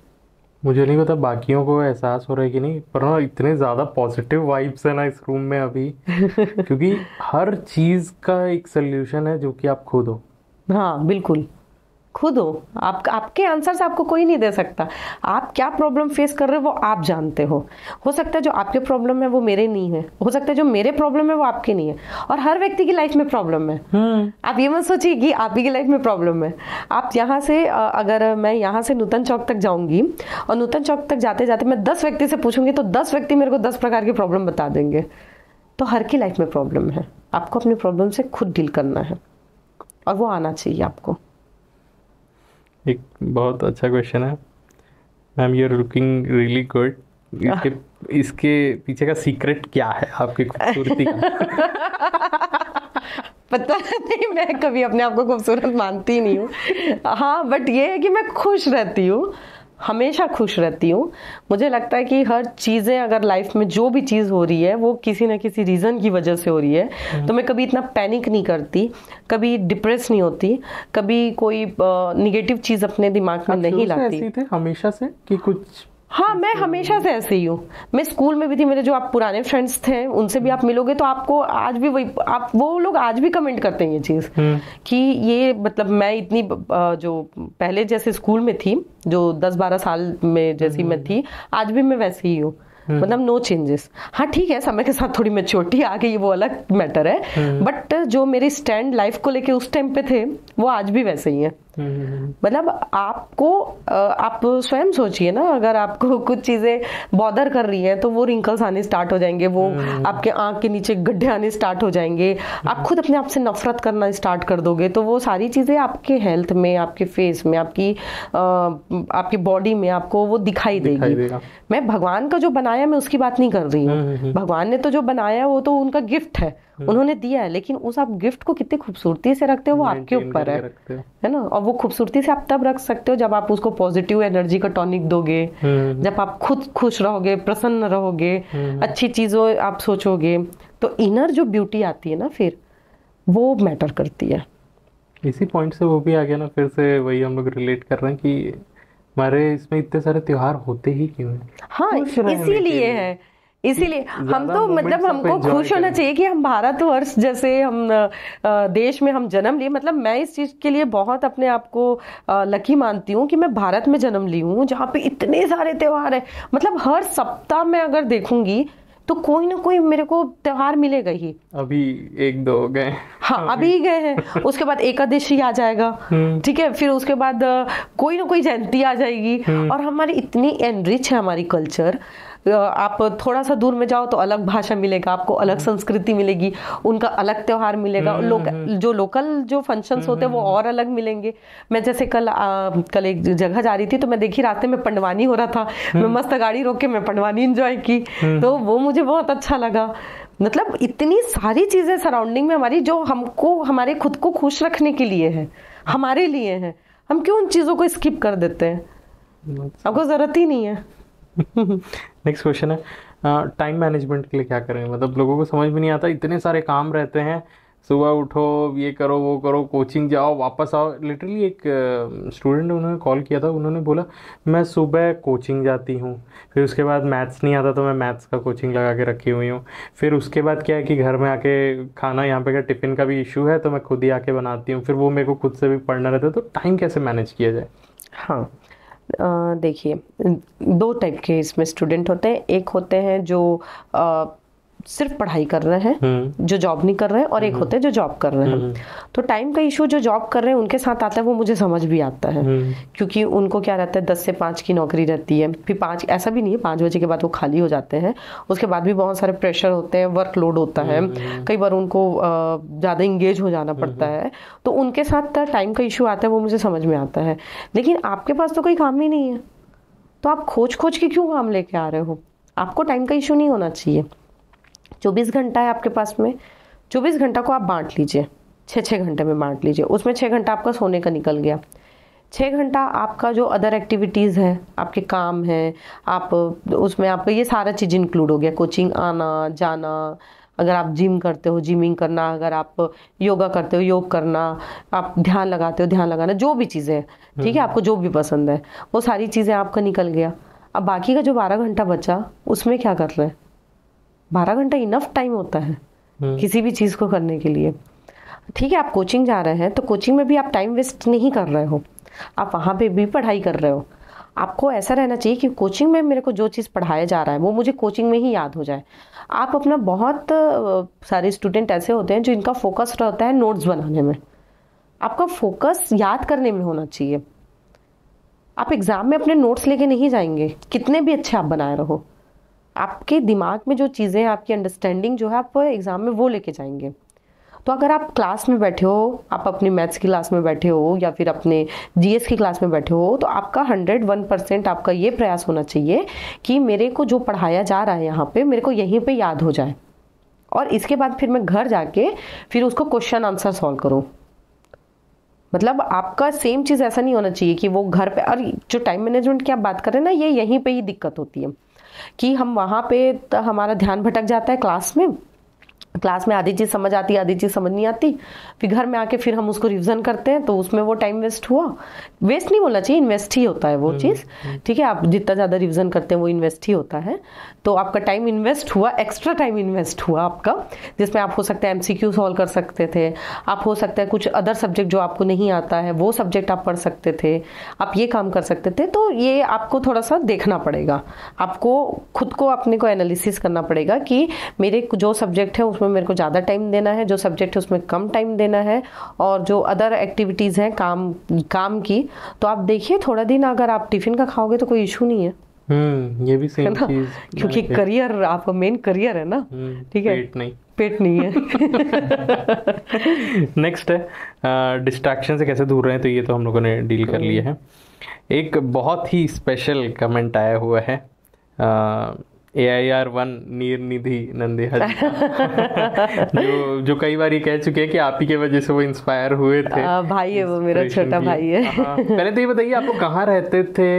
मुझे नहीं पता बाकियों को एहसास हो रहा है कि नहीं पर ना इतने ज़्यादा पॉजिटिव वाइब्स है ना इस रूम में अभी क्योंकि हर चीज़ का एक सल्यूशन है जो कि आप खुद हो हाँ बिल्कुल खुद हो आप आपके आंसर्स आपको कोई नहीं दे सकता आप क्या प्रॉब्लम फेस कर रहे हो वो आप जानते हो हो सकता है जो आपके प्रॉब्लम है वो मेरे नहीं है हो सकता है जो मेरे प्रॉब्लम है वो आपके नहीं है और हर व्यक्ति की लाइफ में प्रॉब्लम है हम्म। आप ये मत सोचिए कि आप ही की लाइफ में प्रॉब्लम है आप यहाँ से अगर मैं यहाँ से नूतन चौक तक जाऊंगी और नूतन चौक तक जाते जाते मैं दस व्यक्ति से पूछूंगी तो दस व्यक्ति मेरे को दस प्रकार की प्रॉब्लम बता देंगे तो हर की लाइफ में प्रॉब्लम है आपको अपनी प्रॉब्लम से खुद डील करना है और वो आना चाहिए आपको एक बहुत अच्छा क्वेश्चन है ma'am you are looking really good इसके इसके पीछे का सीक्रेट क्या है आपकी खूबसूरती पता नहीं मैं कभी अपने आप को खूबसूरत मानती नहीं हूँ हाँ बट ये है कि मैं खुश रहती हूँ हमेशा खुश रहती हूँ मुझे लगता है कि हर चीज़ें अगर लाइफ में जो भी चीज़ हो रही है वो किसी ना किसी रीज़न की वजह से हो रही है तो मैं कभी इतना पैनिक नहीं करती कभी डिप्रेस नहीं होती कभी कोई निगेटिव चीज़ अपने दिमाग में अच्छा, नहीं लाती हमेशा से कि कुछ हाँ मैं अच्छा। हमेशा से ऐसे ही हूँ मैं स्कूल में भी थी मेरे जो आप पुराने फ्रेंड्स थे उनसे भी आप मिलोगे तो आपको आज भी वही आप वो लोग आज भी कमेंट करते हैं ये चीज़ हम्म। कि ये मतलब मैं इतनी जो पहले जैसे स्कूल में थी जो दस बारह साल में जैसी मैं हम्म। थी आज भी मैं वैसे ही हूँ हम्म। मतलब नो चेंजेस हाँ ठीक है समय के साथ थोड़ी मेच्योरिटी आ गई वो अलग मैटर है बट जो मेरे स्टैंड लाइफ को लेके उस टाइम पे थे वो आज भी वैसे ही है हम्म। मतलब आपको आप स्वयं सोचिए ना अगर आपको कुछ चीजें बॉदर कर रही है तो वो रिंकल्स आने स्टार्ट हो जाएंगे वो हम्म। आपके आंख के नीचे गड्ढे आने स्टार्ट हो जाएंगे आप हम्म। खुद अपने आप से नफरत करना स्टार्ट कर दोगे तो वो सारी चीजें आपके हेल्थ में आपके फेस में आपकी आपकी बॉडी में आपको वो दिखाई देगी मैं भगवान का जो बनाया मैं उसकी बात नहीं कर रही हूँ भगवान ने तो जो बनाया वो तो उनका गिफ्ट है हम्म। उन्होंने दिया है लेकिन उस आप गिफ्ट को कितनी खूबसूरती से रखते हो वो आपके ऊपर है है ना और वो खूबसूरती से आप तब रख सकते हो जब आप उसको पॉजिटिव एनर्जी का टॉनिक दोगे हम्म। जब आप खुद खुश रहोगे प्रसन्न रहोगे हम्म। अच्छी चीजों आप सोचोगे तो इनर जो ब्यूटी आती है ना फिर वो मैटर करती है इसी पॉइंट से वो भी आ गया ना फिर से वही हम लोग रिलेट कर रहे हैं कि हमारे इसमें इतने सारे त्योहार होते ही क्यों हाँ इसीलिए है इसीलिए हम तो मतलब हमको खुश होना चाहिए कि हम भारत वर्ष जैसे हम देश में हम जन्म लिए मतलब मैं इस चीज के लिए बहुत अपने आप को लकी मानती हूँ कि मैं भारत में जन्म ली हूँ जहाँ पे इतने सारे त्यौहार है मतलब हर सप्ताह में अगर देखूंगी तो कोई ना कोई मेरे को त्योहार मिलेगा ही अभी एक दो गए हाँ अभी गए हैं उसके बाद एकादशी आ जाएगा हम्म। ठीक है फिर उसके बाद कोई ना कोई जयंती आ जाएगी हम्म। और हमारी इतनी एनरिच है हमारी कल्चर आप थोड़ा सा दूर में जाओ तो अलग भाषा मिलेगा आपको अलग हम्म। संस्कृति मिलेगी उनका अलग त्यौहार मिलेगा हम्म, लोक हम्म, जो लोकल जो फंक्शन होते हैं वो और अलग मिलेंगे मैं जैसे कल आ, कल एक जगह जा रही थी तो मैं देखी रास्ते में पंडवानी हो रहा था मैं मस्त गाड़ी रोक के मैं पंडवानी इंजॉय की तो वो मुझे बहुत अच्छा लगा मतलब इतनी सारी चीज़ें सराउंडिंग में हमारी जो हमको हमारे खुद को खुश रखने के लिए है हमारे लिए है हम क्यों उन चीज़ों को स्किप कर देते हैं आपको ज़रूरत ही नहीं है नेक्स्ट क्वेश्चन है टाइम uh, मैनेजमेंट के लिए क्या करें मतलब लोगों को समझ में नहीं आता इतने सारे काम रहते हैं सुबह उठो ये करो वो करो कोचिंग जाओ वापस आओ लिटरली एक स्टूडेंट uh, उन्होंने कॉल किया था उन्होंने बोला मैं सुबह कोचिंग जाती हूँ फिर उसके बाद मैथ्स नहीं आता तो मैं मैथ्स का कोचिंग लगा के रखी हुई हूँ फिर उसके बाद क्या है कि घर में आके खाना यहाँ पे का टिफ़िन का भी इशू है तो मैं खुद ही आके बनाती हूँ फिर वो मेरे को खुद से भी पढ़ना रहता है तो टाइम कैसे मैनेज किया जाए हाँ देखिए दो टाइप के इसमें स्टूडेंट होते हैं एक होते हैं जो सिर्फ पढ़ाई कर रहे हैं हम्म। जो जॉब नहीं कर रहे हैं और एक हम्म। होते हैं जो जॉब कर रहे हैं हम्म। तो टाइम का इशू जो जॉब कर रहे हैं उनके साथ आता है वो मुझे समझ भी आता है क्योंकि उनको क्या रहता है दस से पाँच की नौकरी रहती है फिर पाँच ऐसा भी नहीं है पाँच बजे के बाद वो खाली हो जाते हैं उसके बाद भी बहुत सारे प्रेशर होते हैं वर्कलोड होता है कई बार उनको ज़्यादा इंगेज हो जाना पड़ता है तो उनके साथ टाइम का इशू आता है वो मुझे समझ में आता है लेकिन आपके पास तो कोई काम ही नहीं है तो आप खोज खोज के क्यों काम लेके आ रहे हो आपको टाइम का इशू नहीं होना चाहिए चौबीस घंटा है आपके पास में चौबीस घंटा को आप बांट लीजिए छः छः घंटे में बांट लीजिए उसमें छः घंटा आपका सोने का निकल गया छः घंटा आपका जो अदर एक्टिविटीज़ है आपके काम है आप उसमें आपका ये सारा चीज़ इंक्लूड हो गया कोचिंग आना जाना अगर आप जिम करते हो जिमिंग करना अगर आप योगा करते हो योग करना आप ध्यान लगाते हो ध्यान लगाना जो भी चीज़ें हैं ठीक है हम्म। आपको जो भी पसंद है वो सारी चीज़ें आपका निकल गया अब बाकी का जो बारह घंटा बचा उसमें क्या कर रहे हैं बारह घंटा इनफ टाइम होता है हम्म। किसी भी चीज़ को करने के लिए ठीक है आप कोचिंग जा रहे हैं तो कोचिंग में भी आप टाइम वेस्ट नहीं कर रहे हो आप वहाँ पे भी पढ़ाई कर रहे हो आपको ऐसा रहना चाहिए कि कोचिंग में मेरे को जो चीज़ पढ़ाया जा रहा है वो मुझे कोचिंग में ही याद हो जाए आप अपना बहुत सारे स्टूडेंट ऐसे होते हैं जो इनका फोकस रहता है नोट्स बनाने में आपका फोकस याद करने में होना चाहिए आप एग्ज़ाम में अपने नोट्स लेके नहीं जाएंगे कितने भी अच्छे आप बनाए रहो आपके दिमाग में जो चीज़ें आपकी अंडरस्टैंडिंग जो है आप एग्ज़ाम में वो लेके जाएंगे तो अगर आप क्लास में बैठे हो आप अपनी मैथ्स की क्लास में बैठे हो या फिर अपने जीएस की क्लास में बैठे हो तो आपका हंड्रेड वन परसेंट आपका ये प्रयास होना चाहिए कि मेरे को जो पढ़ाया जा रहा है यहाँ पे मेरे को यहीं पे याद हो जाए और इसके बाद फिर मैं घर जाके फिर उसको क्वेश्चन आंसर सॉल्व करूँ मतलब आपका सेम चीज़ ऐसा नहीं होना चाहिए कि वो घर पे और जो टाइम मैनेजमेंट की आप बात करें ना ये यहीं पे ही दिक्कत होती है कि हम वहाँ पे हमारा ध्यान भटक जाता है क्लास में क्लास में आधी चीज़ समझ आती आधी चीज़ समझ नहीं आती फिर घर में आके फिर हम उसको रिविजन करते हैं तो उसमें वो टाइम वेस्ट हुआ वेस्ट नहीं बोलना चाहिए इन्वेस्ट ही होता है वो हम्म, चीज़ हम्म। ठीक है आप जितना ज़्यादा रिविजन करते हैं वो इन्वेस्ट ही होता है तो आपका टाइम इन्वेस्ट हुआ एक्स्ट्रा टाइम इन्वेस्ट हुआ आपका जिसमें आप हो सकता है एम सी सॉल्व कर सकते थे आप हो सकता है कुछ अदर सब्जेक्ट जो आपको नहीं आता है वो सब्जेक्ट आप पढ़ सकते थे आप ये काम कर सकते थे तो ये आपको थोड़ा सा देखना पड़ेगा आपको खुद को अपने को एनालिसिस करना पड़ेगा कि मेरे जो सब्जेक्ट है उसमें उसमें मेरे को ज़्यादा टाइम देना है जो सब्जेक्ट है उसमें कम टाइम देना है और जो अदर एक्टिविटीज़ हैं काम काम की तो आप देखिए थोड़ा दिन अगर आप टिफ़िन का खाओगे तो कोई इशू नहीं है हम्म ये भी सेम चीज क्योंकि करियर आपका मेन करियर है ना हम्म, ठीक है पेट नहीं पेट नहीं है नेक्स्ट है डिस्ट्रैक्शन से कैसे दूर रहे तो ये तो हम लोगों ने डील कर हम्म। लिया है एक बहुत ही स्पेशल कमेंट आया हुआ है ए आई आर वन नीर निधि नंदी नंदेहा जो जो कई बार ये कह चुके हैं कि आप ही के वजह से वो इंस्पायर हुए थे आ, भाई है वो मेरा छोटा भाई है हाँ, हाँ। पहले तो ये बताइए आप लोग कहाँ रहते थे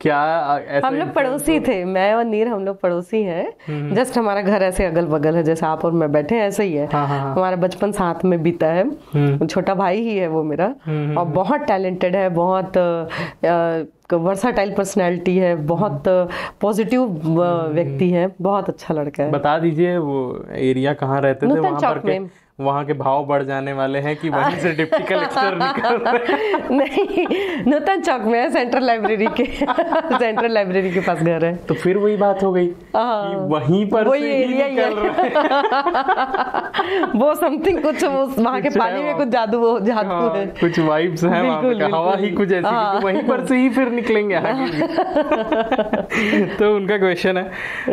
क्या ऐसा हम लोग पड़ोसी थे मैं और नीर हम लोग पड़ोसी हैं हम्म। जस्ट हमारा घर ऐसे अगल बगल है जैसे आप और मैं बैठे हैं ऐसे ही है हाँ, हमारा बचपन साथ में बीता है हम्म। छोटा भाई ही है वो मेरा हम्म, और बहुत टैलेंटेड है बहुत वर्साटाइल पर्सनैलिटी है बहुत पॉजिटिव uh, uh, व्यक्ति है बहुत अच्छा लड़का है बता दीजिए वो एरिया कहाँ रहते थे वहाँ पर के वहाँ के भाव बढ़ जाने वाले हैं कि वहीं से डिप्टी कलेक्टर निकल नहीं नूतन चौक में है सेंट्रल लाइब्रेरी के सेंट्रल लाइब्रेरी के पास घर है तो फिर वही बात हो गई हाँ। वहीं पर वो से ही निकल है वो समथिंग कुछ वहाँ के पानी में कुछ जादू वो जादू हाँ, है कुछ वाइब्स हैं हवा ही कुछ ऐसी हाँ। वहीं पर से ही फिर निकलेंगे तो उनका क्वेश्चन है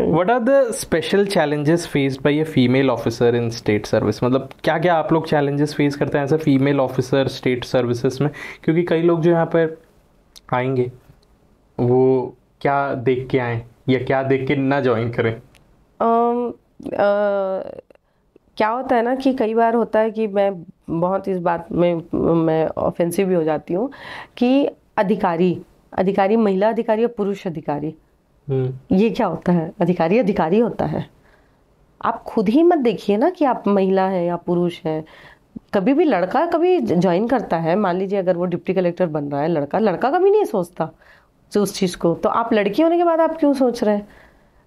what are the special challenges faced by a female officer in state service मतलब क्या क्या आप लोग चैलेंजेस फेस करते हैं ऐसे फीमेल ऑफिसर स्टेट सर्विसेज में क्योंकि कई लोग जो यहाँ पर आएंगे वो क्या देख के आए या क्या देख के ना ज्वाइन करें um, uh, क्या होता है ना कि कई बार होता है कि मैं बहुत इस बात में मैं ऑफेंसिव भी हो जाती हूँ कि अधिकारी अधिकारी महिला अधिकारी और पुरुष अधिकारी हम्म। ये क्या होता है अधिकारी अधिकारी होता है आप खुद ही मत देखिए ना कि आप महिला हैं या पुरुष है कभी भी लड़का कभी ज्वाइन करता है मान लीजिए अगर वो डिप्टी कलेक्टर बन रहा है लड़का लड़का कभी नहीं सोचता जो उस चीज़ को तो आप लड़की होने के बाद आप क्यों सोच रहे हैं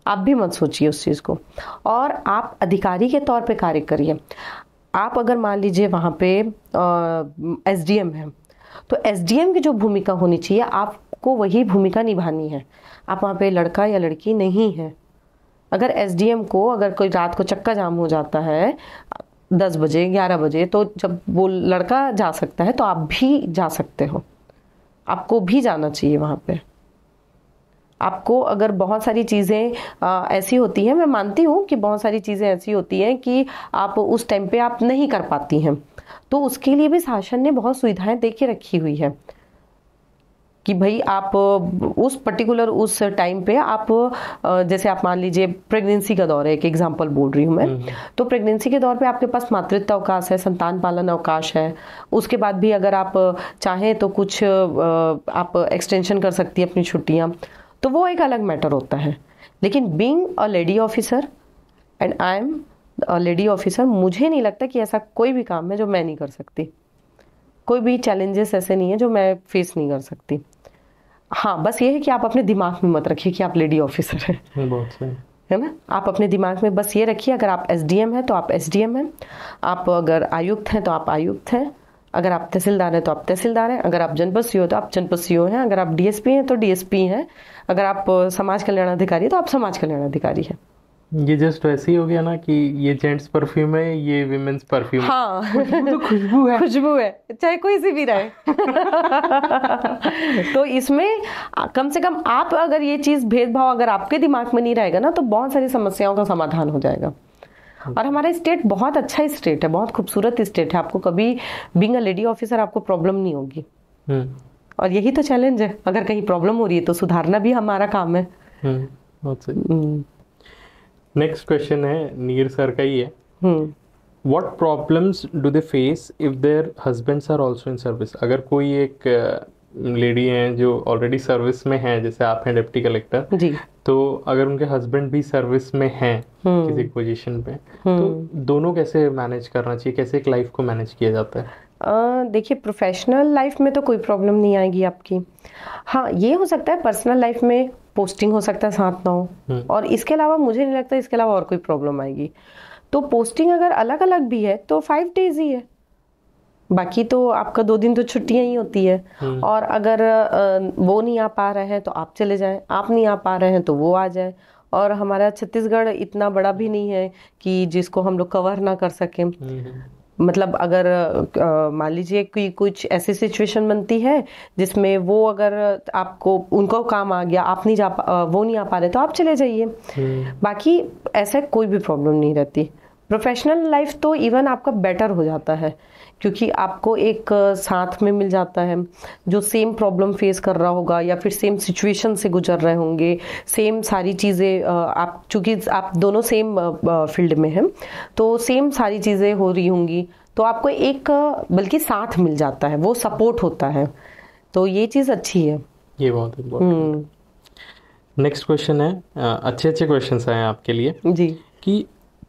आप भी मत सोचिए उस चीज़ को और आप अधिकारी के तौर पे कार्य करिए आप अगर मान लीजिए वहाँ पे एस डी एम है तो एस डी एम की जो भूमिका होनी चाहिए आपको वही भूमिका निभानी है आप वहाँ पे लड़का या लड़की नहीं है अगर एस को अगर कोई रात को चक्का जाम हो जाता है दस बजे ग्यारह बजे तो जब वो लड़का जा सकता है तो आप भी जा सकते हो आपको भी जाना चाहिए वहाँ पे आपको अगर बहुत सारी चीज़ें ऐसी होती हैं मैं मानती हूँ कि बहुत सारी चीज़ें ऐसी होती हैं कि आप उस टाइम पे आप नहीं कर पाती हैं तो उसके लिए भी शासन ने बहुत सुविधाएं दे के रखी हुई है कि भाई आप उस पर्टिकुलर उस टाइम पे आप जैसे आप मान लीजिए प्रेगनेंसी का दौर है एक एग्जांपल बोल रही हूँ मैं हम्म। तो प्रेगनेंसी के दौर पे आपके पास मातृत्व अवकाश है संतान पालन अवकाश है उसके बाद भी अगर आप चाहें तो कुछ आप एक्सटेंशन कर सकती हैं अपनी छुट्टियाँ तो वो एक अलग मैटर होता है लेकिन being a lady officer and I am lady officer मुझे नहीं लगता कि ऐसा कोई भी काम है जो मैं नहीं कर सकती कोई भी चैलेंजेस ऐसे नहीं है जो मैं फेस नहीं कर सकती हाँ बस ये है कि आप अपने दिमाग में मत रखिए कि आप लेडी ऑफिसर हैं बहुत है ना आप अपने दिमाग में बस ये रखिए अगर आप एस डी एम हैं तो आप एस डी एम हैं आप अगर आयुक्त हैं तो आप आयुक्त हैं अगर आप तहसीलदार हैं तो आप तहसीलदार हैं अगर आप जनपद सी तो आप जनपद सी हैं अगर आप डीएसपी हैं तो डीएसपी हैं अगर आप समाज कल्याण अधिकारी हैं तो आप समाज कल्याण अधिकारी हैं ये जस्ट वैसे ही हो गया ना कि ये जेंट्स परफ्यूम है ये विमेन्स परफ्यूम हाँ तो मतलब खुशबू है खुशबू है चाहे कोई सी भी रहे तो इसमें कम से कम आप अगर ये चीज़ भेदभाव अगर आपके दिमाग में नहीं रहेगा ना तो बहुत सारी समस्याओं का समाधान हो जाएगा हाँ। और हमारा स्टेट बहुत अच्छा स्टेट है बहुत खूबसूरत स्टेट है आपको कभी बींग अ लेडी ऑफिसर आपको प्रॉब्लम नहीं होगी हम्म। और यही तो चैलेंज है अगर कहीं प्रॉब्लम हो रही है तो सुधारना भी हमारा काम है हम्म, बहुत सही हम्म। नेक्स्ट क्वेश्चन है नीर सर का ही है what problems do they face if their husbands are also in service अगर कोई एक लेडी हैं जो ऑलरेडी सर्विस में हैं जैसे आप हैं डिप्टी कलेक्टर जी तो अगर उनके हस्बैंड भी सर्विस में हैं hmm. किसी पोजीशन पे hmm. तो दोनों कैसे मैनेज करना चाहिए कैसे एक लाइफ को मैनेज किया जाता है देखिए प्रोफेशनल लाइफ में तो कोई प्रॉब्लम नहीं आएगी आपकी हाँ ये हो सकता है पर्सनल लाइफ में पोस्टिंग हो सकता है साथ ना हो हम्म। और इसके अलावा मुझे नहीं लगता इसके अलावा और कोई प्रॉब्लम आएगी तो पोस्टिंग अगर अलग अलग भी है तो फाइव डेज ही है बाकी तो आपका दो दिन तो छुट्टियां ही होती है हम्म। और अगर वो नहीं आ पा रहे हैं तो आप चले जाएं आप नहीं आ पा रहे हैं तो वो आ जाए और हमारा छत्तीसगढ़ इतना बड़ा भी नहीं है कि जिसको हम लोग कवर ना कर सकें हम्म, मतलब अगर मान लीजिए कि कुछ ऐसी सिचुएशन बनती है जिसमें वो अगर आपको उनको काम आ गया आप नहीं जा वो नहीं आ पा रहे तो आप चले जाइए हम्म। बाकी ऐसा कोई भी प्रॉब्लम नहीं रहती प्रोफेशनल लाइफ तो इवन आपका बेटर हो जाता है क्योंकि आपको एक साथ में मिल जाता है जो सेम प्रॉब्लम फेस कर रहा होगा या फिर सेम सिचुएशन से गुजर रहे होंगे सेम सारी चीज़ें आप चूँकि आप दोनों सेम फील्ड में हैं तो सेम सारी चीज़ें हो रही होंगी तो आपको एक बल्कि साथ मिल जाता है वो सपोर्ट होता है तो ये चीज़ अच्छी है ये बहुत नेक्स्ट क्वेश्चन है अच्छे अच्छे क्वेश्चन आए आपके लिए जी कि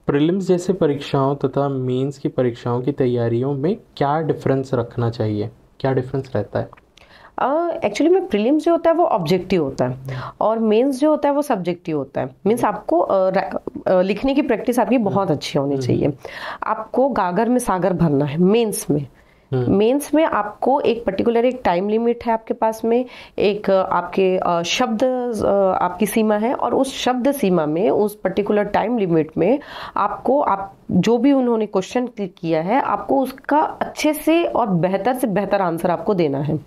प्रिलिम्स जैसे परीक्षाओं तथा मेंस की परीक्षाओं की तैयारियों में क्या डिफरेंस रखना चाहिए क्या डिफरेंस रहता है एक्चुअली uh, में प्रीलिम्स जो होता है वो ऑब्जेक्टिव होता है और मेंस जो होता है वो सब्जेक्टिव होता है मीन्स आपको uh, लिखने की प्रैक्टिस आपकी बहुत अच्छी होनी हम्म। चाहिए आपको गागर में सागर भरना है मेंस में मेंस हाँ। में आपको एक पर्टिकुलर एक टाइम लिमिट है आपके पास में एक आपके शब्द आपकी सीमा है और उस शब्द सीमा में उस पर्टिकुलर टाइम लिमिट में आपको आप जो भी उन्होंने क्वेश्चन किया है आपको उसका अच्छे से और बेहतर से बेहतर आंसर आपको देना है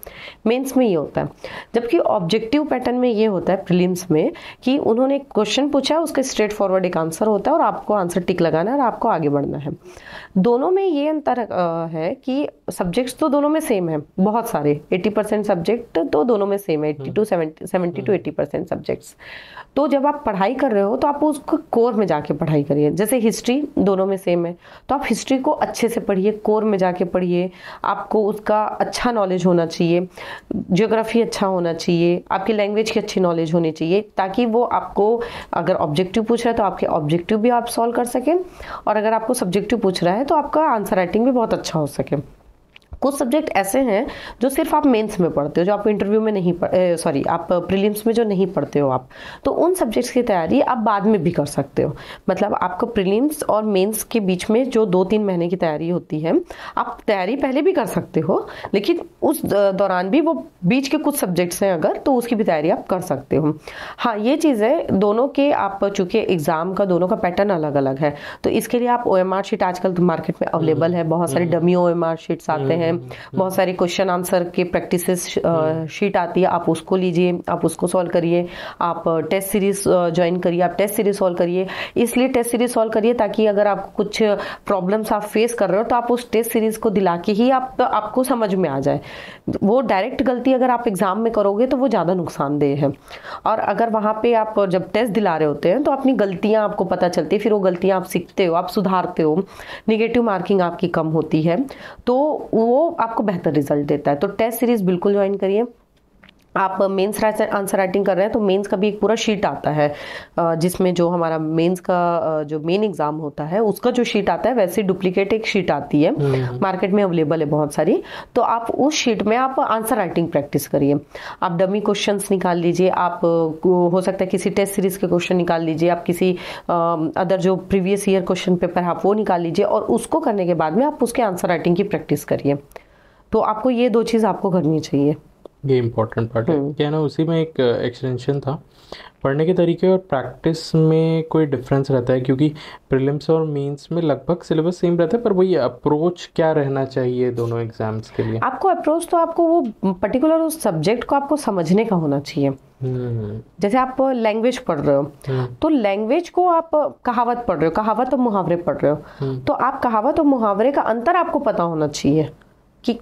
मेंस में ये होता है जबकि ऑब्जेक्टिव पैटर्न में ये होता है प्रिलिम्स में कि उन्होंने क्वेश्चन पूछा है उसका स्ट्रेट फॉरवर्ड एक आंसर होता है और आपको आंसर टिक लगाना है और आपको आगे बढ़ना है दोनों में ये अंतर है कि सब्जेक्ट्स तो दोनों में सेम है बहुत सारे 80 परसेंट सब्जेक्ट तो दोनों में सेम है 80 to 70 seventy to 80 percent subjects तो जब आप पढ़ाई कर रहे हो तो आप उसको कोर में जाके पढ़ाई करिए जैसे हिस्ट्री दोनों में सेम है तो आप हिस्ट्री को अच्छे से पढ़िए कोर में जाके पढ़िए आपको उसका अच्छा नॉलेज होना चाहिए जियोग्राफी अच्छा होना चाहिए आपकी लैंग्वेज की अच्छी नॉलेज होनी चाहिए ताकि वो आपको अगर ऑब्जेक्टिव पूछ रहा है तो आपके ऑब्जेक्टिव भी आप सॉल्व कर सकें और अगर आपको सब्जेक्टिव पूछ रहा है तो आपका आंसर राइटिंग भी बहुत अच्छा हो सके कुछ सब्जेक्ट ऐसे हैं जो सिर्फ आप मेंस में पढ़ते हो जो आप इंटरव्यू में नहीं सॉरी आप प्रीलिम्स में जो नहीं पढ़ते हो आप तो उन सब्जेक्ट्स की तैयारी आप बाद में भी कर सकते हो मतलब आपको प्रीलिम्स और मेंस के बीच में जो दो तीन महीने की तैयारी होती है आप तैयारी पहले भी कर सकते हो लेकिन उस दौरान भी वो बीच के कुछ सब्जेक्ट्स हैं अगर तो उसकी भी तैयारी आप कर सकते हो हाँ ये चीज़ें दोनों के आप चूँकि एग्ज़ाम का दोनों का पैटर्न अलग अलग है तो इसके लिए आप ओ शीट आजकल मार्केट तो में अवेलेबल हम्म, है बहुत सारे हम्म। डमी ओ शीट्स आते हम्म, हैं है बहुत सारे क्वेश्चन आंसर के प्रैक्टिस शीट आती है आप उसको लीजिए आप उसको सॉल्व करिए आप टेस्ट सीरीज ज्वाइन करिए आप टेस्ट सीरीज सॉल्व करिए इसलिए टेस्ट सीरीज सॉल्व करिए ताकि अगर आपको कुछ प्रॉब्लम्स आप फेस कर रहे हो तो आप उस टेस्ट सीरीज को दिला के ही आप तो आपको समझ में आ जाए वो डायरेक्ट गलती अगर आप एग्जाम में करोगे तो वो ज़्यादा नुकसानदेह है और अगर वहां पे आप जब टेस्ट दिला रहे होते हैं तो अपनी गलतियां आपको पता चलती है फिर वो गलतियां आप सीखते हो आप सुधारते हो निगेटिव मार्किंग आपकी कम होती है तो वो आपको बेहतर रिजल्ट देता है तो टेस्ट सीरीज बिल्कुल ज्वाइन करिए आप मेंस आंसर राइटिंग कर रहे हैं तो मेंस का भी एक पूरा शीट आता है जिसमें जो हमारा मेंस का जो मेन एग्ज़ाम होता है उसका जो शीट आता है वैसे डुप्लीकेट एक शीट आती है मार्केट हम्म। में अवेलेबल है बहुत सारी तो आप उस शीट में आप आंसर राइटिंग प्रैक्टिस करिए आप डमी क्वेश्चन निकाल लीजिए आप हो सकता है किसी टेस्ट सीरीज़ के क्वेश्चन निकाल लीजिए आप किसी अदर जो प्रीवियस ईयर क्वेश्चन पेपर आप वो निकाल लीजिए और उसको करने के बाद में आप उसके आंसर राइटिंग की प्रैक्टिस करिए तो आपको ये दो चीज़ आपको करनी चाहिए ये इम्पोर्टेंट पार्ट है हम्म। क्या ना उसी में एक एक्सटेंशन था पढ़ने के तरीके और प्रैक्टिस में कोई डिफरेंस रहता है क्योंकि प्रीलिम्स और मेंस में लगभग सिलेबस सेम रहता है पर वही अप्रोच क्या रहना चाहिए दोनों एग्जाम्स के लिए आपको अप्रोच तो आपको वो पर्टिकुलर उस सब्जेक्ट को आपको समझने का होना चाहिए हम्म। जैसे आप लैंग्वेज पढ़ रहे हो हम्म। तो लैंग्वेज को आप कहावत पढ़ रहे हो कहावत और मुहावरे पढ़ रहे हो तो आप कहावत और मुहावरे का अंतर आपको पता होना चाहिए कि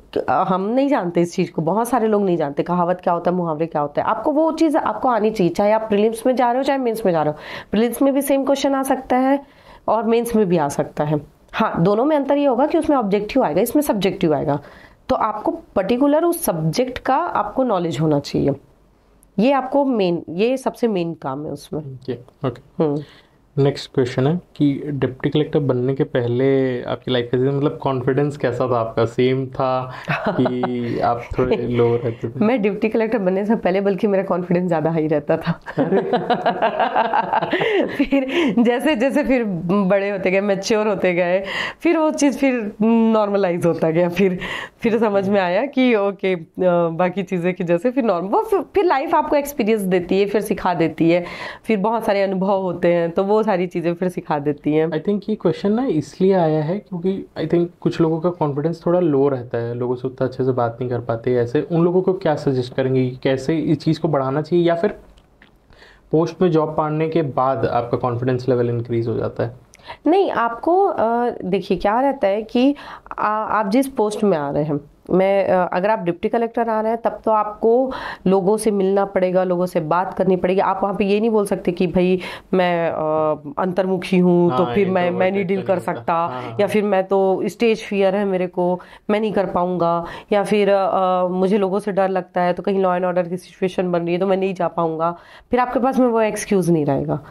हम नहीं जानते इस चीज़ को बहुत सारे लोग नहीं जानते कहावत क्या होता है मुहावरे क्या होता है आपको वो चीज़ आपको आनी चाहिए चाहे आप प्रिलिम्स में जा रहे हो चाहे मेंस में जा रहे हो प्रिलिम्स में भी सेम क्वेश्चन आ सकता है और मेंस में भी आ सकता है हाँ दोनों में अंतर ये होगा कि उसमें ऑब्जेक्टिव आएगा इसमें सब्जेक्टिव आएगा तो आपको पर्टिकुलर उस सब्जेक्ट का आपको नॉलेज होना चाहिए ये आपको मेन ये सबसे मेन काम है उसमें ओके okay. हम्म। नेक्स्ट क्वेश्चन है कि डिप्टी कलेक्टर बनने के पहले आपकी लाइफ कैसी मतलब कॉन्फिडेंस कैसा था आपका सेम था कि आप थोड़े लो रहते थे मैं डिप्टी कलेक्टर बनने से पहले बल्कि मेरा कॉन्फिडेंस ज़्यादा हाई रहता था फिर जैसे जैसे फिर बड़े होते गए मैच्योर होते गए फिर वो चीज़ फिर नॉर्मलाइज होता गया फिर फिर समझ में आया कि ओके बाकी चीज़ें कि जैसे फिर नॉर्मल फिर लाइफ आपको एक्सपीरियंस देती है फिर सिखा देती है फिर बहुत सारे अनुभव होते हैं तो वो सारी चीज़ें फिर सिखा देती हैं आई थिंक ये क्वेश्चन ना इसलिए आया है क्योंकि आई थिंक कुछ लोगों का कॉन्फिडेंस थोड़ा लो रहता है लोगों से उतना अच्छे से बात नहीं कर पाते ऐसे उन लोगों को क्या सजेस्ट करेंगे कैसे इस चीज़ को बढ़ाना चाहिए या फिर पोस्ट में जॉब पाने के बाद आपका कॉन्फिडेंस लेवल इंक्रीज हो जाता है नहीं आपको देखिए क्या रहता है कि आ, आप जिस पोस्ट में आ रहे हैं मैं अगर आप डिप्टी कलेक्टर आ रहे हैं तब तो आपको लोगों से मिलना पड़ेगा लोगों से बात करनी पड़ेगी आप वहाँ पे ये नहीं बोल सकते कि भाई मैं अंतर्मुखी हूँ हाँ, तो फिर मैं तो मैं नहीं डील तो कर सकता हाँ, हाँ, या फिर मैं तो स्टेज फियर है मेरे को मैं नहीं कर पाऊँगा या फिर मुझे लोगों से डर लगता है तो कहीं लॉ एंड ऑर्डर की सिचुएशन बन रही है तो मैं नहीं जा पाऊँगा फिर आपके पास में वो एक्सक्यूज़ नहीं रहेगा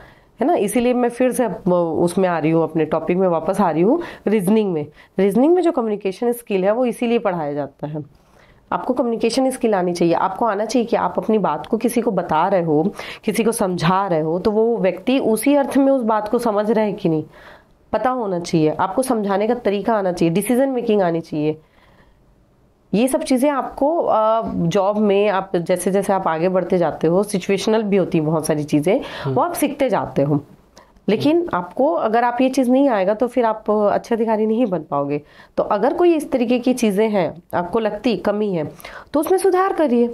है ना इसीलिए मैं फिर से उसमें आ रही हूँ अपने टॉपिक में वापस आ रही हूँ रीजनिंग में रीजनिंग में जो कम्युनिकेशन स्किल है वो इसीलिए पढ़ाया जाता है आपको कम्युनिकेशन स्किल आनी चाहिए आपको आना चाहिए कि आप अपनी बात को किसी को बता रहे हो किसी को समझा रहे हो तो वो व्यक्ति उसी अर्थ में उस बात को समझ रहे कि नहीं पता होना चाहिए आपको समझाने का तरीका आना चाहिए डिसीजन मेकिंग आनी चाहिए ये सब चीज़ें आपको जॉब में आप जैसे जैसे आप आगे बढ़ते जाते हो सिचुएशनल भी होती है बहुत सारी चीज़ें हम्म। वो आप सीखते जाते हो लेकिन हम्म। आपको अगर आप ये चीज़ नहीं आएगा तो फिर आप अच्छे अधिकारी नहीं बन पाओगे तो अगर कोई इस तरीके की चीज़ें हैं आपको लगती कमी है तो उसमें सुधार करिए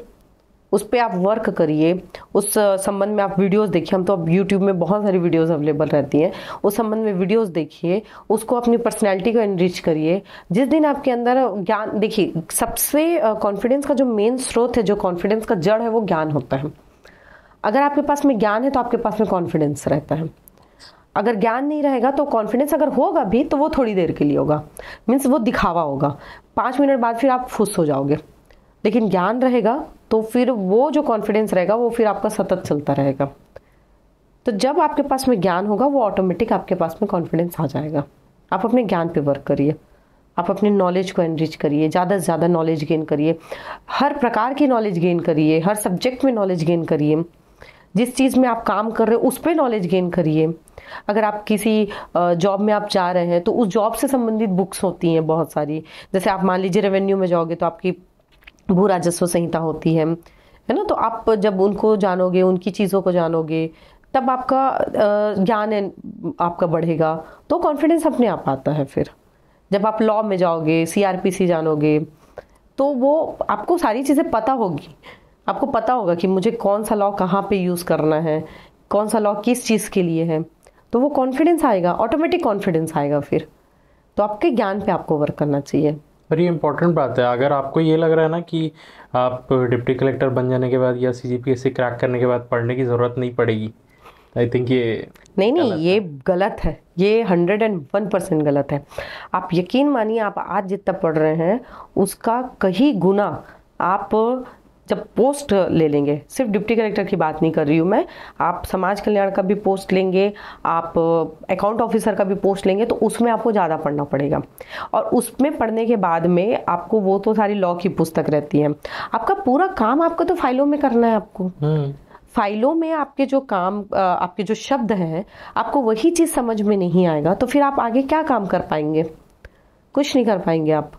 उस पर आप वर्क करिए उस संबंध में आप वीडियोस देखिए हम तो अब यूट्यूब में बहुत सारी वीडियोस अवेलेबल रहती हैं उस संबंध में वीडियोस देखिए उसको अपनी पर्सनैलिटी को एनरिच करिए जिस दिन आपके अंदर ज्ञान देखिए सबसे कॉन्फिडेंस का जो मेन स्रोत है जो कॉन्फिडेंस का जड़ है वो ज्ञान होता है अगर आपके पास में ज्ञान है तो आपके पास में कॉन्फिडेंस रहता है अगर ज्ञान नहीं रहेगा तो कॉन्फिडेंस अगर होगा भी तो वो थोड़ी देर के लिए होगा मीन्स वो दिखावा होगा पाँच मिनट बाद फिर आप फुस हो जाओगे लेकिन ज्ञान रहेगा तो फिर वो जो कॉन्फिडेंस रहेगा वो फिर आपका सतत चलता रहेगा तो जब आपके पास में ज्ञान होगा वो ऑटोमेटिक आपके पास में कॉन्फिडेंस आ जाएगा आप अपने ज्ञान पे वर्क करिए आप अपने नॉलेज को एनरिच करिए ज़्यादा से ज़्यादा नॉलेज गेन करिए हर प्रकार की नॉलेज गेन करिए हर सब्जेक्ट में नॉलेज गेन करिए जिस चीज़ में आप काम कर रहे हो उस पर नॉलेज गेन करिए अगर आप किसी जॉब में आप जा रहे हैं तो उस जॉब से संबंधित बुक्स होती हैं बहुत सारी जैसे आप मान लीजिए रेवेन्यू में जाओगे तो आपकी भू राजस्व संहिता होती है है ना तो आप जब उनको जानोगे उनकी चीज़ों को जानोगे तब आपका ज्ञान आपका बढ़ेगा तो कॉन्फिडेंस अपने आप आता है फिर जब आप लॉ में जाओगे सीआरपीसी जानोगे तो वो आपको सारी चीज़ें पता होगी आपको पता होगा कि मुझे कौन सा लॉ कहाँ पे यूज़ करना है कौन सा लॉ किस चीज़ के लिए है तो वो कॉन्फिडेंस आएगा ऑटोमेटिक कॉन्फिडेंस आएगा फिर तो आपके ज्ञान पे आपको वर्क करना चाहिए पर ये इंपॉर्टेंट बात है अगर आपको ये लग रहा है ना कि आप डिप्टी कलेक्टर बन जाने के बाद या सी जी से क्रैक करने के बाद पढ़ने की ज़रूरत नहीं पड़ेगी आई थिंक ये नहीं नहीं ये गलत है ये हंड्रेड एंड वन परसेंट गलत है आप यकीन मानिए आप आज जितना पढ़ रहे हैं उसका कहीं गुना आप जब पोस्ट ले लेंगे सिर्फ डिप्टी कलेक्टर की बात नहीं कर रही हूँ मैं आप समाज कल्याण का भी पोस्ट लेंगे आप अकाउंट uh, ऑफिसर का भी पोस्ट लेंगे तो उसमें आपको ज़्यादा पढ़ना पड़ेगा और उसमें पढ़ने के बाद में आपको वो तो सारी लॉ की पुस्तक रहती है आपका पूरा काम आपको तो फाइलों में करना है आपको हम्म। फाइलों में आपके जो काम uh, आपके जो शब्द हैं आपको वही चीज़ समझ में नहीं आएगा तो फिर आप आगे क्या काम कर पाएंगे कुछ नहीं कर पाएंगे आप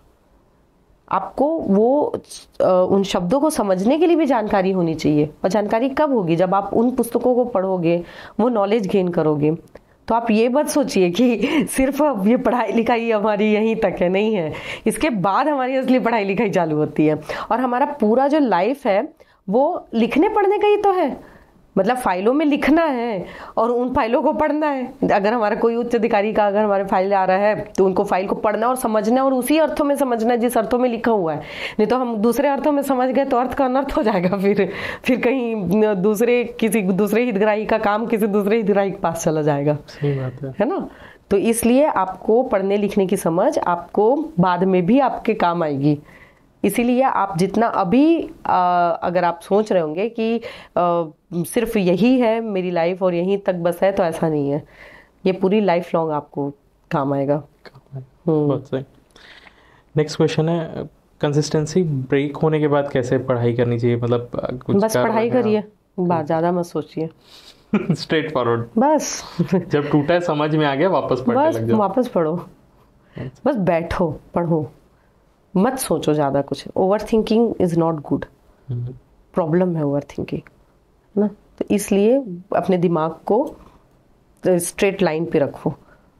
आपको वो उन शब्दों को समझने के लिए भी जानकारी होनी चाहिए और जानकारी कब होगी जब आप उन पुस्तकों को पढ़ोगे वो नॉलेज गेन करोगे तो आप ये मत सोचिए कि सिर्फ अब ये पढ़ाई लिखाई हमारी यहीं तक है नहीं है इसके बाद हमारी असली पढ़ाई लिखाई चालू होती है और हमारा पूरा जो लाइफ है वो लिखने पढ़ने का ही तो है मतलब फाइलों में लिखना है और उन फाइलों को पढ़ना है अगर हमारा कोई उच्च अधिकारी का अगर हमारे फाइल आ रहा है तो उनको फाइल को पढ़ना और समझना और उसी अर्थों में समझना है जिस अर्थों में लिखा हुआ है नहीं तो हम दूसरे अर्थों में समझ गए तो अर्थ का अनर्थ हो जाएगा फिर फिर कहीं दूसरे किसी दूसरे हितग्राही का काम किसी दूसरे हितग्राही के पास चला जाएगा सही बात है है ना तो इसलिए आपको पढ़ने लिखने की समझ आपको बाद में भी आपके काम आएगी इसीलिए आप जितना अभी आ, अगर आप सोच रहे होंगे कि आ, सिर्फ यही है मेरी लाइफ और यहीं तक बस है तो ऐसा नहीं है ये पूरी लाइफ लॉन्ग आपको काम आएगा नेक्स्ट क्वेश्चन है कंसिस्टेंसी ब्रेक होने के बाद कैसे पढ़ाई करनी चाहिए मतलब कुछ बस पढ़ाई करिए ज़्यादा मत सोचिए स्ट्रेट फॉरवर्ड बस जब टूटा है समझ में आ गया वापस पढ़ने लग जाओ वापस पढ़ो अच्छा। बस बैठो पढ़ो मत सोचो ज़्यादा कुछ overthinking is not good problem है ओवर थिंकिंग ना तो इसलिए अपने दिमाग को स्ट्रेट तो लाइन पे रखो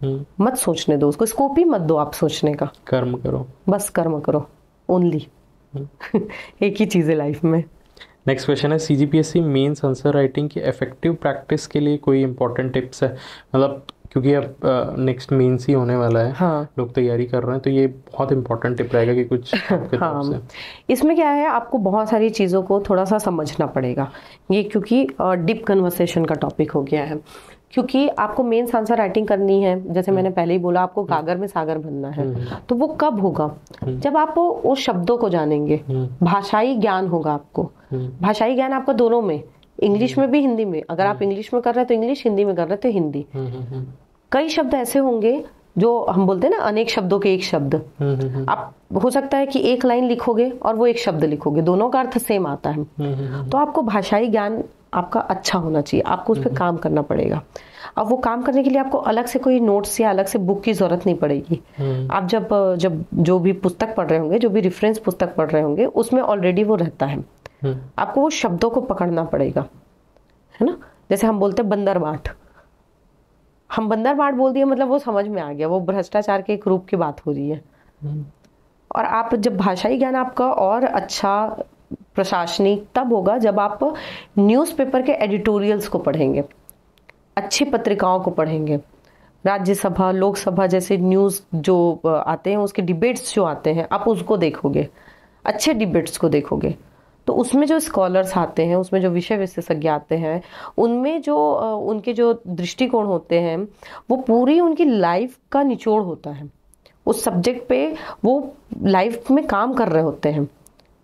हम्म। मत सोचने दो उसको स्कोप ही मत दो आप सोचने का कर्म करो बस कर्म करो ओनली हम्म। एक ही चीज़ है लाइफ में नेक्स्ट क्वेश्चन है C G P S C mains answer writing की इफेक्टिव प्रैक्टिस के लिए कोई इंपॉर्टेंट टिप्स है मतलब क्योंकि अब नेक्स्ट मेंस ही होने वाला है हाँ लोग तैयारी कर रहे हैं तो ये बहुत इंपॉर्टेंट टिप रहेगा कि कुछ हाँ इसमें क्या है आपको बहुत सारी चीज़ों को थोड़ा सा समझना पड़ेगा ये क्योंकि डिप कन्वर्सेशन का टॉपिक हो गया है क्योंकि आपको मेन्स आंसर राइटिंग करनी है जैसे हम्म। मैंने पहले ही बोला आपको गागर हम्म। में सागर बनना है हम्म। तो वो कब होगा जब आप उस शब्दों को जानेंगे भाषाई ज्ञान होगा आपको भाषाई ज्ञान आपको दोनों में इंग्लिश हम्म। में भी हिंदी में अगर आप हम्म। इंग्लिश में कर रहे हैं तो इंग्लिश हिंदी में कर रहे हैं तो हिंदी हम्म, कई शब्द ऐसे होंगे जो हम बोलते हैं ना अनेक शब्दों के एक शब्द आप हो सकता है कि एक लाइन लिखोगे और वो एक शब्द लिखोगे दोनों का अर्थ सेम आता है तो आपको भाषाई ज्ञान आपका अच्छा होना चाहिए आपको उस पर काम करना पड़ेगा अब वो काम करने के लिए आपको अलग से कोई नोट्स या अलग से बुक की जरूरत नहीं पड़ेगी आप जब जब जो भी पुस्तक पढ़ रहे होंगे जो भी रेफरेंस पुस्तक पढ़ रहे होंगे उसमें ऑलरेडी वो रहता है हम्म। आपको वो शब्दों को पकड़ना पड़ेगा है ना जैसे हम बोलते हैं बंदर बाट हम बंदर बाट बोल दिए मतलब वो समझ में आ गया वो भ्रष्टाचार के एक रूप की बात हो रही है हम्म। और आप जब भाषाई ज्ञान आपका और अच्छा प्रशासनिक तब होगा जब आप न्यूज़पेपर के एडिटोरियल्स को पढ़ेंगे अच्छी पत्रिकाओं को पढ़ेंगे राज्यसभा लोकसभा जैसे न्यूज़ जो आते हैं उसके डिबेट्स जो आते हैं आप उसको देखोगे अच्छे डिबेट्स को देखोगे तो उसमें जो स्कॉलर्स आते हैं उसमें जो विषय विशेषज्ञ आते हैं उनमें जो उनके जो दृष्टिकोण होते हैं वो पूरी उनकी लाइफ का निचोड़ होता है उस सब्जेक्ट पे वो लाइफ में काम कर रहे होते हैं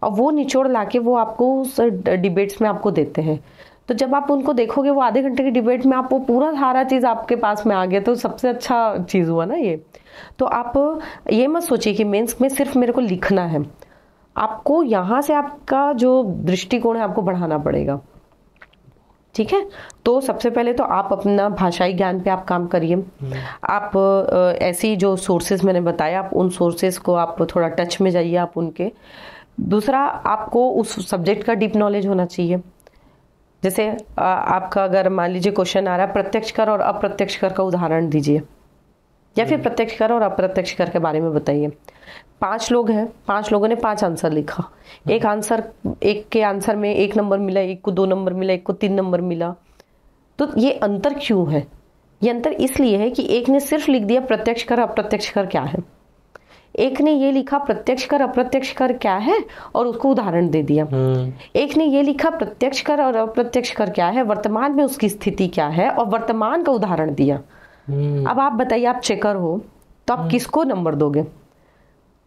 और वो निचोड़ लाके वो आपको उस डिबेट्स में आपको देते हैं तो जब आप उनको देखोगे वो आधे घंटे की डिबेट में आप वो पूरा सारा चीज़ आपके पास में आ गया तो सबसे अच्छा चीज़ हुआ ना ये तो आप ये मत सोचिए कि मेंस में सिर्फ मेरे को लिखना है आपको यहाँ से आपका जो दृष्टिकोण है आपको बढ़ाना पड़ेगा ठीक है तो सबसे पहले तो आप अपना भाषाई ज्ञान पे आप काम करिए आप ऐसी जो सोर्सेज मैंने बताया आप उन सोर्सेज को आप थोड़ा टच में जाइए आप उनके दूसरा आपको उस सब्जेक्ट का डीप नॉलेज होना चाहिए जैसे आपका अगर मान लीजिए क्वेश्चन आ रहा है प्रत्यक्ष कर और अप्रत्यक्ष कर का उदाहरण दीजिए या फिर प्रत्यक्ष कर और अप्रत्यक्ष कर के बारे में बताइए पांच लोग हैं पांच लोगों ने पांच आंसर लिखा एक आंसर एक के आंसर में एक नंबर मिला एक को दो नंबर मिला एक को तीन नंबर मिला तो ये अंतर क्यों है ये अंतर इसलिए है कि एक ने सिर्फ लिख दिया प्रत्यक्ष कर अप्रत्यक्ष कर क्या है एक ने ये लिखा प्रत्यक्ष कर अप्रत्यक्ष कर क्या है और उसको उदाहरण दे दिया हम्म। एक ने ये लिखा प्रत्यक्ष कर और अप्रत्यक्ष कर क्या है वर्तमान में उसकी स्थिति क्या है और वर्तमान का उदाहरण दिया हम्म। अब आप बताइए आप चेकर हो तो आप हम्म। किसको नंबर दोगे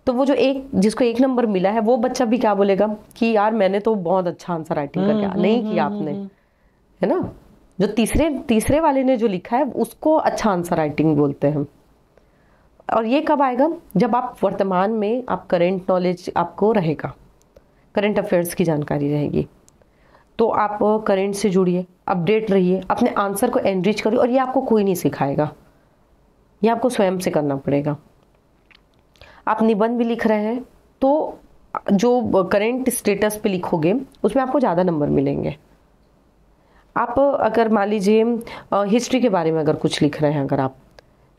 तो वो जो एक जिसको एक नंबर मिला है वो बच्चा भी क्या बोलेगा कि यार मैंने तो बहुत अच्छा आंसर राइटिंग हम्म, करके नहीं हम्म, किया हम्म, आपने है ना जो तीसरे तीसरे वाले ने जो लिखा है उसको अच्छा आंसर राइटिंग बोलते हैं और ये कब आएगा जब आप वर्तमान में आप करेंट नॉलेज आपको रहेगा करेंट अफेयर्स की जानकारी रहेगी तो आप करेंट से जुड़िए अपडेट रहिए अपने आंसर को एनरिच करिए और ये आपको कोई नहीं सिखाएगा ये आपको स्वयं से करना पड़ेगा आप निबंध भी लिख रहे हैं तो जो करेंट स्टेटस पे लिखोगे उसमें आपको ज़्यादा नंबर मिलेंगे आप अगर मान लीजिए हिस्ट्री के बारे में अगर कुछ लिख रहे हैं अगर आप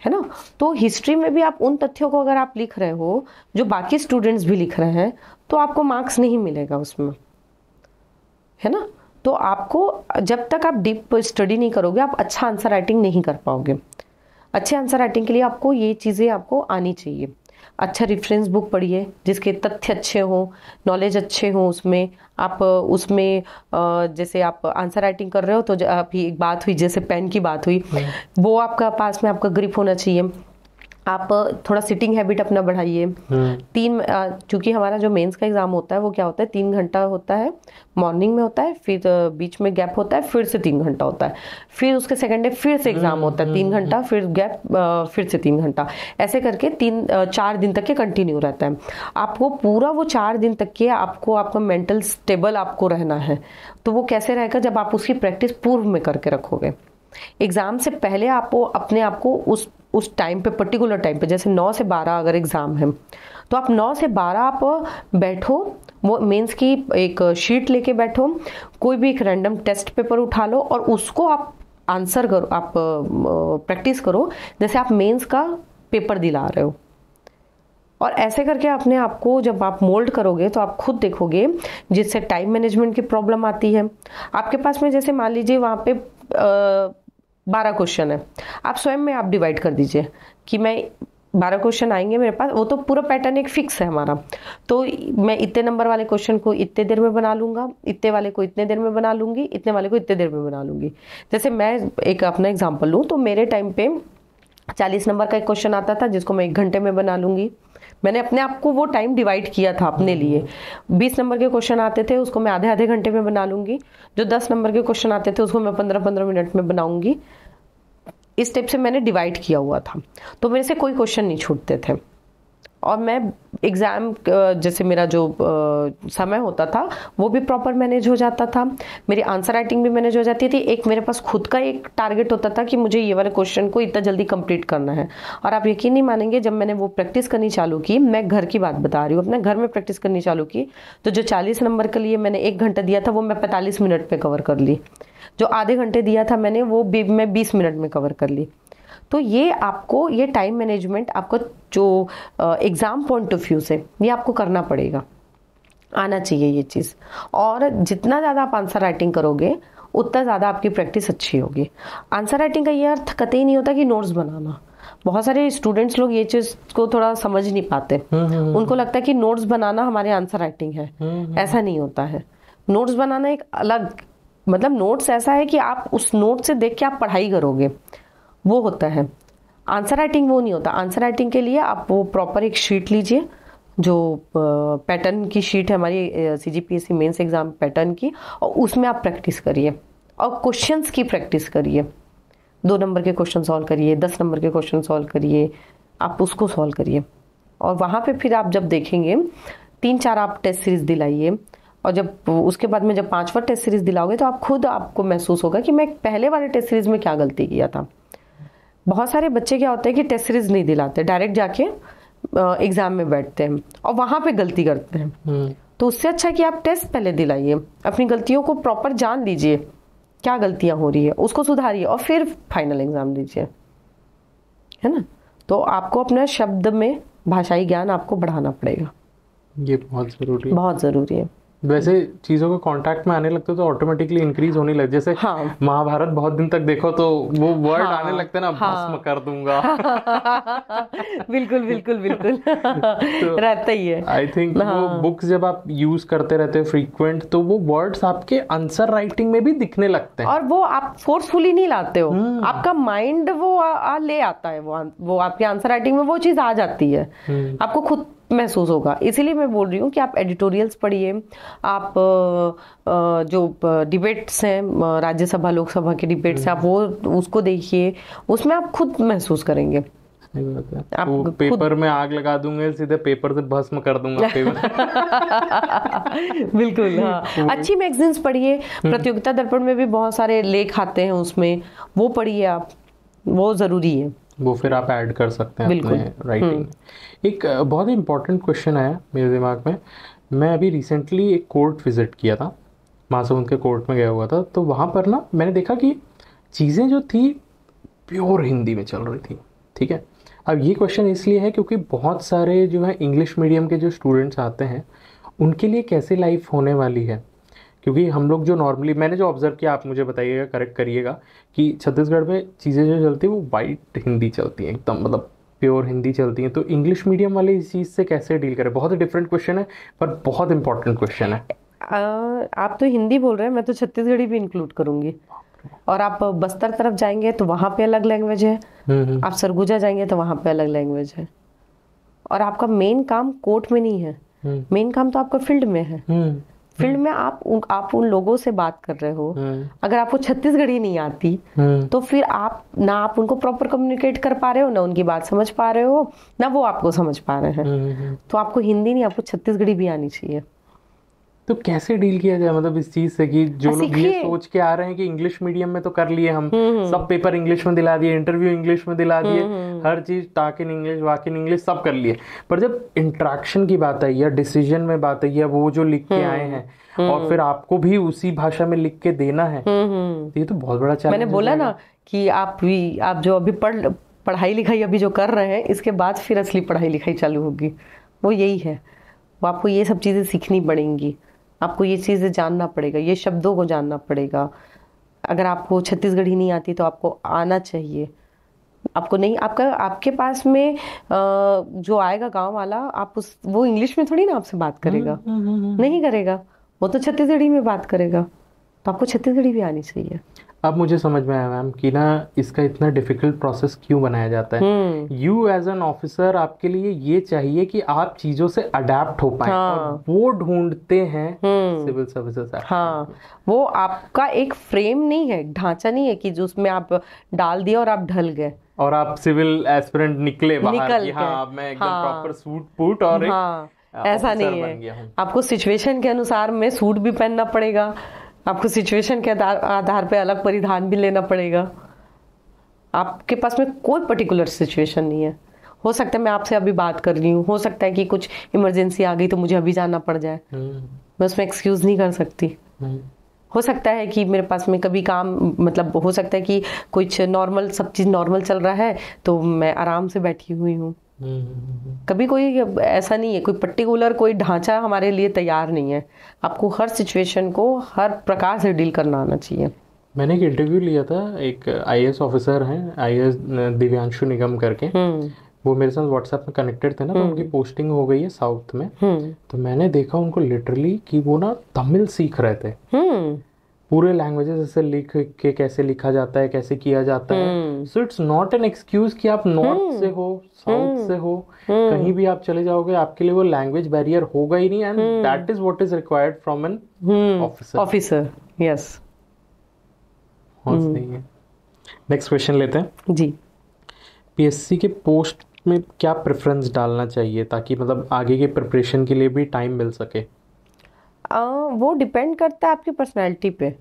है ना तो हिस्ट्री में भी आप उन तथ्यों को अगर आप लिख रहे हो जो बाकी स्टूडेंट्स भी लिख रहे हैं तो आपको मार्क्स नहीं मिलेगा उसमें है ना तो आपको जब तक आप डीप स्टडी नहीं करोगे आप अच्छा आंसर राइटिंग नहीं कर पाओगे अच्छे आंसर राइटिंग के लिए आपको ये चीज़ें आपको आनी चाहिए अच्छा रिफरेंस बुक पढ़िए जिसके तथ्य अच्छे हों नॉलेज अच्छे हों उसमें आप उसमें जैसे आप आंसर राइटिंग कर रहे हो तो अभी एक बात हुई जैसे पेन की बात हुई हाँ। वो आपका पास में आपका ग्रिप होना चाहिए आप थोड़ा सिटिंग हैबिट अपना बढ़ाइए हम्म। तीन चूंकि हमारा जो मेंस का एग्जाम होता है वो क्या होता है तीन घंटा होता है मॉर्निंग में होता है फिर बीच में गैप होता है फिर से तीन घंटा होता है फिर उसके सेकंड डे फिर से एग्जाम हम्म, होता है तीन हम्म, घंटा फिर गैप फिर से तीन घंटा ऐसे करके तीन चार दिन तक के कंटिन्यू रहता है आपको पूरा वो चार दिन तक के आपको आपका मेंटल स्टेबल आपको रहना है तो वो कैसे रहेगा जब आप उसकी प्रैक्टिस पूर्व में करके रखोगे एग्ज़ाम से पहले आपको अपने आप को उस उस टाइम पे पर्टिकुलर टाइम पे जैसे 9 से 12 अगर एग्ज़ाम है तो आप 9 से 12 आप बैठो वो मेंस की एक शीट लेके बैठो कोई भी एक रैंडम टेस्ट पेपर उठा लो और उसको आप आंसर करो आप प्रैक्टिस करो जैसे आप मेंस का पेपर दिला रहे हो और ऐसे करके अपने आप को जब आप मोल्ड करोगे तो आप खुद देखोगे जिससे टाइम मैनेजमेंट की प्रॉब्लम आती है आपके पास में जैसे मान लीजिए वहाँ पे आ, बारह क्वेश्चन है आप स्वयं में आप डिवाइड कर दीजिए कि मैं बारह क्वेश्चन आएंगे मेरे पास वो तो पूरा पैटर्न एक फिक्स है हमारा तो मैं इतने नंबर वाले क्वेश्चन को इतने देर में बना लूंगा इतने वाले को इतने देर में बना लूँगी इतने वाले को इतने देर में बना लूंगी जैसे मैं एक अपना एग्जाम्पल लूँ तो मेरे टाइम पे चालीस नंबर का एक क्वेश्चन आता था जिसको मैं एक घंटे में बना लूंगी मैंने अपने आप को वो टाइम डिवाइड किया था अपने लिए बीस नंबर के क्वेश्चन आते थे उसको मैं आधे आधे घंटे में बना लूंगी जो दस नंबर के क्वेश्चन आते थे उसको मैं पंद्रह पंद्रह मिनट में बनाऊंगी इस टाइप से मैंने डिवाइड किया हुआ था तो मेरे से कोई क्वेश्चन नहीं छूटते थे और मैं एग्ज़ाम जैसे मेरा जो समय होता था वो भी प्रॉपर मैनेज हो जाता था मेरी आंसर राइटिंग भी मैनेज हो जाती थी एक मेरे पास खुद का एक टारगेट होता था कि मुझे ये वाले क्वेश्चन को इतना जल्दी कंप्लीट करना है और आप यकीन नहीं मानेंगे जब मैंने वो प्रैक्टिस करनी चालू की मैं घर की बात बता रही हूँ अपने घर में प्रैक्टिस करनी चालू की तो जो चालीस नंबर के लिए मैंने एक घंटा दिया था वो मैं पैंतालीस मिनट में कवर कर ली जो आधे घंटे दिया था मैंने वो मैं बीस मिनट में कवर कर ली तो ये आपको ये टाइम मैनेजमेंट आपको जो एग्ज़ाम पॉइंट ऑफ व्यू से ये आपको करना पड़ेगा आना चाहिए ये चीज़ और जितना ज़्यादा आप आंसर राइटिंग करोगे उतना ज़्यादा आपकी प्रैक्टिस अच्छी होगी आंसर राइटिंग का ये अर्थ कतई नहीं होता कि नोट्स बनाना बहुत सारे स्टूडेंट्स लोग ये चीज को थोड़ा समझ नहीं पाते हम्म, हम्म, हम्म। उनको लगता है कि नोट्स बनाना हमारे आंसर राइटिंग है ऐसा नहीं होता है नोट्स बनाना एक अलग मतलब नोट्स ऐसा है कि आप उस नोट से देख के आप पढ़ाई करोगे वो होता है आंसर राइटिंग वो नहीं होता आंसर राइटिंग के लिए आप वो प्रॉपर एक शीट लीजिए जो पैटर्न की शीट है हमारी C G P S C mains exam pattern की और उसमें आप प्रैक्टिस करिए और क्वेश्चंस की प्रैक्टिस करिए दो नंबर के क्वेश्चन सॉल्व करिए दस नंबर के क्वेश्चन सॉल्व करिए आप उसको सॉल्व करिए और वहाँ पे फिर आप जब देखेंगे तीन चार आप टेस्ट सीरीज़ दिलाइए और जब उसके बाद में जब पांचवा टेस्ट सीरीज़ दिलाओगे तो आप खुद आपको महसूस होगा कि मैं पहले वाले टेस्ट सीरीज़ में क्या गलती किया था बहुत सारे बच्चे क्या होते हैं कि टेस्ट सीरीज नहीं दिलाते डायरेक्ट जाके एग्जाम में बैठते हैं और वहां पे गलती करते हैं हम्म। तो उससे अच्छा कि आप टेस्ट पहले दिलाइए अपनी गलतियों को प्रॉपर जान लीजिए क्या गलतियाँ हो रही है उसको सुधारिए और फिर फाइनल एग्ज़ाम दीजिए है ना तो आपको अपने शब्द में भाषाई ज्ञान आपको बढ़ाना पड़ेगा ये बहुत ज़रूरी है बहुत ज़रूरी है वैसे चीजों के कांटेक्ट में आने लगते तो ऑटोमेटिकली इंक्रीज होने लगे जैसे हाँ. महाभारत बहुत दिन तक देखो तो वो वर्ड हाँ. आने लगते ना हाँ. भस्म कर दूंगा बिल्कुल बिल्कुल बिल्कुल तो, रहता ही है आई थिंक हाँ. वो बुक्स जब आप यूज करते रहते हैं फ्रीक्वेंट तो वो वर्ड्स आपके आंसर राइटिंग में भी दिखने लगते हैं और वो आप फोर्सफुली नहीं लाते हो हम्म। आपका माइंड वो ले आता है वो वो आपके आंसर राइटिंग में वो चीज आ जाती है हम्म। आपको खुद महसूस होगा इसीलिए मैं बोल रही हूँ कि आप एडिटोरियल्स पढ़िए आप जो डिबेट्स हैं राज्यसभा लोकसभा के डिबेट्स आप वो उसको देखिए उसमें आप खुद महसूस करेंगे आप वो पेपर में आग लगा दूंगा सीधे पेपर से भस्म कर दूंगा पेपर बिल्कुल हाँ तो- अच्छी मैगजीन्स पढ़िए हम्म। प्रतियोगिता दर्पण में भी बहुत सारे लेख आते हैं उसमें वो पढ़िए आप वो जरूरी है वो फिर आप ऐड कर सकते हैं अपने राइटिंग हम्म। एक बहुत ही इंपॉर्टेंट क्वेश्चन आया मेरे दिमाग में मैं अभी रिसेंटली एक कोर्ट विज़िट किया था मासूम के कोर्ट में गया हुआ था तो वहाँ पर ना मैंने देखा कि चीज़ें जो थी प्योर हिंदी में चल रही थी ठीक है अब ये क्वेश्चन इसलिए है क्योंकि बहुत सारे जो है इंग्लिश मीडियम के जो स्टूडेंट्स आते हैं उनके लिए कैसे लाइफ होने वाली है क्योंकि हम लोग जो नॉर्मली मैंने जो ऑब्जर्व किया आप मुझे बताइएगा करेक्ट करिएगा कि छत्तीसगढ़ में चीज़ें जो चलती हैं वो वाइट हिंदी चलती हैं एकदम मतलब प्योर हिंदी चलती हैं तो इंग्लिश मीडियम वाले इस चीज़ से कैसे डील करें बहुत डिफरेंट क्वेश्चन है पर बहुत इंपॉर्टेंट क्वेश्चन है आ, आप तो हिंदी बोल रहे हैं मैं तो छत्तीसगढ़ी भी इंक्लूड करूंगी और आप बस्तर तरफ जाएंगे तो वहाँ पे अलग लैंग्वेज है हम्म, हम्म। आप सरगुजा जाएंगे तो वहाँ पे अलग लैंग्वेज है और आपका मेन काम कोर्ट में नहीं है मेन हम्म। काम तो आपका फील्ड में है फील्ड हम्म। में आप उन आप उन लोगों से बात कर रहे हो हम्म। अगर आपको छत्तीसगढ़ी नहीं आती हम्म। तो फिर आप ना आप उनको प्रॉपर कम्युनिकेट कर पा रहे हो ना उनकी बात समझ पा रहे हो ना वो आपको समझ पा रहे हैं तो आपको हिंदी नहीं आपको छत्तीसगढ़ी भी आनी चाहिए तो कैसे डील किया जाए मतलब इस चीज से कि जो लोग ये सोच के आ रहे हैं कि इंग्लिश मीडियम में तो कर लिए हम हम्म, हम्म। सब पेपर इंग्लिश में दिला दिए इंटरव्यू इंग्लिश में दिला दिए हम्म, हर चीज टाक in English walk in English सब कर लिए पर जब इंट्रैक्शन की बात आई या डिसीजन में बात आई या वो जो लिख के आए हैं और फिर आपको भी उसी भाषा में लिख के देना है तो ये तो बहुत बड़ा चैलेंज मैंने बोला ना कि आप भी आप जो अभी पढ़ पढ़ाई लिखाई अभी जो कर रहे हैं इसके बाद फिर असली पढ़ाई लिखाई चालू होगी वो यही है वो आपको ये सब चीज़ें सीखनी पड़ेंगी आपको ये चीज़ें जानना पड़ेगा ये शब्दों को जानना पड़ेगा अगर आपको छत्तीसगढ़ी नहीं आती तो आपको आना चाहिए आपको नहीं आपका आपके पास में जो आएगा गांव वाला आप उस वो इंग्लिश में थोड़ी ना आपसे बात करेगा हम्म, हम्म, हम्म, नहीं करेगा वो तो छत्तीसगढ़ी में बात करेगा तो आपको छत्तीसगढ़ी भी आनी चाहिए अब मुझे समझ में आया मैम कि ना इसका इतना डिफिकल्ट प्रोसेस क्यों बनाया जाता है यू एज एन ऑफिसर आपके लिए ये चाहिए कि आप चीजों से अडेप्ट हो पाए हाँ। वो ढूंढते हैं सिविल हम्म। सर्विसेज हाँ वो आपका एक फ्रेम नहीं है ढांचा नहीं है कि जो उसमें आप डाल दिया और आप ढल गए और आप सिविल एस्पिरेंट निकले बाहर निकल हाँ, मैं एकदम प्रॉपर सूट पूट और हाँ, ऐसा नहीं है आपको सिचुएशन के अनुसार में सूट भी पहनना पड़ेगा आपको सिचुएशन के आधार आधार पर अलग परिधान भी लेना पड़ेगा आपके पास में कोई पर्टिकुलर सिचुएशन नहीं है हो सकता है मैं आपसे अभी बात कर रही हूँ हो सकता है कि कुछ इमरजेंसी आ गई तो मुझे अभी जाना पड़ जाए हम्म। मैं उसमें एक्सक्यूज़ नहीं कर सकती हम्म। हो सकता है कि मेरे पास में कभी काम मतलब हो सकता है कि कुछ नॉर्मल सब चीज़ नॉर्मल चल रहा है तो मैं आराम से बैठी हुई हूँ कभी कोई ऐसा नहीं है कोई पर्टिकुलर कोई ढांचा हमारे लिए तैयार नहीं है आपको हर सिचुएशन को हर प्रकार से डील करना आना चाहिए मैंने एक इंटरव्यू लिया था एक आई ऑफिसर हैं आई दिव्यांशु निगम करके हम्म। वो मेरे साथ व्हाट्सएप में कनेक्टेड थे ना तो हम्म। उनकी पोस्टिंग हो गई है साउथ में हम्म। तो मैंने देखा उनको लिटरली कि वो ना तमिल सीख रहे थे पूरे लैंग्वेजेस से लिख के कैसे लिखा जाता है कैसे किया जाता है so it's not an excuse कि आप नॉर्थ हम्म। से हो साउथ हम्म। से हो हम्म। कहीं भी आप चले जाओगे आपके लिए वो लैंग्वेज बैरियर होगा ही नहीं and that is what is required from an officer officer yes next question लेते हैं जी पीएससी के पोस्ट में क्या प्रेफरेंस डालना चाहिए ताकि मतलब आगे के प्रिपरेशन के लिए भी टाइम मिल सके वो डिपेंड करता है आपकी पर्सनैलिटी पे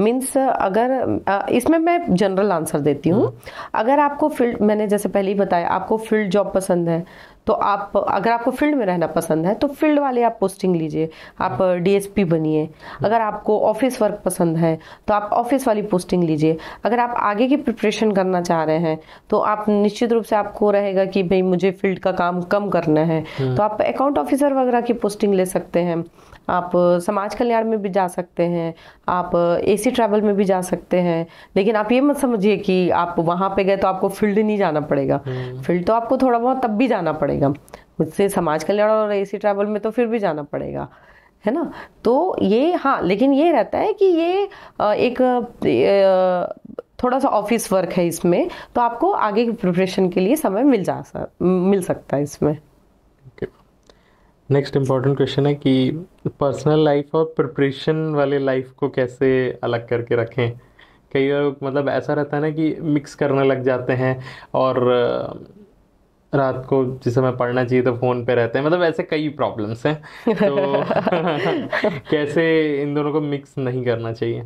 मीन्स हम्म। अगर इसमें मैं जनरल आंसर देती हूँ हम्म। अगर आपको फील्ड मैंने जैसे पहले ही बताया आपको फील्ड जॉब पसंद है तो आप अगर आपको फील्ड में रहना पसंद है तो फील्ड वाले आप पोस्टिंग लीजिए आप डीएसपी बनिए हम्म। अगर आपको ऑफिस वर्क पसंद है तो आप ऑफिस वाली पोस्टिंग लीजिए अगर आप आगे की प्रिपरेशन करना चाह रहे हैं तो आप निश्चित रूप से आपको रहेगा कि भाई मुझे फील्ड का काम कम करना है तो आप अकाउंट ऑफिसर वगैरह की पोस्टिंग ले सकते हैं आप समाज कल्याण में भी जा सकते हैं आप एसी ट्रैवल में भी जा सकते हैं लेकिन आप ये मत समझिए कि आप वहाँ पे गए तो आपको फील्ड नहीं जाना पड़ेगा हम्म। फील्ड तो आपको थोड़ा बहुत तब भी जाना पड़ेगा मुझसे समाज कल्याण और एसी ट्रैवल में तो फिर भी जाना पड़ेगा है ना तो ये हाँ लेकिन ये रहता है कि ये एक थोड़ा सा ऑफिस वर्क है इसमें तो आपको आगे की प्रिपरेशन के लिए समय मिल जा सक मिल सकता है इसमें नेक्स्ट इम्पॉर्टेंट क्वेश्चन है कि पर्सनल लाइफ और प्रिपरेशन वाले लाइफ को कैसे अलग करके रखें कई लोग मतलब ऐसा रहता है ना कि मिक्स करने लग जाते हैं और रात को जिस समय पढ़ना चाहिए तो फ़ोन पे रहते हैं मतलब ऐसे कई प्रॉब्लम्स हैं तो कैसे इन दोनों को मिक्स नहीं करना चाहिए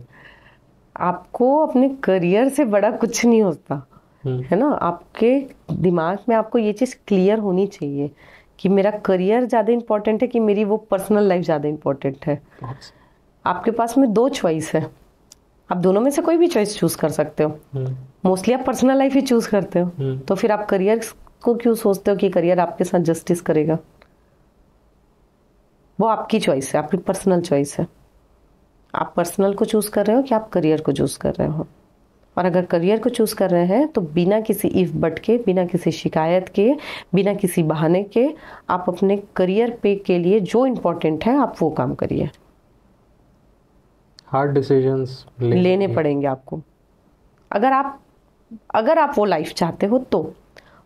आपको अपने करियर से बड़ा कुछ नहीं होता हम्म। है ना आपके दिमाग में आपको ये चीज़ क्लियर होनी चाहिए कि मेरा करियर ज़्यादा इम्पोर्टेंट है कि मेरी वो पर्सनल लाइफ ज़्यादा इम्पोर्टेंट है आपके पास में दो चॉइस है आप दोनों में से कोई भी चॉइस चूज कर सकते हो मोस्टली hmm. आप पर्सनल लाइफ ही चूज करते हो hmm. तो फिर आप करियर को क्यों सोचते हो कि करियर आपके साथ जस्टिस करेगा वो आपकी चॉइस है आपकी पर्सनल चॉइस है आप पर्सनल को चूज कर रहे हो कि आप करियर को चूज कर रहे हो और अगर करियर को चूज़ कर रहे हैं तो बिना किसी इफ बट के बिना किसी शिकायत के बिना किसी बहाने के आप अपने करियर पे के लिए जो इम्पोर्टेंट है आप वो काम करिए हार्ड डिसीजंस लेने, पड़ेंगे आपको अगर आप अगर आप वो लाइफ चाहते हो तो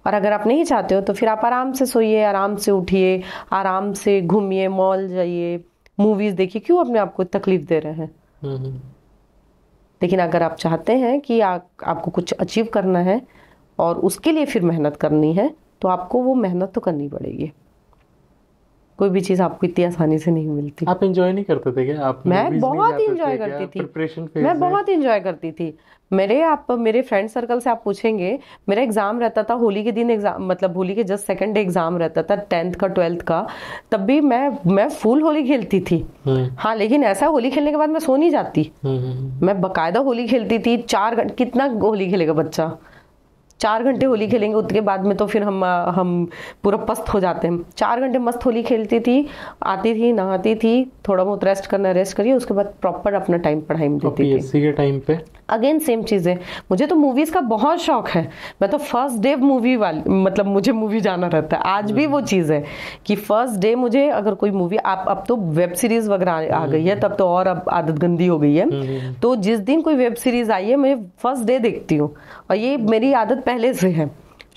और अगर आप नहीं चाहते हो तो फिर आप आराम से सोइए आराम से उठिए आराम से घूमिए मॉल जाइए मूवीज़ देखिए क्यों अपने आपको तकलीफ दे रहे हैं हम्म, हम्म। लेकिन अगर आप चाहते हैं कि आ, आपको कुछ अचीव करना है और उसके लिए फिर मेहनत करनी है तो आपको वो मेहनत तो करनी पड़ेगी कोई भी चीज़ आपको इतनी आसानी से नहीं मिलती आप एंजॉय नहीं करते थे क्या आप मैं बहुत एंजॉय करती थी मैं बहुत एंजॉय करती थी मेरे आप मेरे फ्रेंड सर्कल से आप पूछेंगे मेरा एग्ज़ाम रहता था होली के दिन एग्ज़ाम मतलब होली के जस्ट सेकंड डे एग्ज़ाम रहता था टेंथ का ट्वेल्थ का तब भी मैं मैं फुल होली खेलती थी हम्म। हाँ लेकिन ऐसा होली खेलने के बाद मैं सो नहीं जाती हम्म, हम्म, मैं बकायदा होली खेलती थी चार घंटे कितना होली खेलेगा बच्चा चार घंटे होली खेलेंगे उसके बाद में तो फिर हम हम पूरा पस्त हो जाते हैं चार घंटे मस्त होली खेलती थी आती थी नहाती थी थोड़ा बहुत रेस्ट करना रेस्ट करिए उसके बाद प्रॉपर अपना टाइम पढ़ाई में देती थी के टाइम पे अगेन सेम चीज़ है मुझे तो मूवीज़ का बहुत शौक है मैं तो फर्स्ट डे मूवी वाली मतलब मुझे मूवी जाना रहता है आज भी वो चीज़ है कि फर्स्ट डे मुझे अगर कोई मूवी आप अब तो वेब सीरीज़ वगैरह आ गई है तब तो और अब आदत गंदी हो गई है हम्म, हम्म, हम्म। तो जिस दिन कोई वेब सीरीज़ आई है मैं फर्स्ट डे देखती हूँ और ये मेरी आदत पहले से है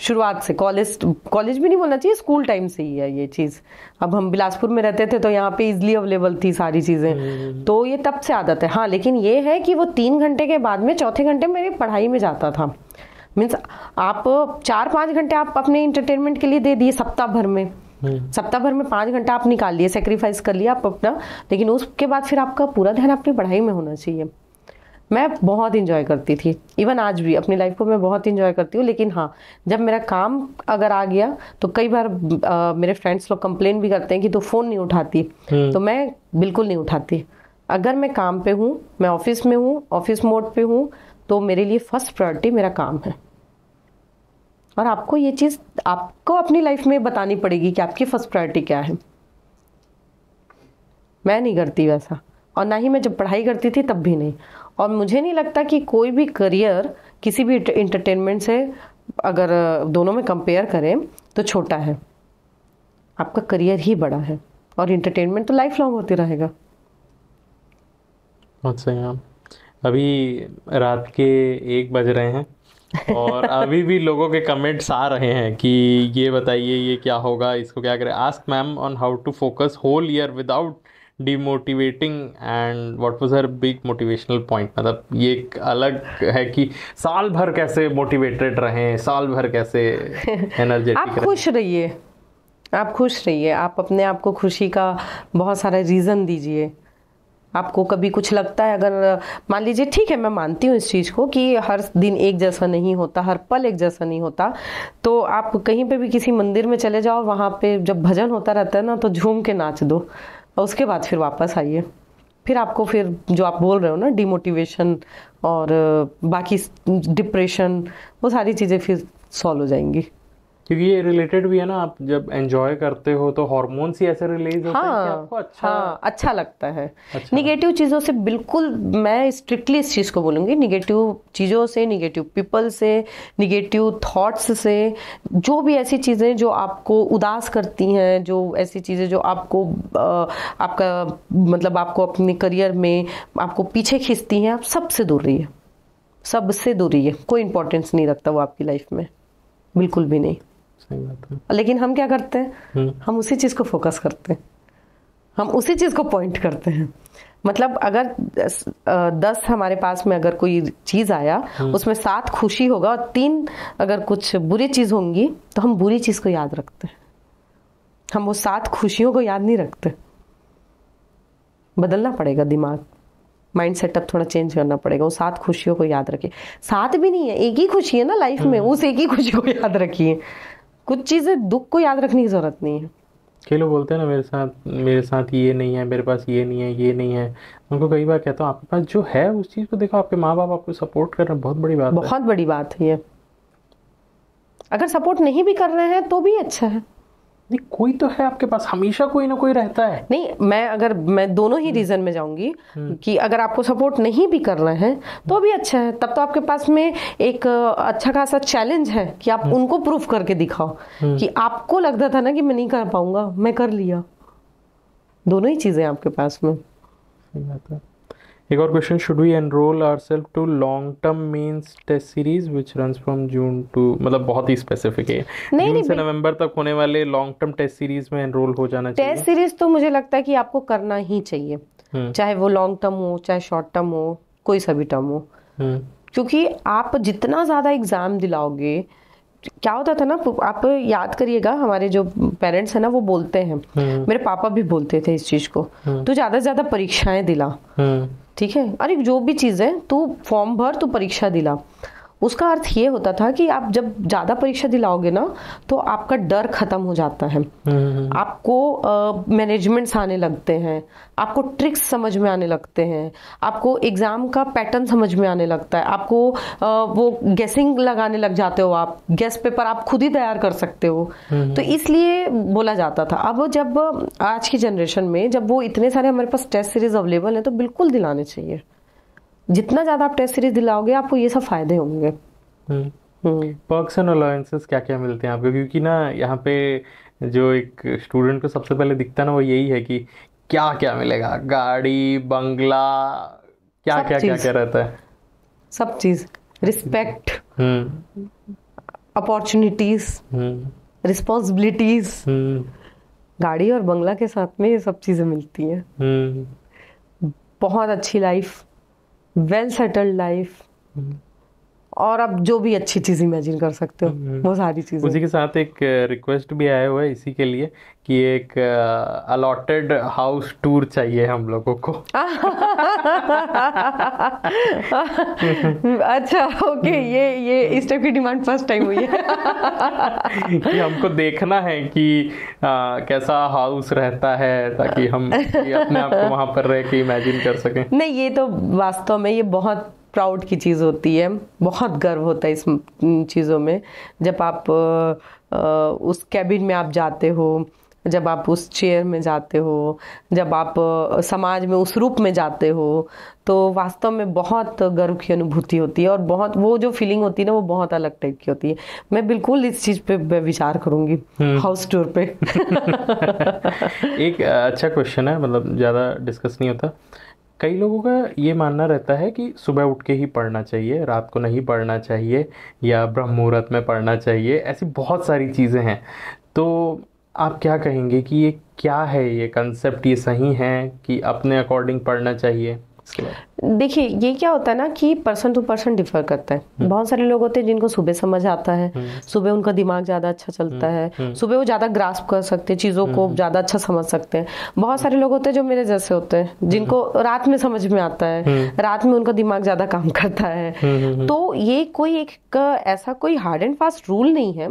शुरुआत से कॉलेज कॉलेज भी नहीं बोलना चाहिए स्कूल टाइम से ही है ये चीज़ अब हम बिलासपुर में रहते थे तो यहाँ पे इजली अवेलेबल थी सारी चीज़ें हम्म। तो ये तब से आदत है हाँ लेकिन ये है कि वो तीन घंटे के बाद में चौथे घंटे मेरी पढ़ाई में जाता था मीन्स आप चार पांच घंटे आप अपने इंटरटेनमेंट के लिए दे दिए सप्ताह भर में हम्म। सप्ताह भर में पांच घंटा आप निकाल लिए सेक्रीफाइस कर लिया आप अपना लेकिन उसके बाद फिर आपका पूरा ध्यान अपनी पढ़ाई में होना चाहिए मैं बहुत इंजॉय करती थी इवन आज भी अपनी लाइफ को मैं बहुत इंजॉय करती हूँ लेकिन हाँ जब मेरा काम अगर आ गया तो कई बार आ, मेरे फ्रेंड्स लोग कंप्लेन भी करते हैं कि तू तो फ़ोन नहीं उठाती हम्म। तो मैं बिल्कुल नहीं उठाती अगर मैं काम पे हूँ मैं ऑफिस में हूँ ऑफिस मोड पे हूँ तो मेरे लिए फर्स्ट प्रायोरिटी मेरा काम है और आपको ये चीज़ आपको अपनी लाइफ में बतानी पड़ेगी कि आपकी फर्स्ट प्रायोरिटी क्या है मैं नहीं करती वैसा और ना ही मैं जब पढ़ाई करती थी तब भी नहीं और मुझे नहीं लगता कि कोई भी करियर किसी भी इंटरटेनमेंट से अगर दोनों में कंपेयर करें तो छोटा है आपका करियर ही बड़ा है और इंटरटेनमेंट तो लाइफ लॉन्ग होते रहेगा बहुत सही अभी रात के एक बज रहे हैं और अभी भी लोगों के कमेंट्स आ रहे हैं कि ये बताइए ये क्या होगा इसको क्या करें ask ma'am on how to focus whole year without demotivating and what was her big motivational point मतलब ये एक अलग है कि साल भर कैसे मोटिवेटेड रहे साल भर कैसे एनर्जेटिक आप खुश रहिए आप खुश रहिए आप अपने आप को खुशी का बहुत सारे रीज़न दीजिए आपको कभी कुछ लगता है अगर मान लीजिए ठीक है मैं मानती हूँ इस चीज़ को कि हर दिन एक जैसा नहीं होता हर पल एक जैसा नहीं होता तो आप कहीं पे भी किसी मंदिर में चले जाओ वहाँ पे जब भजन होता रहता है ना तो झूम के नाच दो और उसके बाद फिर वापस आइए फिर आपको फिर जो आप बोल रहे हो ना डिमोटिवेशन और बाकी डिप्रेशन वो सारी चीज़ें फिर सॉल्व हो जाएंगी क्योंकि ये रिलेटेड भी है ना आप जब एंजॉय करते हो तो हॉर्मोन्स ही ऐसे रिलीज होते हाँ, हैं कि हाँ, आपको अच्छा हाँ, अच्छा लगता है अच्छा। निगेटिव चीज़ों से बिल्कुल मैं स्ट्रिक्टली इस चीज़ को बोलूँगी निगेटिव चीज़ों से निगेटिव पीपल से निगेटिव थॉट्स से जो भी ऐसी चीज़ें जो आपको उदास करती हैं जो ऐसी चीज़ें जो आपको आपका मतलब आपको अपने करियर में आपको पीछे खींचती हैं आप सबसे दूर रहिए सबसे दूर रहिए कोई इंपॉर्टेंस नहीं रखता वो आपकी लाइफ में बिल्कुल भी नहीं लेकिन हम क्या हम्म। करते हैं हम उसी चीज़ को फोकस करते हैं हम उसी चीज़ को पॉइंट करते हैं मतलब अगर दस, दस हमारे पास में अगर कोई चीज़ आया हम्म। उसमें सात खुशी होगा और तीन अगर कुछ बुरी चीज़ होंगी तो हम बुरी चीज़ को याद रखते हैं हम वो सात खुशियों को याद नहीं रखते बदलना पड़ेगा दिमाग माइंड सेटअप थोड़ा चेंज करना पड़ेगा वो सात खुशियों को याद रखिए सात भी नहीं है एक ही खुशी है ना लाइफ में हम्म। उस एक ही खुशी को याद रखिए कुछ चीज़ें दुख को याद रखने की ज़रूरत नहीं है कई लोग बोलते हैं ना मेरे साथ मेरे साथ ये नहीं है मेरे पास ये नहीं है ये नहीं है उनको कई बार कहता हूँ आपके पास जो है उस चीज़ को देखो आपके माँ बाप आपको सपोर्ट कर रहे हैं बहुत बड़ी बात बहुत है। बड़ी बात है ये अगर सपोर्ट नहीं भी कर रहे हैं तो भी अच्छा है नहीं कोई तो है आपके पास हमेशा कोई ना कोई रहता है नहीं मैं अगर मैं दोनों ही रीजन में जाऊंगी हम्म। कि अगर आपको सपोर्ट नहीं भी करना है तो भी अच्छा है तब तो आपके पास में एक अच्छा खासा चैलेंज है कि आप हम्म। उनको प्रूफ करके दिखाओ हम्म। कि आपको लगता था ना कि मैं नहीं कर पाऊंगा मैं कर लिया दोनों ही चीजें आपके पास में सही बात है एक और question should we enroll ourself to long term means test series which run from June to मतलब बहुत ही स्पेसिफिक है नहीं, नहीं, से नवंबर तक होने वाले लॉन्ग टर्म टेस्ट सीरीज में एनरोल हो जाना चाहिए टेस्ट सीरीज तो मुझे लगता है कि आपको करना ही चाहिए हम्म। चाहे वो लॉन्ग टर्म हो चाहे शॉर्ट टर्म हो कोई सा भी टर्म हो हम्म। क्योंकि आप जितना ज़्यादा एग्ज़ाम दिलाओगे क्या होता था ना आप याद करिएगा हमारे जो पेरेंट्स है ना वो बोलते हैं हम्म। मेरे पापा भी बोलते थे इस चीज़ को तो ज़्यादा से ज़्यादा परीक्षाएं दिला ठीक है अरे जो भी चीज़ है तू फॉर्म भर तू तो परीक्षा दिला उसका अर्थ ये होता था कि आप जब ज़्यादा परीक्षा दिलाओगे ना तो आपका डर ख़त्म हो जाता है हम्म। आपको मैनेजमेंट्स uh, आने लगते हैं आपको ट्रिक्स समझ में आने लगते हैं आपको एग्ज़ाम का पैटर्न समझ में आने लगता है आपको uh, वो गेसिंग लगाने लग जाते हो आप गैस पेपर आप खुद ही तैयार कर सकते हो हम्म। तो इसलिए बोला जाता था अब जब आज की जनरेशन में जब वो इतने सारे हमारे पास टेस्ट सीरीज अवेलेबल है तो बिल्कुल दिलाने चाहिए जितना ज्यादा आप टेस्ट सीरीज दिलाओगे आपको ये सब फायदे होंगे पर्क्स एंड अलाउंसेस क्या क्या मिलते हैं आपको क्योंकि ना यहाँ पे जो एक स्टूडेंट को सबसे पहले दिखता ना वो यही है कि क्या क्या मिलेगा गाड़ी बंगला क्या क्या क्या क्या रहता है सब चीज रिस्पेक्ट अपॉर्चुनिटीज रिस्पॉन्सिबिलिटीज गाड़ी और बंगला के साथ में ये सब चीज़ें मिलती हैं हम्म। बहुत अच्छी life well settled life mm-hmm. और आप जो भी अच्छी चीज़ इमेजिन कर सकते हो हम्म। वो सारी चीज उसी के साथ एक रिक्वेस्ट uh, भी आया हुआ है इसी के लिए कि एक अलॉटेड हाउस टूर चाहिए हम लोगों को अच्छा ओके हम्म। ये ये इस टाइप की डिमांड फर्स्ट टाइम हुई है कि हमको देखना है कि आ, uh, कैसा हाउस रहता है ताकि हम अपने आप को वहां पर रह के इमेजिन कर सकें नहीं ये तो वास्तव में ये बहुत प्राउड की चीज़ होती है बहुत गर्व होता है इस चीज़ों में जब आप उस कैबिन में आप जाते हो जब आप उस चेयर में जाते हो जब आप समाज में उस रूप में जाते हो तो वास्तव में बहुत गर्व की अनुभूति होती है और बहुत वो जो फीलिंग होती है ना वो बहुत अलग टाइप की होती है मैं बिल्कुल इस चीज़ पे विचार करूंगी हाउस टूर पे एक अच्छा क्वेश्चन है मतलब ज़्यादा डिस्कस नहीं होता कई लोगों का ये मानना रहता है कि सुबह उठ के ही पढ़ना चाहिए रात को नहीं पढ़ना चाहिए या ब्रह्म मुहूर्त में पढ़ना चाहिए ऐसी बहुत सारी चीज़ें हैं तो आप क्या कहेंगे कि ये क्या है ये कंसेप्ट ये सही है कि अपने अकॉर्डिंग पढ़ना चाहिए देखिए ये क्या होता है ना कि पर्सन टू पर्सन डिफर करता है हम्म। बहुत सारे लोग होते हैं जिनको सुबह समझ आता है हम्म। सुबह उनका दिमाग ज़्यादा अच्छा चलता है हम्म, सुबह वो ज़्यादा ग्रास्प कर सकते हैं चीज़ों को ज़्यादा अच्छा समझ सकते हैं बहुत सारे लोग होते हैं जो मेरे जैसे होते हैं जिनको रात में समझ में आता है रात में उनका दिमाग ज़्यादा काम करता है तो ये कोई एक ऐसा कोई हार्ड एंड फास्ट रूल नहीं है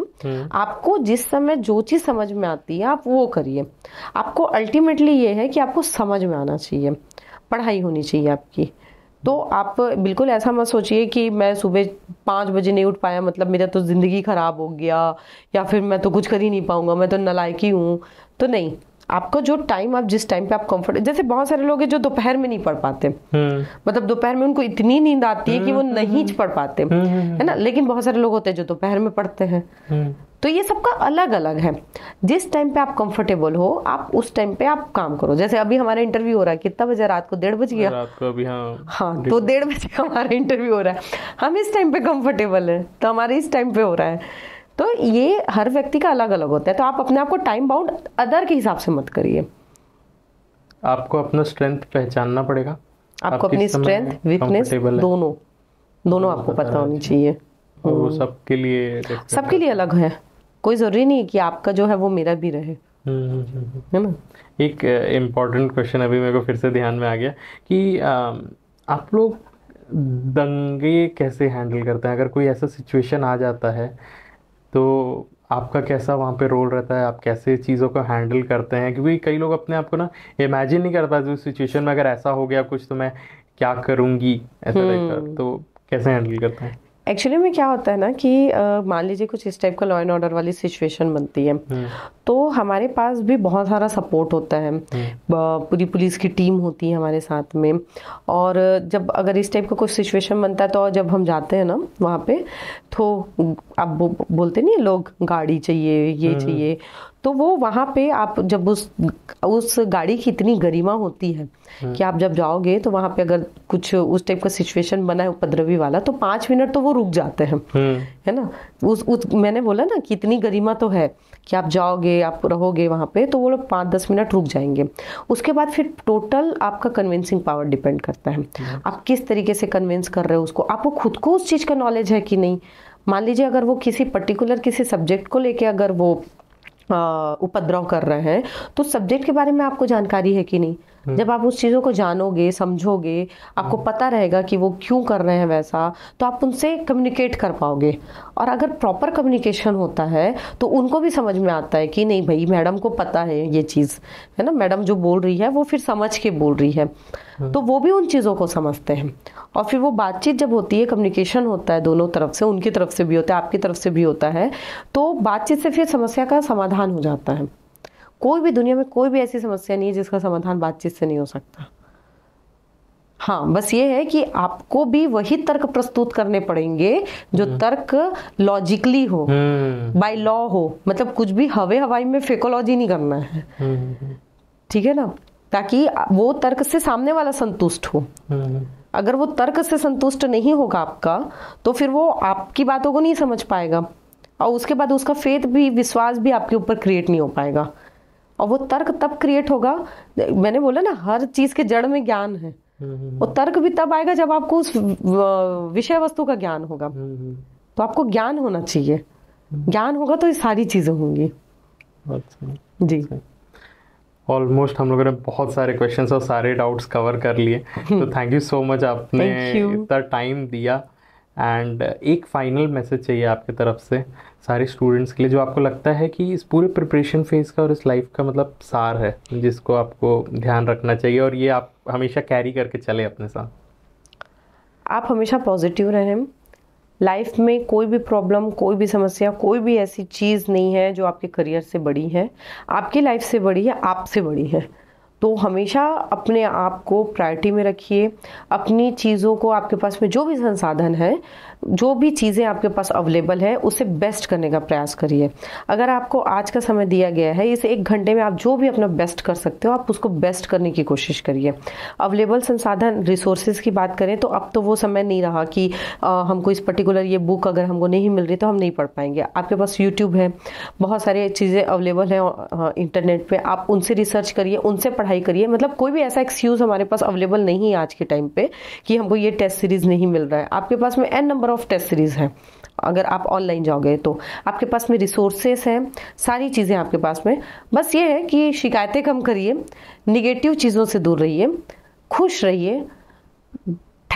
आपको जिस समय जो चीज़ समझ में आती है आप वो करिए आपको अल्टीमेटली ये है कि आपको समझ में आना चाहिए पढ़ाई होनी चाहिए आपकी तो आप बिल्कुल ऐसा मत सोचिए कि मैं सुबह पाँच बजे नहीं उठ पाया मतलब मेरा तो ज़िंदगी ख़राब हो गया या फिर मैं तो कुछ कर ही नहीं पाऊँगा मैं तो नलायक ही हूँ तो नहीं आपका जो टाइम आप जिस टाइम पे आप कंफर्ट जैसे बहुत सारे लोग हैं जो दोपहर में नहीं पढ़ पाते हम्म। मतलब दोपहर में उनको इतनी नींद आती है कि वो हम्म। नहीं पढ़ पाते हम्म। है ना लेकिन बहुत सारे लोग होते हैं जो दोपहर में पढ़ते हैं तो ये सबका अलग अलग है जिस टाइम पे आप कंफर्टेबल हो आप उस टाइम पे आप काम करो जैसे अभी हमारा इंटरव्यू हो रहा है कितना बजे रात को डेढ़ बज गया रात को अभी हाँ हाँ तो डेढ़ बजे हमारा इंटरव्यू हो रहा है हम इस टाइम पे कंफर्टेबल है तो हमारे इस टाइम पे हो रहा है तो ये हर व्यक्ति का अलग अलग होता है तो आप अपने आप को टाइम बाउंड अदर के हिसाब से मत करिए आपको अपना स्ट्रेंथ पहचानना पड़ेगा आपको अपनी स्ट्रेंथ वीकनेस दोनों दोनों आपको पता होनी चाहिए वो हम्म। सबके लिए सबके लिए अलग है कोई ज़रूरी नहीं है कि आपका जो है वो मेरा भी रहे हम्म, हम्म, हम्म, है ना एक इम्पॉर्टेंट क्वेश्चन अभी मेरे को फिर से ध्यान में आ गया कि आ, आप लोग दंगे कैसे हैंडल करते हैं अगर कोई ऐसा सिचुएशन आ जाता है तो आपका कैसा वहाँ पे रोल रहता है आप कैसे चीज़ों को हैंडल करते हैं क्योंकि कई लोग अपने आप को ना इमेजिन नहीं करता उस सिचुएशन में अगर ऐसा हो गया कुछ तो मैं क्या करूँगी ऐसा तो कैसे हैंडल करते हैं एक्चुअली में क्या होता है ना कि मान लीजिए कुछ इस टाइप का लॉ एंड ऑर्डर वाली सिचुएशन बनती है हम्म। तो हमारे पास भी बहुत सारा सपोर्ट होता है हम्म। पूरी पुलिस की टीम होती है हमारे साथ में और जब अगर इस टाइप का कुछ सिचुएशन बनता है तो जब हम जाते हैं ना वहाँ पे तो अब बोलते नहीं लोग गाड़ी चाहिए ये हम्म। चाहिए तो वो वहाँ पे आप जब उस उस गाड़ी की इतनी गरिमा होती है हम्म। कि आप जब जाओगे तो वहाँ पे अगर कुछ उस टाइप का सिचुएशन बना है उपद्रवी वाला तो पाँच मिनट तो वो रुक जाते हैं हम्म। है ना उस उस मैंने बोला ना कि इतनी गरिमा तो है कि आप जाओगे आप रहोगे वहाँ पे तो वो लोग पाँच दस मिनट रुक जाएंगे उसके बाद फिर टोटल आपका कन्विंसिंग पावर डिपेंड करता है हम्म। आप किस तरीके से कन्विंस कर रहे हो उसको आपको खुद को उस चीज़ का नॉलेज है कि नहीं मान लीजिए अगर वो किसी पर्टिकुलर किसी सब्जेक्ट को लेके अगर वो उपद्रव कर रहे हैं तो सब्जेक्ट के बारे में आपको जानकारी है कि नहीं हम्म। जब आप उस चीज़ों को जानोगे समझोगे आपको हम्म। पता रहेगा कि वो क्यों कर रहे हैं वैसा तो आप उनसे कम्युनिकेट कर पाओगे और अगर प्रॉपर कम्युनिकेशन होता है तो उनको भी समझ में आता है कि नहीं भाई मैडम को पता है ये चीज़ है ना मैडम जो बोल रही है वो फिर समझ के बोल रही है हम्म। तो वो भी उन चीज़ों को समझते हैं और फिर वो बातचीत जब होती है कम्युनिकेशन होता है दोनों तरफ से उनकी तरफ से भी होता है आपकी तरफ से भी होता है तो बातचीत से फिर समस्या का समाधान हो जाता है कोई भी दुनिया में कोई भी ऐसी समस्या नहीं है जिसका समाधान बातचीत से नहीं हो सकता हाँ बस ये है कि आपको भी वही तर्क प्रस्तुत करने पड़ेंगे जो हम्म। तर्क लॉजिकली हो बाय हम्म। लॉ हो मतलब कुछ भी हवे हवाई में फेकोलॉजी नहीं करना है हम्म। ठीक है ना ताकि वो तर्क से सामने वाला संतुष्ट हो अगर वो तर्क से संतुष्ट नहीं होगा आपका तो फिर वो आपकी बातों को नहीं समझ पाएगा और उसके बाद उसका फेथ भी विश्वास भी आपके ऊपर क्रिएट नहीं हो पाएगा और वो तर्क तब क्रिएट होगा मैंने बोला ना हर चीज के जड़ में ज्ञान है वो हम्म, हम्म, हम्म। तर्क भी तब आएगा जब आपको उस विषय वस्तु का ज्ञान होगा तो आपको ज्ञान होना चाहिए ज्ञान होगा तो ये सारी चीजें होंगी अच्छा। जी ऑलमोस्ट अच्छा। हम लोगों ने बहुत सारे क्वेश्चंस और सारे डाउट्स कवर कर लिए तो थैंक यू सो मच आपने इतना टाइम दिया एंड एक फाइनल मैसेज चाहिए आपके तरफ से सारे स्टूडेंट्स के लिए जो आपको लगता है कि इस पूरे प्रिपरेशन फेज़ का और इस लाइफ का मतलब सार है जिसको आपको ध्यान रखना चाहिए और ये आप हमेशा कैरी करके चले अपने साथ आप हमेशा पॉजिटिव रहें लाइफ में कोई भी प्रॉब्लम कोई भी समस्या कोई भी ऐसी चीज़ नहीं है जो आपके करियर से बड़ी है आपकी लाइफ से बड़ी है आपसे बड़ी है तो हमेशा अपने आप को प्रायोरिटी में रखिए अपनी चीज़ों को आपके पास में जो भी संसाधन है जो भी चीज़ें आपके पास अवेलेबल है उसे बेस्ट करने का प्रयास करिए अगर आपको आज का समय दिया गया है इस एक घंटे में आप जो भी अपना बेस्ट कर सकते हो आप उसको बेस्ट करने की कोशिश करिए अवेलेबल संसाधन रिसोर्सेज की बात करें तो अब तो वो समय नहीं रहा कि आ, हमको इस पर्टिकुलर ये बुक अगर हमको नहीं मिल रही तो हम नहीं पढ़ पाएंगे आपके पास यूट्यूब है बहुत सारी चीज़ें अवेलेबल हैं इंटरनेट पर आप उनसे रिसर्च करिए उनसे पढ़ पढ़ाई करिए मतलब कोई भी ऐसा एक्सक्यूज़ हमारे पास अवेलेबल नहीं है आज के टाइम पे कि हमको ये टेस्ट सीरीज़ नहीं मिल रहा है आपके पास में n number of test series है अगर आप ऑनलाइन जाओगे तो आपके पास में रिसोर्सेस हैं सारी चीज़ें आपके पास में बस ये है कि शिकायतें कम करिए निगेटिव चीज़ों से दूर रहिए खुश रहिए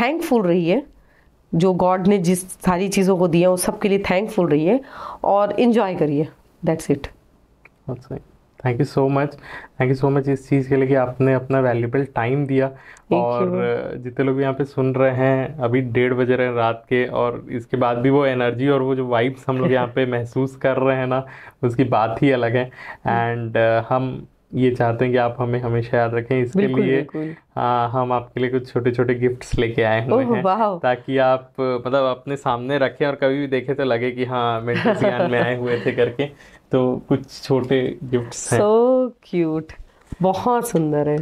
थैंकफुल रहिए जो गॉड ने जिस सारी चीज़ों को दिया उस सब के लिए थैंकफुल रहिए और इन्जॉय करिए that's it thank you so much thank you so much इस चीज़ के लिए कि आपने अपना वैल्यूबल टाइम दिया और जितने लोग यहाँ पे सुन रहे हैं अभी डेढ़ बजे रहे हैं रात के और इसके बाद भी वो एनर्जी और वो जो वाइब्स हम लोग यहाँ पे महसूस कर रहे हैं ना उसकी बात ही अलग है एंड uh, हम ये चाहते हैं कि आप हमें हमेशा याद रखें इसके बिल्कुल, लिए बिल्कुल। आ, हम आपके लिए कुछ छोटे छोटे गिफ्ट्स लेके आए हुए हैं ताकि आप मतलब अपने सामने रखें और कभी भी देखें तो लगे कि हाँ मेडिटेशन में आए हुए थे करके तो कुछ छोटे गिफ्ट्स हैं सो क्यूट बहुत सुंदर है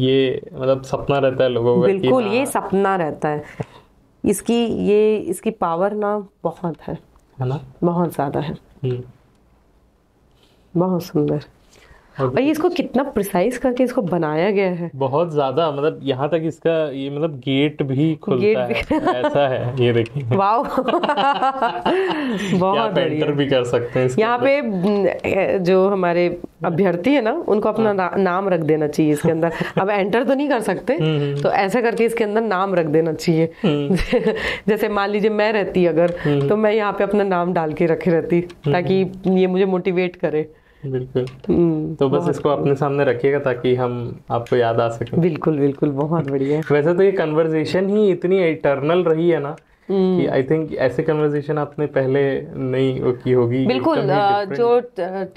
ये मतलब सपना रहता है लोगों का बिल्कुल हाँ। ये सपना रहता है इसकी ये इसकी पावर ना बहुत है है ना बहुत ज़्यादा है हम्म। बहुत सुंदर हाँ, और ये इसको कितना प्रिसाइज करके इसको बनाया गया है बहुत ज्यादा मतलब यहाँ तक इसका ये मतलब गेट भी खुलता गेट है ऐसा है ये देखिए वाओ बहुत बेटर भी कर सकते हैं यहाँ पे जो हमारे अभ्यर्थी है ना उनको अपना हाँ। ना, नाम रख देना चाहिए इसके अंदर अब एंटर तो नहीं कर सकते हम्म, हम्म। तो ऐसा करके इसके अंदर नाम रख देना चाहिए हम्म। जैसे मान लीजिए मैं रहती अगर तो मैं यहाँ पे अपना नाम डाल के रखे रहती ताकि ये मुझे मोटिवेट करे बिल्कुल हम्म, तो बस इसको अपने सामने रखिएगा ताकि हम आपको याद आ सके बिल्कुल बिल्कुल बहुत बढ़िया वैसे तो ये कन्वर्जेशन ही इतनी इटर्नल रही है ना कि आई हम्म। थिंक ऐसे कन्वर्जेशन आपने पहले नहीं की होगी बिल्कुल जो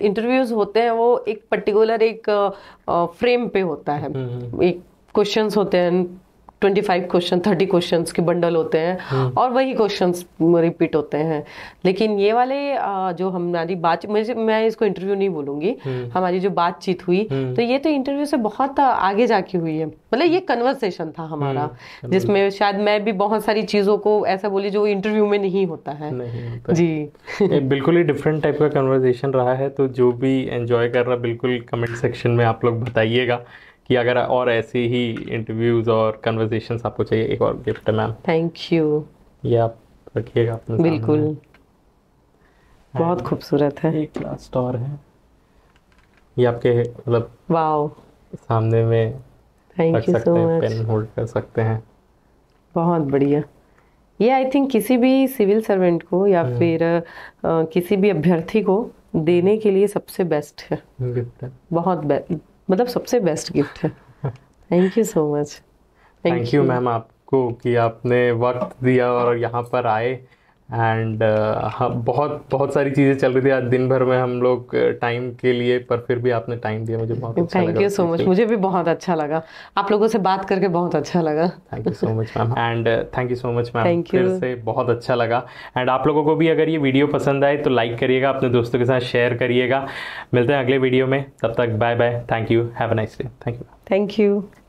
इंटरव्यूज होते हैं वो एक पर्टिकुलर एक फ्रेम पे होता है हम्म, एक क्वेश्चंस होते हैं twenty five question thirty question के बंडल होते हैं हम्म। और वही क्वेश्चन रिपीट होते हैं लेकिन ये वाले जो हमारी बात मैं इसको इंटरव्यू नहीं बोलूंगी हम्म। हमारी जो बातचीत हुई हम्म। तो ये तो इंटरव्यू से बहुत आगे जाके हुई है मतलब ये कन्वर्सेशन था हमारा जिसमें शायद मैं भी बहुत सारी चीजों को ऐसा बोली जो इंटरव्यू में नहीं होता है जी बिल्कुल ही डिफरेंट टाइप का कन्वर्सेशन रहा है तो जो भी एंजॉय कर रहा बिल्कुल कमेंट सेक्शन में आप लोग बताइएगा कि अगर और ऐसे ही इंटरव्यूज और कन्वर्जेशन आपको चाहिए एक और गिफ्ट है मैम थैंक यू ये आप रखिएगा अपने बिल्कुल बहुत खूबसूरत है एक लास्ट और है ये आपके मतलब वाओ सामने में thank you so much pen hold कर सकते हैं बहुत बढ़िया ये आई थिंक किसी भी सिविल सर्वेंट को या हम्म। फिर आ, किसी भी अभ्यर्थी को देने हम्म। के लिए सबसे बेस्ट है बहुत बे, मतलब सबसे बेस्ट गिफ्ट है thank you so much thank you ma'am आपको कि आपने वक्त दिया और यहाँ पर आए एंड uh, हाँ, बहुत बहुत सारी चीज़ें चल रही थी आज दिन भर में हम लोग टाइम uh, के लिए पर फिर भी आपने टाइम दिया मुझे बहुत अच्छा थैंक यू सो मच मुझे भी बहुत अच्छा लगा आप लोगों से बात करके बहुत अच्छा लगा thank you so much ma'am and thank you so much ma'am thank you से बहुत अच्छा लगा एंड आप लोगों को भी अगर ये वीडियो पसंद आए तो लाइक करिएगा अपने दोस्तों के साथ शेयर करिएगा मिलते हैं अगले वीडियो में तब तक bye bye thank you have a nice day thank you thank you